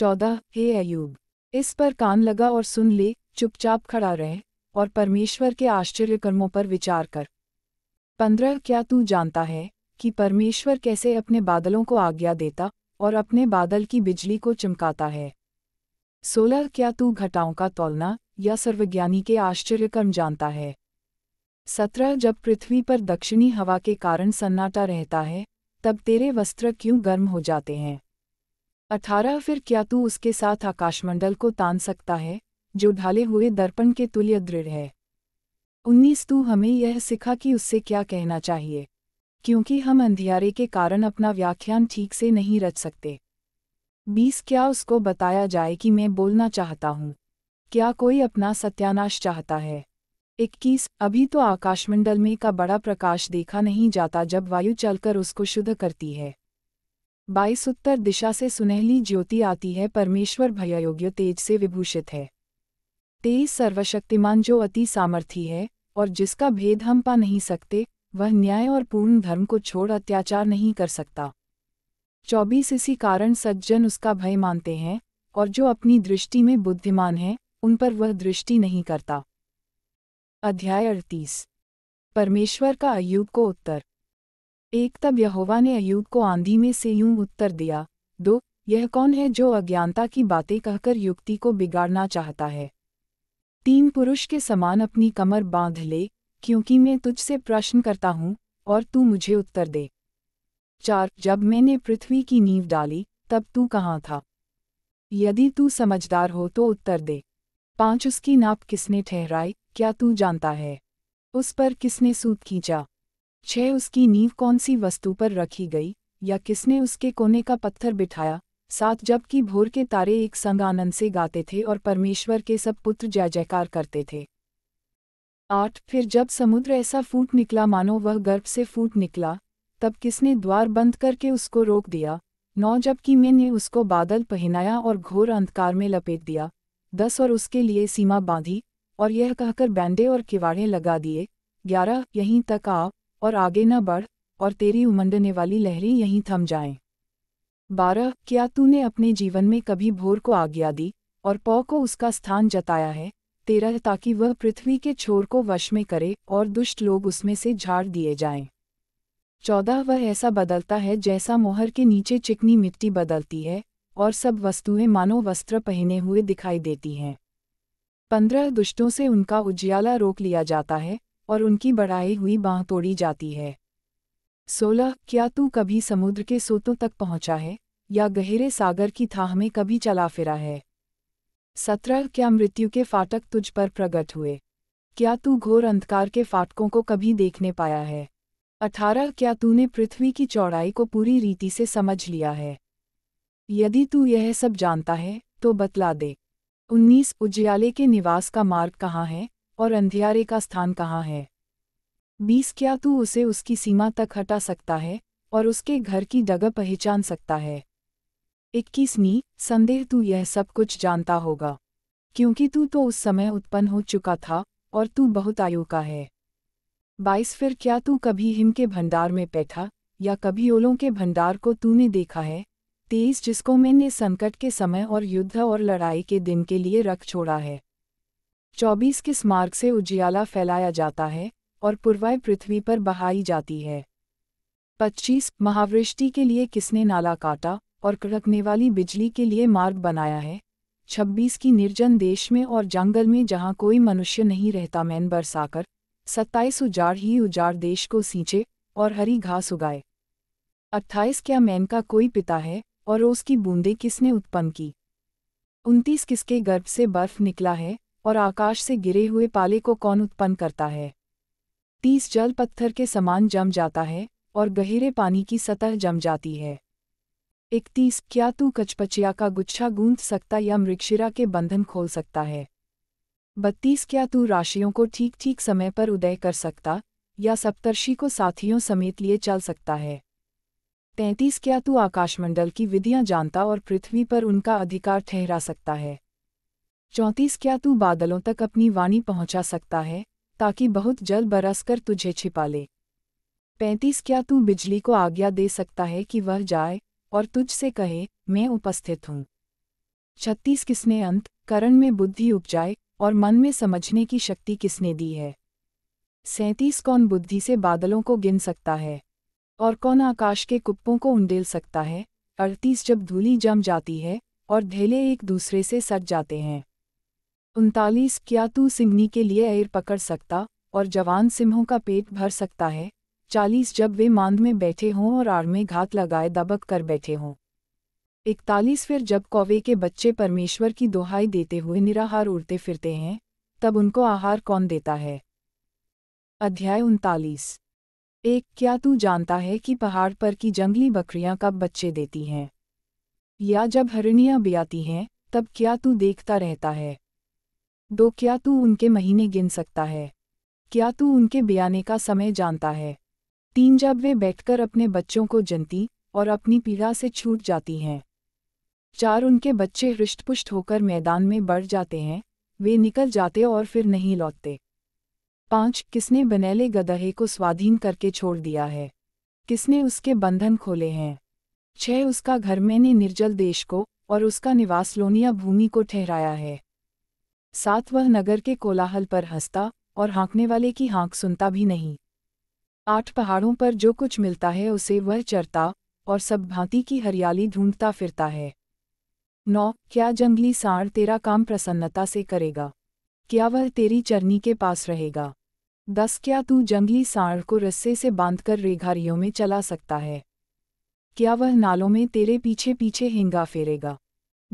चौदह हे अयूब इस पर कान लगा और सुन ले चुपचाप खड़ा रह और परमेश्वर के आश्चर्य कर्मों पर विचार कर पंद्रह क्या तू जानता है कि परमेश्वर कैसे अपने बादलों को आज्ञा देता और अपने बादल की बिजली को चमकाता है सोलह क्या तू घटाओं का तोलना या सर्वज्ञानी के आश्चर्यकर्म जानता है सत्रह जब पृथ्वी पर दक्षिणी हवा के कारण सन्नाटा रहता है तब तेरे वस्त्र क्यों गर्म हो जाते हैं अठारह फिर क्या तू उसके साथ आकाशमंडल को तान सकता है जो ढाले हुए दर्पण के तुल्य दृढ़ है उन्नीस तू हमें यह सिखा कि उससे क्या कहना चाहिए क्योंकि हम अंधियारे के कारण अपना व्याख्यान ठीक से नहीं रच सकते बीस क्या उसको बताया जाए कि मैं बोलना चाहता हूँ क्या कोई अपना सत्यानाश चाहता है इक्कीस अभी तो आकाशमंडल में का बड़ा प्रकाश देखा नहीं जाता जब वायु चलकर उसको शुद्ध करती है बाईस उत्तर दिशा से सुनहली ज्योति आती है परमेश्वर भयायोग्य तेज से विभूषित है तेज सर्वशक्तिमान जो अति सामर्थी है और जिसका भेद हम पा नहीं सकते वह न्याय और पूर्ण धर्म को छोड़ अत्याचार नहीं कर सकता चौबीस इसी कारण सज्जन उसका भय मानते हैं और जो अपनी दृष्टि में बुद्धिमान है उन पर वह दृष्टि नहीं करता अध्याय अड़तीस परमेश्वर का अयूब को उत्तर एक तब यहोवा ने अयुब को आंधी में से यूं उत्तर दिया दो यह कौन है जो अज्ञानता की बातें कहकर युक्ति को बिगाड़ना चाहता है तीन पुरुष के समान अपनी कमर बांध ले क्योंकि मैं तुझसे प्रश्न करता हूँ और तू मुझे उत्तर दे चार जब मैंने पृथ्वी की नींव डाली तब तू कहाँ था यदि तू समझदार हो तो उत्तर दे पांच उसकी नाप किसने ठहराई क्या तू जानता है उस पर किसने सूत खींचा छह उसकी नींव कौन सी वस्तु पर रखी गई या किसने उसके कोने का पत्थर बिठाया सात जबकि भोर के तारे एक संग आनंद से गाते थे और परमेश्वर के सब पुत्र जय जयकार करते थे आठ फिर जब समुद्र ऐसा फूट निकला मानो वह गर्भ से फूट निकला तब किसने द्वार बंद करके उसको रोक दिया नौ जबकि मैं ने उसको बादल पहनाया और घोर अंधकार में लपेट दिया दस और उसके लिए सीमा बांधी और यह कहकर बैंडे और किवाड़े लगा दिए ग्यारह यहीं तक आ और आगे न बढ़ और तेरी उमंडने वाली लहरें यहीं थम जाएं। बारह क्या तूने अपने जीवन में कभी भोर को आज्ञा दी और पौ को उसका स्थान जताया है तेरह ताकि वह पृथ्वी के छोर को वश में करे और दुष्ट लोग उसमें से झाड़ दिए जाएं। चौदह वह ऐसा बदलता है जैसा मोहर के नीचे चिकनी मिट्टी बदलती है और सब वस्तुएं मानो वस्त्र पहने हुए दिखाई देती हैं पंद्रह दुष्टों से उनका उज्याला रोक लिया जाता है और उनकी बढ़ाई हुई बाँह तोड़ी जाती है सोलह क्या तू कभी समुद्र के सोतों तक पहुंचा है या गहरे सागर की थाह में कभी चला फिरा है सत्रह क्या मृत्यु के फाटक तुझ पर प्रकट हुए क्या तू घोर अंधकार के फाटकों को कभी देखने पाया है अठारह क्या तूने पृथ्वी की चौड़ाई को पूरी रीति से समझ लिया है यदि तू यह सब जानता है तो बतला दे उन्नीस उज्याले के निवास का मार्ग कहाँ है और अंधियारे का स्थान कहाँ है बीस क्या तू उसे उसकी सीमा तक हटा सकता है और उसके घर की जगह पहचान सकता है इक्कीसवीं संदेह तू यह सब कुछ जानता होगा क्योंकि तू तो उस समय उत्पन्न हो चुका था और तू बहुत आयु का है बाईस फिर क्या तू कभी हिम के भंडार में बैठा या कभी ओलों के भंडार को तूने देखा है तेईस जिसको मैंने संकट के समय और युद्ध और लड़ाई के दिन के लिए रख छोड़ा है चौबीस किस मार्ग से उजियाला फैलाया जाता है और पूर्वाय पृथ्वी पर बहाई जाती है पच्चीस महावृष्टि के लिए किसने नाला काटा और कड़कने वाली बिजली के लिए मार्ग बनाया है छब्बीस की निर्जन देश में और जंगल में जहाँ कोई मनुष्य नहीं रहता मैन बरसाकर सत्ताईस उजाड़ ही उजाड़ देश को सींचे और हरी घास उगाए अट्ठाईस क्या मैन का कोई पिता है और उसकी बूंदे किसने उत्पन्न की उनतीस किसके गर्भ से बर्फ निकला है और आकाश से गिरे हुए पाले को कौन उत्पन्न करता है तीस जल पत्थर के समान जम जाता है और गहरे पानी की सतह जम जाती है इकतीस क्या तू कचपचिया का गुच्छा गूंथ सकता या मृक्षिरा के बंधन खोल सकता है बत्तीस क्या तू राशियों को ठीक ठीक समय पर उदय कर सकता या सप्तर्षि को साथियों समेत लिए चल सकता है तैंतीस क्या तू आकाशमंडल की विधियां जानता और पृथ्वी पर उनका अधिकार ठहरा सकता है चौंतीस क्या तू बादलों तक अपनी वाणी पहुंचा सकता है ताकि बहुत जल बरस कर तुझे छिपा ले पैंतीस क्या तू बिजली को आज्ञा दे सकता है कि वह जाए और तुझसे कहे मैं उपस्थित हूँ छत्तीस किसने अंत करण में बुद्धि उपजाए और मन में समझने की शक्ति किसने दी है सैंतीस कौन बुद्धि से बादलों को गिन सकता है और कौन आकाश के कुप्पों को उंडेल सकता है अड़तीस जब धूली जम जाती है और ढेले एक दूसरे से सट जाते हैं उनतालीस क्या तू सिंगनी के लिए एर पकड़ सकता और जवान सिंहों का पेट भर सकता है चालीस जब वे मांद में बैठे हों और आड़ में घात लगाए दबक कर बैठे हों इकतालीस फिर जब कौवे के बच्चे परमेश्वर की दोहाई देते हुए निराहार उड़ते फिरते हैं तब उनको आहार कौन देता है अध्याय उनतालीस एक क्या तू जानता है कि पहाड़ पर की जंगली बकरियां कब बच्चे देती हैं या जब हरणियां बियाती हैं तब क्या तू देखता रहता है दो क्या तू उनके महीने गिन सकता है क्या तू उनके बियाने का समय जानता है तीन जब वे बैठकर अपने बच्चों को जनती और अपनी पीड़ा से छूट जाती हैं चार उनके बच्चे हृष्टपुष्ट होकर मैदान में बढ़ जाते हैं वे निकल जाते और फिर नहीं लौटते पांच किसने बनेले गदहे को स्वाधीन करके छोड़ दिया है किसने उसके बंधन खोले हैं छह उसका घर मैंने निर्जल देश को और उसका निवास लोनिया भूमि को ठहराया है सात वह नगर के कोलाहल पर हंसता और हाँकने वाले की हाँक सुनता भी नहीं आठ पहाड़ों पर जो कुछ मिलता है उसे वह चरता और सब भांति की हरियाली ढूंढता फिरता है नौ क्या जंगली साढ़ तेरा काम प्रसन्नता से करेगा क्या वह तेरी चरनी के पास रहेगा दस क्या तू जंगली सांड को रस्से से बांधकर रेघारियों में चला सकता है क्या वह नालों में तेरे पीछे पीछे हिंगा फेरेगा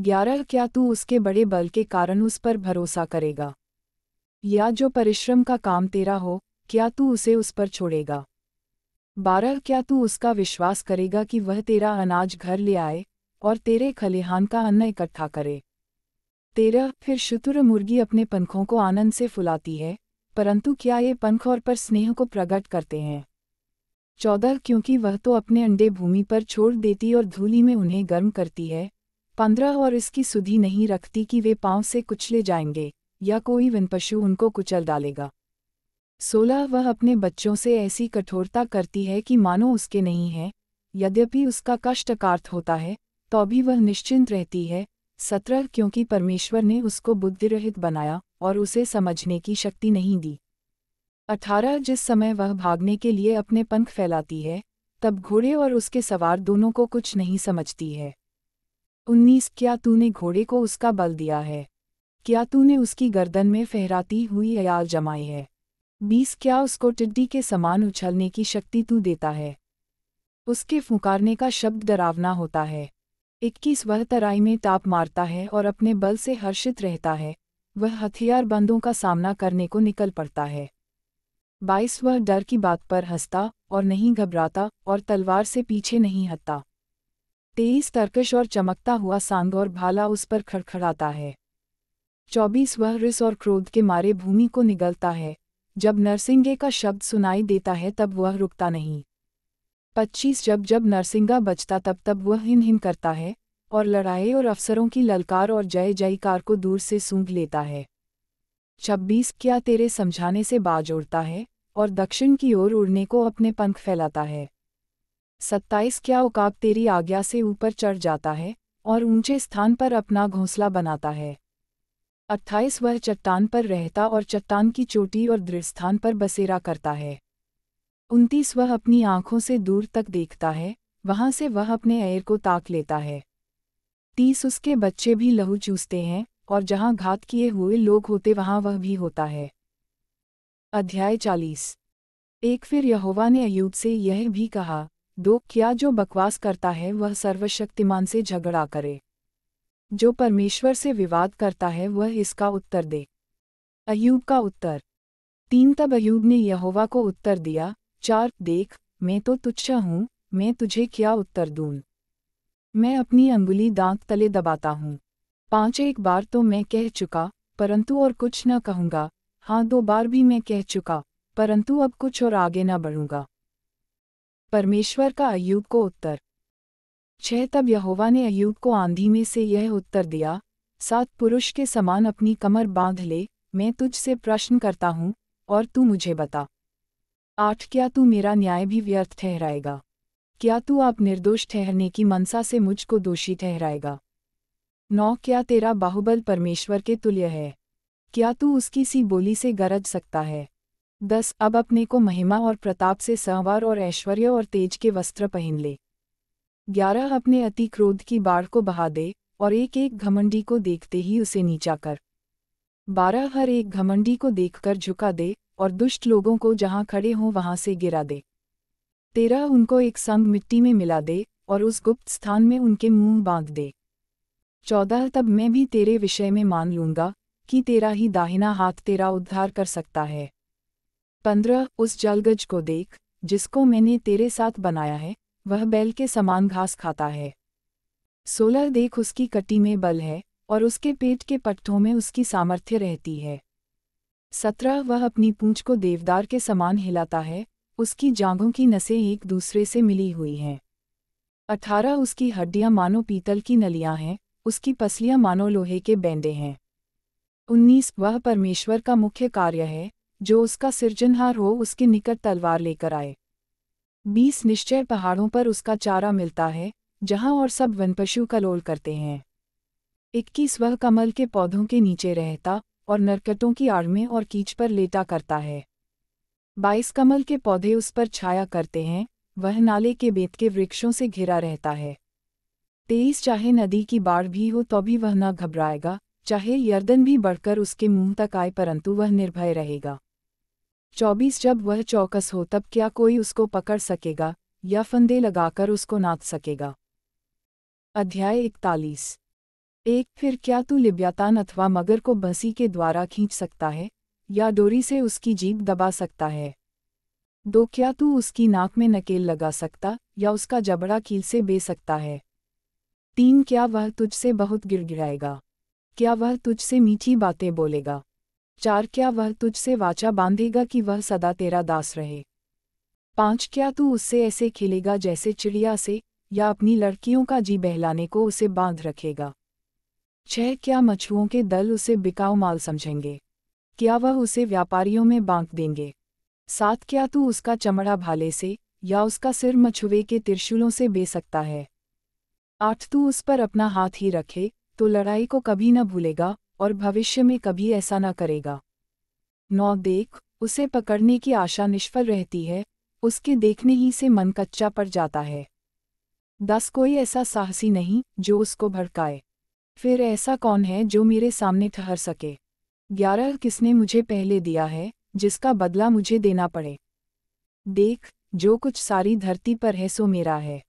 ग्यारह क्या तू उसके बड़े बल के कारण उस पर भरोसा करेगा या जो परिश्रम का काम तेरा हो क्या तू उसे उस पर छोड़ेगा बारह क्या तू उसका विश्वास करेगा कि वह तेरा अनाज घर ले आए और तेरे खलिहान का अन्न इकट्ठा करे तेरह फिर शुतुर मुर्गी अपने पंखों को आनंद से फुलाती है परंतु क्या ये पंख और पर स्नेह को प्रकट करते हैं चौदह क्योंकि वह तो अपने अंडे भूमि पर छोड़ देती और धूली में उन्हें गर्म करती है पंद्रह और इसकी सुधी नहीं रखती कि वे पांव से कुचले जाएंगे या कोई वन पशु उनको कुचल डालेगा सोलह वह अपने बच्चों से ऐसी कठोरता करती है कि मानो उसके नहीं है यद्यपि उसका कष्ट होता है तो भी वह निश्चिंत रहती है सत्रह क्योंकि परमेश्वर ने उसको बुद्धिरहित बनाया और उसे समझने की शक्ति नहीं दी अठारह जिस समय वह भागने के लिए अपने पंख फैलाती है तब घोड़े और उसके सवार दोनों को कुछ नहीं समझती है उन्नीस क्या तूने घोड़े को उसका बल दिया है क्या तूने उसकी गर्दन में फहराती हुई अयाल जमाई है बीस क्या उसको टिड्डी के समान उछलने की शक्ति तू देता है उसके फुकारने का शब्द डरावना होता है इक्कीस वह तराई में ताप मारता है और अपने बल से हर्षित रहता है वह हथियार बंदों का सामना करने को निकल पड़ता है बाईस वह डर की बात पर हंसता और नहीं घबराता और तलवार से पीछे नहीं हटता तेईस तर्कश और चमकता हुआ सांग और भाला उस पर खड़खड़ाता है चौबीस वह रिस और क्रोध के मारे भूमि को निगलता है जब नरसिंगे का शब्द सुनाई देता है तब वह रुकता नहीं पच्चीस जब जब नरसिंगा बचता तब तब वह हिन हिन करता है और लड़ाई और अफसरों की ललकार और जय जयकार को दूर से सूंघ लेता है छब्बीस क्या तेरे समझाने से बाज उड़ता है और दक्षिण की ओर उड़ने को अपने पंख फैलाता है सत्ताईस क्या उकाब तेरी आज्ञा से ऊपर चढ़ जाता है और ऊंचे स्थान पर अपना घोंसला बनाता है अट्ठाईस वह चट्टान पर रहता और चट्टान की चोटी और दृढ़ स्थान पर बसेरा करता है उनतीस वह अपनी आंखों से दूर तक देखता है वहां से वह अपने एयर को ताक लेता है तीस उसके बच्चे भी लहू चूसते हैं और जहां घात किए हुए लोग होते वहां वह भी होता है अध्याय चालीस एक फिर यहोवा ने अयूब से यह भी कहा दो क्या जो बकवास करता है वह सर्वशक्तिमान से झगड़ा करे जो परमेश्वर से विवाद करता है वह इसका उत्तर दे अयूब का उत्तर तीन तब अयूब ने यहोवा को उत्तर दिया चार देख मैं तो तुच्छ हूँ मैं तुझे क्या उत्तर दूं मैं अपनी अंगुली दांत तले दबाता हूँ पाँच एक बार तो मैं कह चुका परंतु और कुछ न कहूँगा हाँ दो बार भी मैं कह चुका परंतु अब कुछ और आगे न बढ़ूंगा परमेश्वर का अयूब को उत्तर छह तब यहोवा ने अयूब को आंधी में से यह उत्तर दिया सात पुरुष के समान अपनी कमर बांध ले मैं तुझसे प्रश्न करता हूँ और तू मुझे बता आठ क्या तू मेरा न्याय भी व्यर्थ ठहराएगा क्या तू आप निर्दोष ठहरने की मनसा से मुझको दोषी ठहराएगा नौ क्या तेरा बाहुबल परमेश्वर के तुल्य है क्या तू उसकी सी बोली से गरज सकता है दस अब अपने को महिमा और प्रताप से सहवार और ऐश्वर्य और तेज के वस्त्र पहन ले ग्यारह अपने अति क्रोध की बाढ़ को बहा दे और एक एक घमंडी को देखते ही उसे नीचा कर बारह हर एक घमंडी को देखकर झुका दे और दुष्ट लोगों को जहाँ खड़े हों वहां से गिरा दे तेरा उनको एक संग मिट्टी में मिला दे और उस गुप्त स्थान में उनके मुंह बांध दे चौदह तब मैं भी तेरे विषय में मान लूंगा कि तेरा ही दाहिना हाथ तेरा उद्धार कर सकता है पंद्रह उस जलगज को देख जिसको मैंने तेरे साथ बनाया है वह बैल के समान घास खाता है सोलह देख उसकी कटी में बल है और उसके पेट के पट्ठों में उसकी सामर्थ्य रहती है सत्रह वह अपनी पूंछ को देवदार के समान हिलाता है उसकी जांघों की नसें एक दूसरे से मिली हुई हैं अठारह उसकी हड्डियां मानो पीतल की नलियां हैं उसकी पसलियां मानो लोहे के बैंडे हैं उन्नीस वह परमेश्वर का मुख्य कार्य है जो उसका सृजनहार हो उसके निकट तलवार लेकर आए बीस निश्चय पहाड़ों पर उसका चारा मिलता है जहाँ और सब वनपशु कलोल करते हैं इक्कीस वह कमल के पौधों के नीचे रहता और नरकटों की आड़ में और कीच पर लेटा करता है बाईस कमल के पौधे उस पर छाया करते हैं वह नाले के बेत के वृक्षों से घिरा रहता है तेईस चाहे नदी की बाढ़ भी हो तो भी वह न घबराएगा चाहे यर्दन भी बढ़कर उसके मुंह तक आए परंतु वह निर्भय रहेगा चौबीस जब वह चौकस हो तब क्या कोई उसको पकड़ सकेगा या फंदे लगाकर उसको नाथ सकेगा अध्याय इकतालीस एक फिर क्या तू लिब्यातान अथवा मगर को बसी के द्वारा खींच सकता है या डोरी से उसकी जीप दबा सकता है दो क्या तू उसकी नाक में नकेल लगा सकता या उसका जबड़ा कील से बे सकता है तीन क्या वह तुझसे बहुत गिड़गिड़ाएगा क्या वह तुझसे मीठी बातें बोलेगा चार क्या वह तुझसे वाचा बांधेगा कि वह सदा तेरा दास रहे पाँच क्या तू उससे ऐसे खिलेगा जैसे चिड़िया से या अपनी लड़कियों का जी बहलाने को उसे बांध रखेगा छह क्या मछुओं के दल उसे बिकाऊ माल समझेंगे क्या वह उसे व्यापारियों में बांट देंगे सात क्या तू उसका चमड़ा भाले से या उसका सिर मछुए के तिरशुलों से बे सकता है आठ तू उस पर अपना हाथ ही रखे तो लड़ाई को कभी न भूलेगा और भविष्य में कभी ऐसा न करेगा नौ देख उसे पकड़ने की आशा निष्फल रहती है उसके देखने ही से मन कच्चा पड़ जाता है दस कोई ऐसा साहसी नहीं जो उसको भड़काए फिर ऐसा कौन है जो मेरे सामने ठहर सके ग्यारह किसने मुझे पहले दिया है जिसका बदला मुझे देना पड़े देख जो कुछ सारी धरती पर है सो मेरा है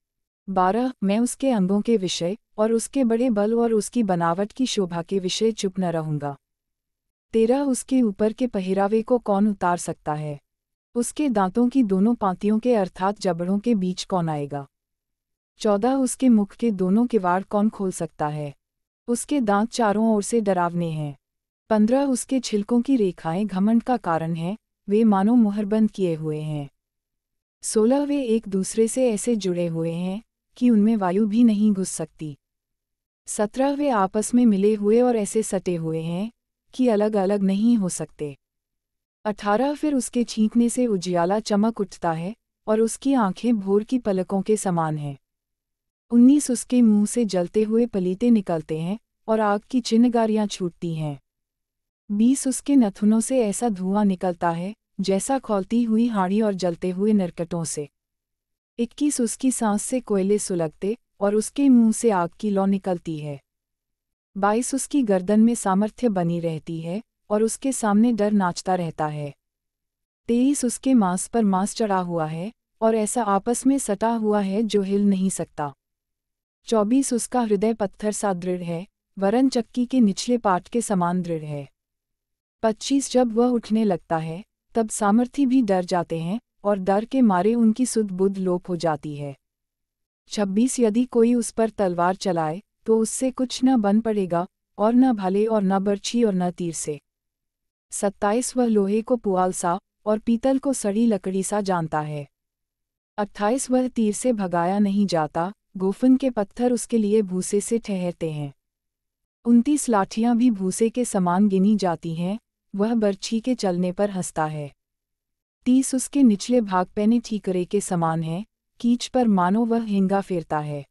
बारह मैं उसके अंगों के विषय और उसके बड़े बल और उसकी बनावट की शोभा के विषय चुप न रहूंगा तेरह उसके ऊपर के पहरावे को कौन उतार सकता है उसके दांतों की दोनों पांतियों के अर्थात जबड़ों के बीच कौन आएगा चौदह उसके मुख के दोनों किवाड़ कौन खोल सकता है उसके दांत चारों ओर से डरावने हैं पंद्रह उसके छिलकों की रेखाएं घमंड का कारण हैं वे मानो मुहरबंद किए हुए हैं सोलह वे एक दूसरे से ऐसे जुड़े हुए हैं कि उनमें वायु भी नहीं घुस सकती सत्रह वे आपस में मिले हुए और ऐसे सटे हुए हैं कि अलग अलग नहीं हो सकते अठारह फिर उसके छींकने से उजियाला चमक उठता है और उसकी आंखें भोर की पलकों के समान हैं उन्नीस उसके मुंह से जलते हुए पलीते निकलते हैं और आग की चिन्हगारियां छूटती हैं बीस उसके नथुनों से ऐसा धुआं निकलता है जैसा खोलती हुई हाड़ी और जलते हुए नरकटों से इक्कीस उसकी सांस से कोयले सुलगते और उसके मुंह से आग की लौ निकलती है बाईस उसकी गर्दन में सामर्थ्य बनी रहती है और उसके सामने डर नाचता रहता है तेईस उसके मांस पर मांस चढ़ा हुआ है और ऐसा आपस में सटा हुआ है जो हिल नहीं सकता चौबीस उसका हृदय पत्थर सा दृढ़ है वरन चक्की के निचले पार्ट के समान दृढ़ है पच्चीस जब वह उठने लगता है तब सामर्थी भी डर जाते हैं और डर के मारे उनकी सुध बुद्ध लोप हो जाती है छब्बीस यदि कोई उस पर तलवार चलाए तो उससे कुछ न बन पड़ेगा और न भले और न बर्छी और न तीर से सत्ताईस वह लोहे को पुआल सा और पीतल को सड़ी लकड़ी सा जानता है अट्ठाईस वह तीर से भगाया नहीं जाता गोफन के पत्थर उसके लिए भूसे से ठहरते हैं उनतीस लाठियां भी भूसे के समान गिनी जाती हैं वह बर्छी के चलने पर हंसता है तीस उसके निचले भाग पैने ठीकरे के समान है कीच पर मानो वह हिंगा फेरता है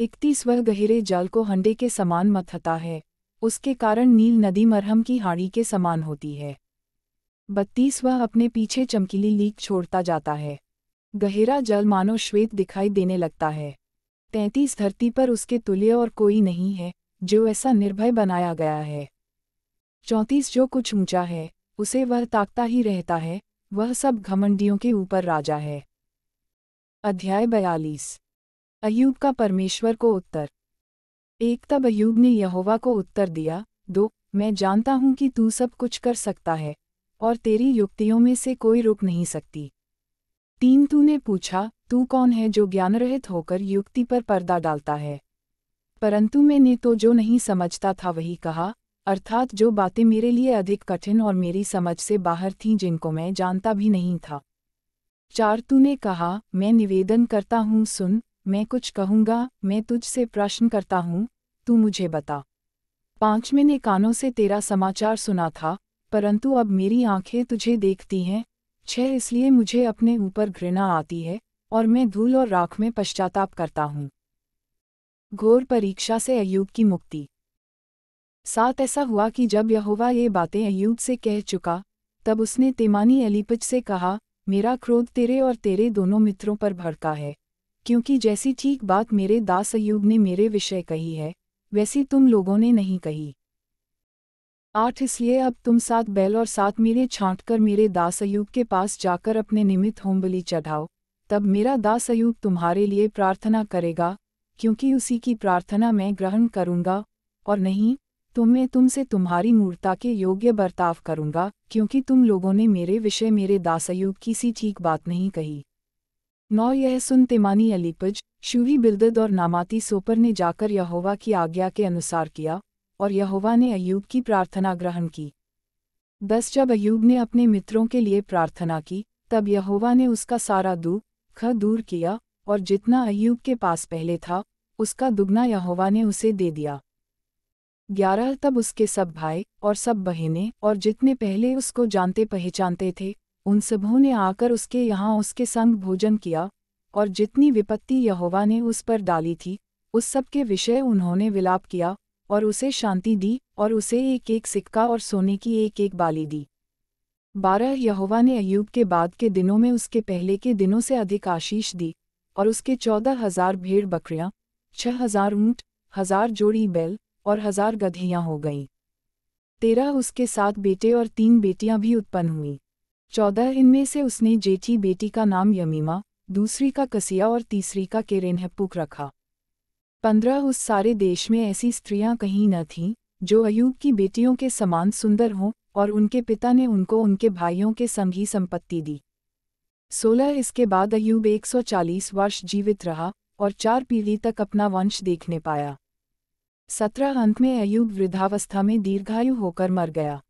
इकतीस वह गहरे जल को हंडे के समान मथता है उसके कारण नील नदी मरहम की हाड़ी के समान होती है बत्तीस वह अपने पीछे चमकीली लीक छोड़ता जाता है गहरा जल मानो श्वेत दिखाई देने लगता है तैंतीस धरती पर उसके तुल्य और कोई नहीं है जो ऐसा निर्भय बनाया गया है चौंतीस जो कुछ ऊंचा है उसे वह ताकता ही रहता है वह सब घमंडियों के ऊपर राजा है अध्याय बयालीस अयूब का परमेश्वर को उत्तर एक तब अयूब ने यहोवा को उत्तर दिया दो मैं जानता हूं कि तू सब कुछ कर सकता है और तेरी युक्तियों में से कोई रुक नहीं सकती तीन तू ने पूछा तू कौन है जो ज्ञानरहित होकर युक्ति पर पर्दा डालता है परंतु मैंने तो जो नहीं समझता था वही कहा अर्थात जो बातें मेरे लिए अधिक कठिन और मेरी समझ से बाहर थीं जिनको मैं जानता भी नहीं था चार तूने कहा मैं निवेदन करता हूँ सुन मैं कुछ कहूँगा मैं तुझसे प्रश्न करता हूँ तू मुझे बता पाँच मैंने कानों से तेरा समाचार सुना था परंतु अब मेरी आंखें तुझे देखती हैं छह इसलिए मुझे अपने ऊपर घृणा आती है और मैं धूल और राख में पश्चाताप करता हूँ घोर परीक्षा से अयूब की मुक्ति साथ ऐसा हुआ कि जब यहोवा ये बातें अयूब से कह चुका तब उसने तेमानी एलिपच से कहा मेरा क्रोध तेरे और तेरे दोनों मित्रों पर भड़का है क्योंकि जैसी ठीक बात मेरे दास अयूब ने मेरे विषय कही है वैसी तुम लोगों ने नहीं कही आठ इसलिए अब तुम सात बैल और सात मीरे छाँट कर मेरे दास अयूब के पास जाकर अपने निमित्त होमबली चढ़ाओ तब मेरा दास अयूब तुम्हारे लिए प्रार्थना करेगा क्योंकि उसी की प्रार्थना मैं ग्रहण करूंगा और नहीं तो मैं तुमसे तुम्हारी मूर्ता के योग्य बर्ताव करूंगा क्योंकि तुम लोगों ने मेरे विषय मेरे दास अयूब की सी ठीक बात नहीं कही नौ यह सुन तिमानी अलीपज शुवी बिल्दद और नामाती सोपर ने जाकर यहोवा की आज्ञा के अनुसार किया और यहोवा ने अयूब की प्रार्थना ग्रहण की दस जब अयूब ने अपने मित्रों के लिए प्रार्थना की तब यहोवा ने उसका सारा दुख ख दूर किया और जितना अयूब के पास पहले था उसका दुगना यहोवा ने उसे दे दिया ग्यारह तब उसके सब भाई और सब बहनें और जितने पहले उसको जानते पहचानते थे उन सबों ने आकर उसके यहाँ उसके संग भोजन किया और जितनी विपत्ति यहोवा ने उस पर डाली थी उस सब के विषय उन्होंने विलाप किया और उसे शांति दी और उसे एक एक सिक्का और सोने की एक एक बाली दी बारह यहोवा ने अयूब के बाद के दिनों में उसके पहले के दिनों से अधिक आशीष दी और उसके चौदह हजार भेड़ बकरियां छह हजार ऊंट हजार जोड़ी बैल और हजार गधियां हो गईं तेरह उसके सात बेटे और तीन बेटियां भी उत्पन्न हुईं चौदह इनमें से उसने जेठी बेटी का नाम यमीमा दूसरी का कसिया और तीसरी का केरेनहपुक रखा पंद्रह उस सारे देश में ऐसी स्त्रियां कहीं न थीं जो अयूब की बेटियों के समान सुंदर हों और उनके पिता ने उनको उनके भाइयों के संग ही संपत्ति दी सोलह इसके बाद अयूब 140 वर्ष जीवित रहा और चार पीढ़ी तक अपना वंश देखने पाया सत्रह अंत में अयूब वृद्धावस्था में दीर्घायु होकर मर गया